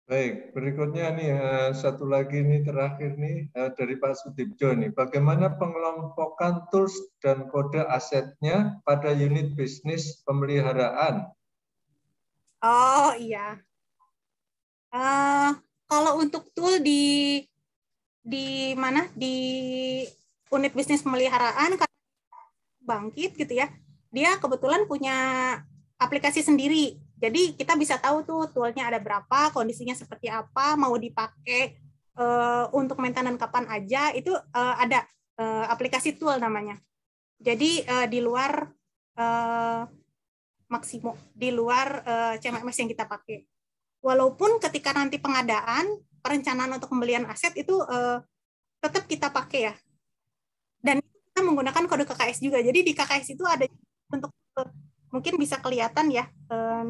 Baik, berikutnya nih eh, satu lagi nih terakhir nih eh, dari Pak Sudibjo nih. Bagaimana pengelompokan tools dan kode asetnya pada unit bisnis pemeliharaan? Oh iya. Uh, kalau untuk tool di di mana di unit bisnis pemeliharaan bangkit gitu ya, dia kebetulan punya aplikasi sendiri jadi kita bisa tahu tuh toolnya ada berapa, kondisinya seperti apa, mau dipakai uh, untuk maintenance kapan aja, itu uh, ada uh, aplikasi tool namanya. Jadi uh, di luar uh, Maximo, di luar uh, CMMS yang kita pakai. Walaupun ketika nanti pengadaan, perencanaan untuk pembelian aset itu uh, tetap kita pakai ya. Dan kita menggunakan kode KKS juga. Jadi di KKS itu ada untuk mungkin bisa kelihatan ya Uh,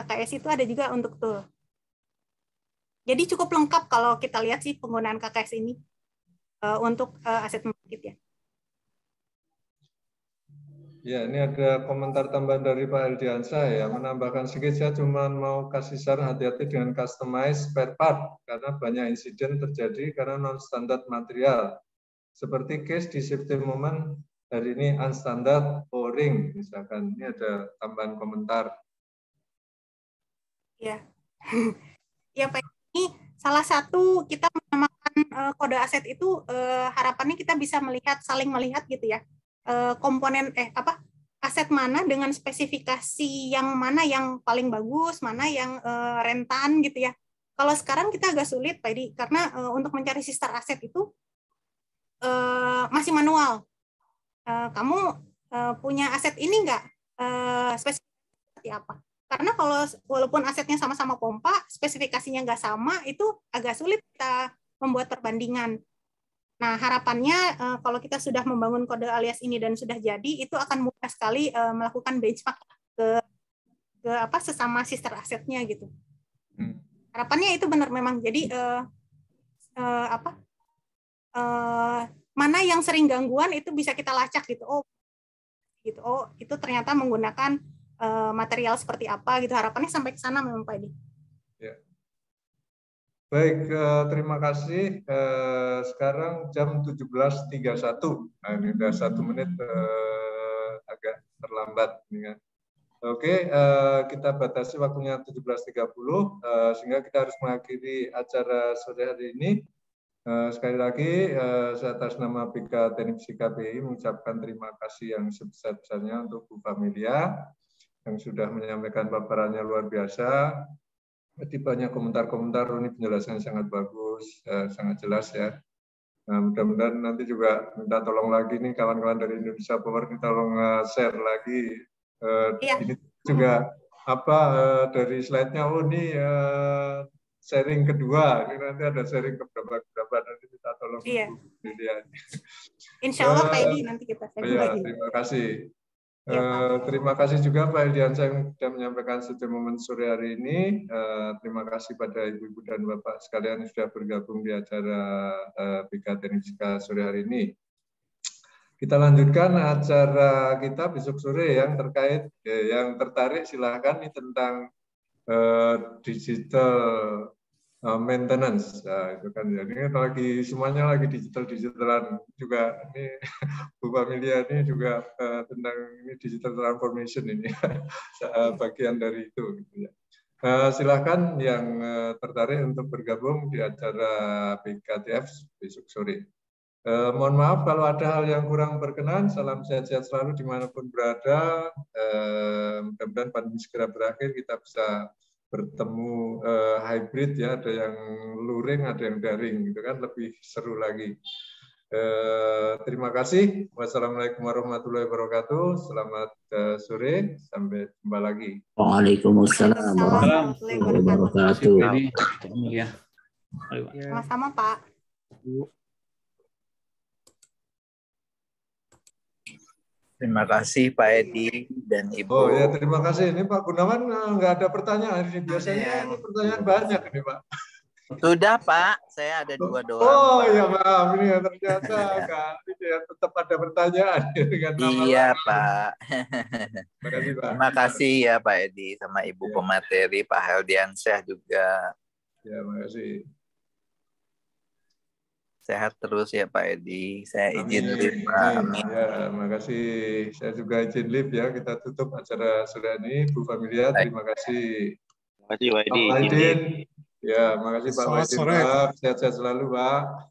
KKS itu ada juga untuk tool. Jadi cukup lengkap kalau kita lihat sih penggunaan KKS ini uh, untuk uh, aset market ya. Ya, ini ada komentar tambahan dari Pak Eldiansyah ya, menambahkan sedikit saya cuma mau kasih saran hati-hati dengan customize spare part karena banyak insiden terjadi karena non standar material. Seperti case di safety moment hari ini unstandard O-ring misalkan. Ini ada tambahan komentar. Ya, ya Pak ini salah satu kita menamakan uh, kode aset itu uh, harapannya kita bisa melihat saling melihat gitu ya uh, komponen eh apa aset mana dengan spesifikasi yang mana yang paling bagus, mana yang uh, rentan gitu ya. Kalau sekarang kita agak sulit Pak Edi karena uh, untuk mencari sister aset itu uh, masih manual. Uh, kamu uh, punya aset ini enggak? Uh, spesifikasi apa? Karena kalau walaupun asetnya sama-sama pompa, spesifikasinya nggak sama, itu agak sulit kita membuat perbandingan. Nah, harapannya eh, kalau kita sudah membangun kode alias ini dan sudah jadi, itu akan mudah sekali eh, melakukan benchmark ke ke apa sesama sister asetnya gitu. Hmm. Harapannya itu benar memang. Jadi eh, eh, apa eh, mana yang sering gangguan itu bisa kita lacak gitu. Oh, gitu. Oh, itu ternyata menggunakan Eh, material seperti apa gitu harapannya sampai ke sana memang Pak Edi. Ya. Baik, eh, terima kasih. Eh, sekarang jam 17.31. Nah, ini sudah satu menit agak terlambat. Kan. Oke, kita batasi waktunya 17.30 puluh sehingga kita harus mengakhiri acara sore hari ini. sekali lagi, saya atas nama BK Teknik KPI mengucapkan terima kasih yang sebesar-besarnya untuk Bu Familia yang sudah menyampaikan paparannya luar biasa. Tadi banyak komentar-komentar, oh, ini penjelasan sangat bagus, eh, sangat jelas ya. Nah, mudah-mudahan nanti juga minta tolong lagi nih kawan-kawan dari Indonesia Power tolong eh, share lagi. Eh, iya. Ini juga apa dari slide-nya, oh ini sharing kedua. Ini nanti ada sharing ke beberapa-beberapa nanti kita tolong. Iya. Dilihat. Insya Allah Pak ya, Edi nanti kita sharing ya, lagi. Terima kasih. Ya, terima kasih juga Pak Eldiansyah yang sudah menyampaikan setiap momen sore hari ini. Eh, terima kasih pada Ibu-Ibu dan Bapak sekalian yang sudah bergabung di acara eh, BK Teknisika sore hari ini. Kita lanjutkan acara kita besok sore yang terkait, yang tertarik silahkan nih tentang digital Eh, maintenance nah, itu kan jadi ya. lagi semuanya lagi digital digitalan juga ini Bu familia ini juga uh, tentang ini digital transformation ini eh, bagian dari itu gitu ya. Uh, silahkan yang uh, tertarik untuk bergabung di acara BKTF besok sore. Uh, mohon maaf kalau ada hal yang kurang berkenan. Salam sehat-sehat selalu dimanapun berada. Uh, Mudah-mudahan pandemi segera berakhir, kita bisa bertemu eh, hybrid ya ada yang luring ada yang daring gitu kan lebih seru lagi eh, terima kasih wassalamualaikum warahmatullahi wabarakatuh selamat uh, sore sampai jumpa lagi waalaikumsalam warahmatullahi wabarakatuh sama-sama pak Terima kasih Pak Edi dan Ibu. Oh ya terima kasih. Ini Pak Gunawan eh, nggak ada pertanyaan ini biasanya ini pertanyaan banyak ini Pak. Sudah Pak, saya ada dua oh, doang. Oh Pak. ya maaf ini ya ternyata Kak, ini ya, tetap ada pertanyaan dengan nama Iya nama. Pak. terima kasih Pak. Terima kasih ya Pak Edi sama Ibu ya. pemateri Pak Heldiansyah juga. Ya terima kasih. Sehat terus ya Pak Edi. Saya izin Amin. izin lip. Amin. Ya, terima kasih. Saya juga izin lip ya. Kita tutup acara sore ini. Bu Familia, terima kasih. Terima kasih Pak Edi. Pak Aidin. Ya, terima kasih ya, Pak Edi. Sehat-sehat selalu Pak.